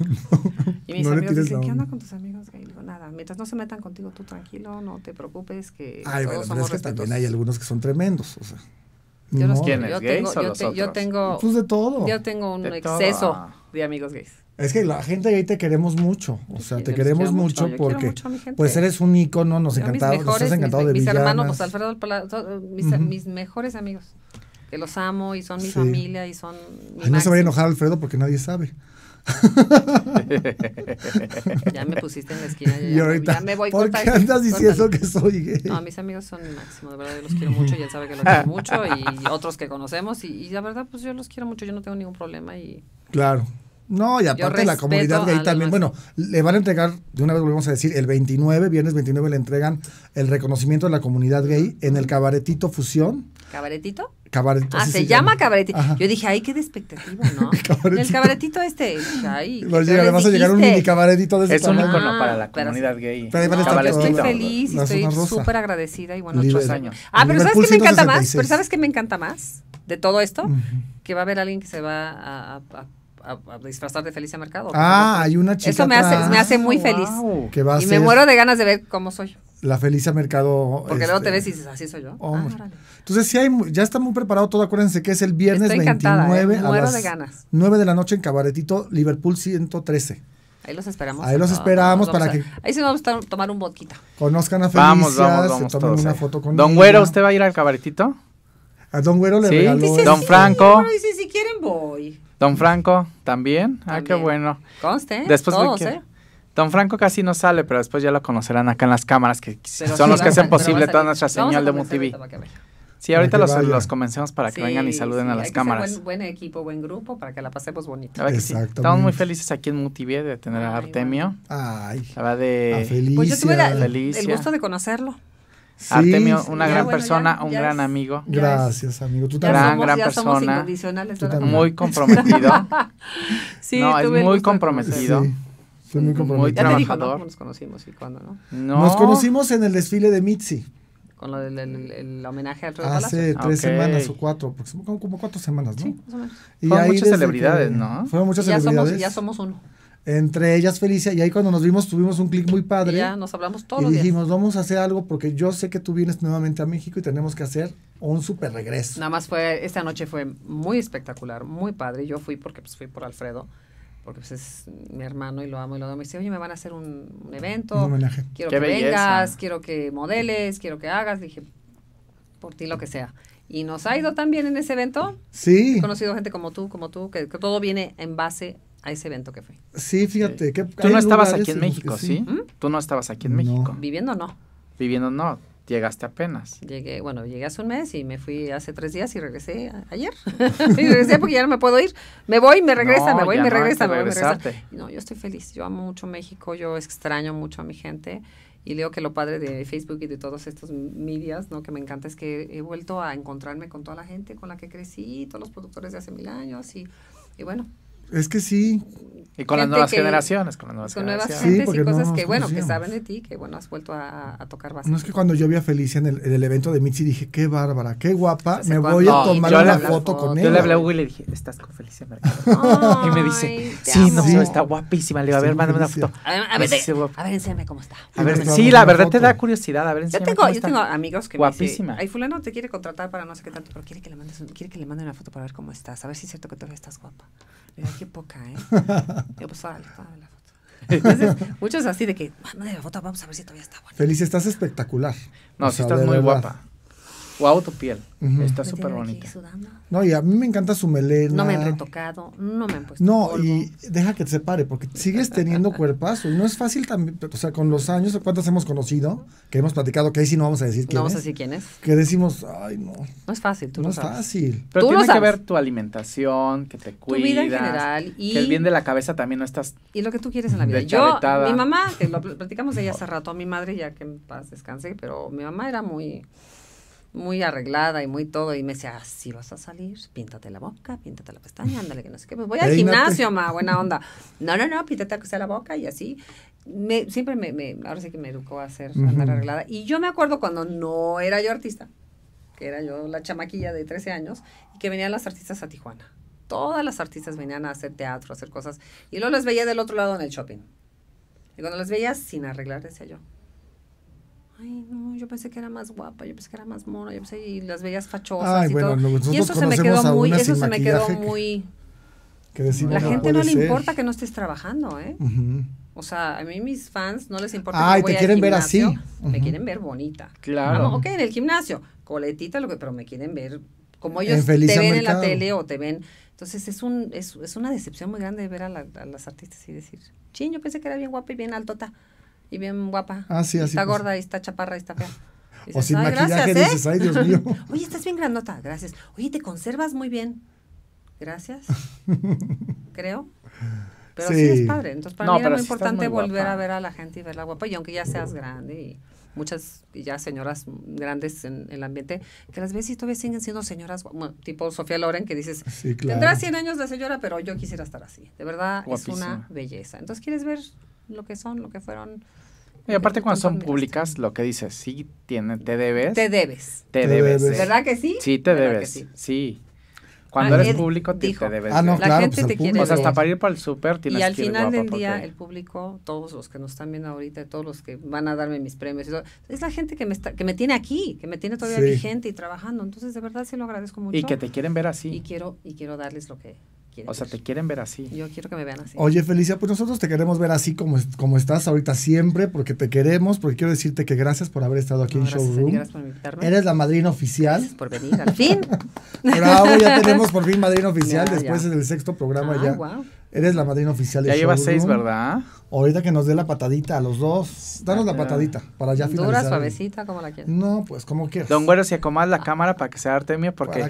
Speaker 2: y mis no amigos dicen, ¿qué onda con tus amigos gay? Digo, nada, mientras no se metan contigo, tú tranquilo, no te preocupes que Ay, todos bueno, pues somos es que también hay
Speaker 1: algunos que son tremendos, o sea. Yo no, los quiero, yo tengo, yo, te, yo, tengo, pues de todo. Yo tengo un exceso de amigos gays. Es que la gente gay te queremos mucho, o sea, te queremos mucho, mucho porque pues eres un ícono, nos encantaba, nos has encantado mis, de Mis hermanos, pues
Speaker 2: Alfredo, mis, mis mejores amigos que los amo y son mi familia y son... Mi no se
Speaker 1: vaya a enojar Alfredo porque nadie sabe.
Speaker 2: ya me pusiste en la esquina. Ya, y ahorita, ya me voy ¿Por qué andas diciendo que soy gay? No, mis amigos son mi máximo, de verdad, yo los quiero mucho y él sabe que los quiero mucho y otros que conocemos y, y, la verdad, pues yo los quiero mucho, yo no tengo ningún problema y...
Speaker 1: Claro. No, y aparte la comunidad gay también. Bueno, le van a entregar, de una vez volvemos a decir, el 29, viernes 29 le entregan el reconocimiento de la comunidad gay en el cabaretito Fusión.
Speaker 2: ¿Cabaretito?
Speaker 1: Cabaret. Ah, se, llama,
Speaker 2: cabaretito. Yo dije, ay, qué de expectativa, ¿no? El cabaretito este. Le
Speaker 1: vas a llegar, a llegar un mini cabaretito de Es un para ah, la comunidad pero, gay. Pero estoy feliz y estoy súper agradecida y bueno, ocho años. Ah, pero ¿sabes qué me encanta más? ¿Pero sabes
Speaker 2: qué me encanta más de todo esto? Que va a haber alguien que se va a, disfrazar de Felicia Mercado. Ah, hay una chica. Eso me hace, me hace muy feliz. y me muero de ganas de ver cómo soy
Speaker 1: la Felicia Mercado. Porque luego te este, ves y dices, así soy yo. Ah, Entonces, sí hay, ya está muy preparado todo. Acuérdense que es el viernes 29 ¿eh? a las de 9 de la noche en Cabaretito, Liverpool 113.
Speaker 2: Ahí los esperamos. Ahí los esperamos para que. Ahí sí vamos a tomar un vodquito.
Speaker 1: Conozcan a Felicia, vamos, vamos, vamos una eh. foto con Don Güero, ¿usted
Speaker 4: va a ir al cabaretito? A Don Güero le ¿Sí? regaló. don Franco.
Speaker 2: si quieren voy.
Speaker 4: Don Franco, ¿también? Ah, qué bueno.
Speaker 2: Conste, Después ¿eh?
Speaker 4: Don Franco casi no sale, pero después ya lo conocerán acá en las cámaras, que son los que hacen posible toda nuestra señal de MUTV. Sí, ahorita los, convencemos para que vengan y saluden a las cámaras.
Speaker 2: buen, buen, equipo, buen grupo, para que la pasemos bonita. Estamos
Speaker 4: muy felices aquí en MUTV de tener a Artemio. Ay. de... A pues el gusto
Speaker 2: de conocerlo. Artemio, una gran persona, un gran amigo.
Speaker 4: Gracias, amigo. Tú Gran, gran persona.
Speaker 1: muy comprometido. sí, no, es muy comprometido. Fue muy ya te dijo,
Speaker 2: nos conocimos y cuándo, ¿no? Nos conocimos
Speaker 1: en el desfile de Mitzi.
Speaker 2: Con lo del el, homenaje al Rey Hace tres ah, semanas o
Speaker 1: cuatro, como, como cuatro semanas, ¿no? Sí, más o menos. Y fueron muchas celebridades, ¿no? Fueron muchas ya celebridades. Somos, ya somos uno. Entre ellas Felicia, y ahí cuando nos vimos tuvimos un clic muy padre. ya nos
Speaker 2: hablamos todos. Y dijimos,
Speaker 1: vamos a hacer algo porque yo sé que tú vienes nuevamente a México y tenemos que hacer un super regreso.
Speaker 2: Nada más fue, esta noche fue muy espectacular, muy padre. Yo fui porque pues, fui por Alfredo porque pues es mi hermano y lo amo y lo amo. Me dice, oye, me van a hacer un, evento, quiero que vengas, quiero que modeles, quiero que hagas. dije, por ti lo que sea. Y nos ha ido también en ese evento. Sí. He conocido gente como tú, como tú, que, todo viene en base a ese evento que fue.
Speaker 1: Sí, fíjate. Que ¿Mm? Tú no estabas aquí en México, ¿sí?
Speaker 4: Tú no estabas aquí en México. Viviendo no. Viviendo no. Llegaste apenas.
Speaker 2: Llegué, bueno, llegué hace un mes y me fui hace tres días y regresé ayer. y regresé porque ya no me puedo ir. Me voy, me regresa, me voy, me regresa, me voy, me regresa. No, yo estoy feliz. Yo amo mucho México, yo extraño mucho a mi gente. Y leo que lo padre de Facebook y de todos estos medias, ¿no? Que me encanta es que he vuelto a encontrarme con toda la gente con la que crecí, todos los productores de hace mil años. Y, y bueno,
Speaker 1: es que sí. Y con las nuevas generaciones, con las nuevas con nuevas gentes sí, y cosas que, bueno, que saben
Speaker 2: de ti, que, bueno, has vuelto a,
Speaker 1: tocar bastante. No es que cuando yo vi a Felicia en el, evento de Mitzi dije, qué bárbara, qué guapa, me voy a tomar una foto, con ella. Yo le hablé a
Speaker 4: Hugo y le dije, estás con Felicia Mercado. y me dice, sí, no, está guapísima. Le voy a ver, mándame una foto. A ver, a ver, a ver enséñame cómo está. A ver, sí, la verdad te da curiosidad. A ver, yo tengo, yo tengo amigos que guapísima. me
Speaker 2: dicen, fulano te quiere contratar para no sé qué tanto, pero quiere que le mandes quiere que le mande una foto para ver cómo estás, a ver si es cierto que todavía estás guapa. Qué poca, ¿eh? Yo pues la foto. Entonces, muchos así de que, manda ah, la foto, vamos a ver si todavía está
Speaker 1: buena. Feliz, estás espectacular. No, si sí estás muy guapa.
Speaker 4: Wow, tu piel. Está súper bonita.
Speaker 1: No, y a mí me encanta su melena. No me han retocado, no me han puesto. No, y deja que te separe, porque sigues teniendo cuerpazo. Y no es fácil también, o sea, con los años, ¿cuántas hemos conocido? Que hemos platicado, que ahí sí no vamos a decir quién no es. No vamos a decir quién es. Que decimos, ay, no.
Speaker 2: No es fácil, tú no lo sabes. No es fácil.
Speaker 4: Pero tiene que ver tu alimentación, que te cuidas. Tu vida en general. Y... Que el bien de la cabeza también no estás.
Speaker 2: Y lo que tú quieres en la vida. Yo, mi mamá, que lo platicamos de ella hace rato, a mi madre, ya que en paz descanse, pero mi mamá era muy muy arreglada y muy todo. Y me decía, ah, si vas a salir, píntate la boca, píntate la pestaña, ándale, que no sé qué. me pues voy al gimnasio, ma, buena onda. No, no, no, píntate que sea la boca y así. Me, siempre me, me, ahora sí que me educó a hacer arreglada. Y yo me acuerdo cuando no era yo artista, que era yo la chamaquilla de 13 años, y que venían las artistas a Tijuana. Todas las artistas venían a hacer teatro, a hacer cosas. Y luego las veía del otro lado en el shopping. Y cuando las veía sin arreglar, decía yo, ay, no, yo pensé que era más guapa, yo pensé que era más mono, yo pensé, y las veías fachosas. y, todo. y eso se me quedó muy, eso se me quedó muy...
Speaker 1: la gente no le importa
Speaker 2: que no estés trabajando, ¿eh? O sea, a mí mis fans no les importa. Ay, te quieren ver así. Me quieren ver bonita. Claro. ok, en el gimnasio, coletita, lo que, pero me quieren ver como ellos te ven en la tele o te ven. Entonces es, un, es, es una decepción muy grande ver a, a las artistas y decir, ching, yo pensé que era bien guapa y bien altota y bien guapa. Ah, Está gorda y está chaparra y está fea. o sin maquillaje, gracias, ¿eh? ay, Dios mío. Oye, estás bien grandota, gracias. Oye, te conservas muy bien. Gracias. Creo. Pero sí. es padre. Entonces, para mí era muy importante volver a ver a la gente y verla guapa. Y aunque ya seas grande y muchas ya señoras grandes en, el ambiente, que las ves y todavía siguen siendo señoras, bueno, tipo Sofía Loren, que dices, tendrás 100 años de señora, pero yo quisiera estar así. De verdad, es una belleza. Entonces, quieres ver lo que son, lo que fueron.
Speaker 4: Y aparte cuando son públicas, lo que dices, sí, tiene, te debes. Te debes. Te, debes. Eh. ¿Verdad que sí? Sí, te debes. Sí. Cuando ah, eres público, te debes. Ah, no, claro, pues, gente te quiere. O sea, hasta para ir para el súper tienes Y al final del día,
Speaker 2: el público, todos los que nos están viendo ahorita, todos los que van a darme mis premios, es la gente que me, está, que me tiene aquí, que me tiene todavía vigente y trabajando. Entonces, de verdad, sí lo agradezco mucho. Y que te quieren ver así. Y quiero, y quiero darles lo que, o sea, te quieren ver así. Yo quiero que me vean así.
Speaker 4: Oye,
Speaker 1: Felicia, pues nosotros te queremos ver así como, como estás ahorita siempre, porque te queremos, porque quiero decirte que gracias por haber estado aquí en Showroom. gracias por invitarme. Eres la madrina oficial. Gracias por venir, al fin. Bravo, ya tenemos por fin madrina oficial, después en el sexto programa ah, ya. Eres la madrina oficial de Showroom. Ya lleva seis, ¿verdad? Ahorita que nos dé la patadita a los dos. Danos la patadita para ya finalizar. Dura, suavecita,
Speaker 2: como la quieras. No,
Speaker 4: pues como quieras. Don Güero, si acomodas la cámara para que sea Artemio, porque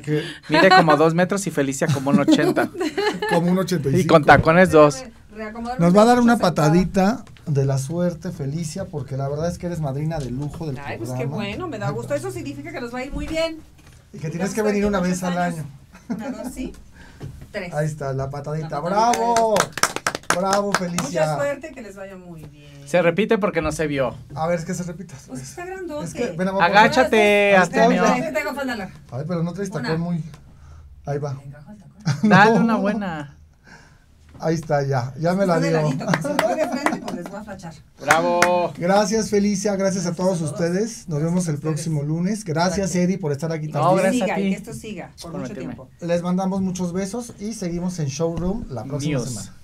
Speaker 4: mide como dos metros y Felicia como un 80. como un ochenta Y con tacones dos.
Speaker 2: Nos va a dar una
Speaker 1: patadita de la suerte, Felicia, porque la verdad es que eres madrina de lujo del Ay, pues qué bueno,
Speaker 2: me da gusto. Eso significa que nos va a ir muy bien.
Speaker 1: Y que tienes que venir una vez al año. Una,
Speaker 2: sí. Tres. Ahí
Speaker 1: está, la patadita. ¡Bravo!
Speaker 2: Bravo,
Speaker 4: Felicia. Mucha
Speaker 2: suerte, que les vaya muy bien.
Speaker 4: Se repite porque no se vio. A ver, es que se repita.
Speaker 2: Pues está grandote. ¡Agáchate, que, ven, vamos,
Speaker 1: Ay, pero no te tacón muy... Ahí va. Dale una buena. Ahí está, ya. Ya me la dio.
Speaker 2: Bravo.
Speaker 1: Gracias, Felicia. Gracias a todos ustedes. Nos vemos el próximo lunes. Gracias, Eddie, por estar aquí también. No, gracias siga, Que esto
Speaker 2: siga por mucho tiempo.
Speaker 1: Les mandamos muchos besos y seguimos en Showroom la próxima semana.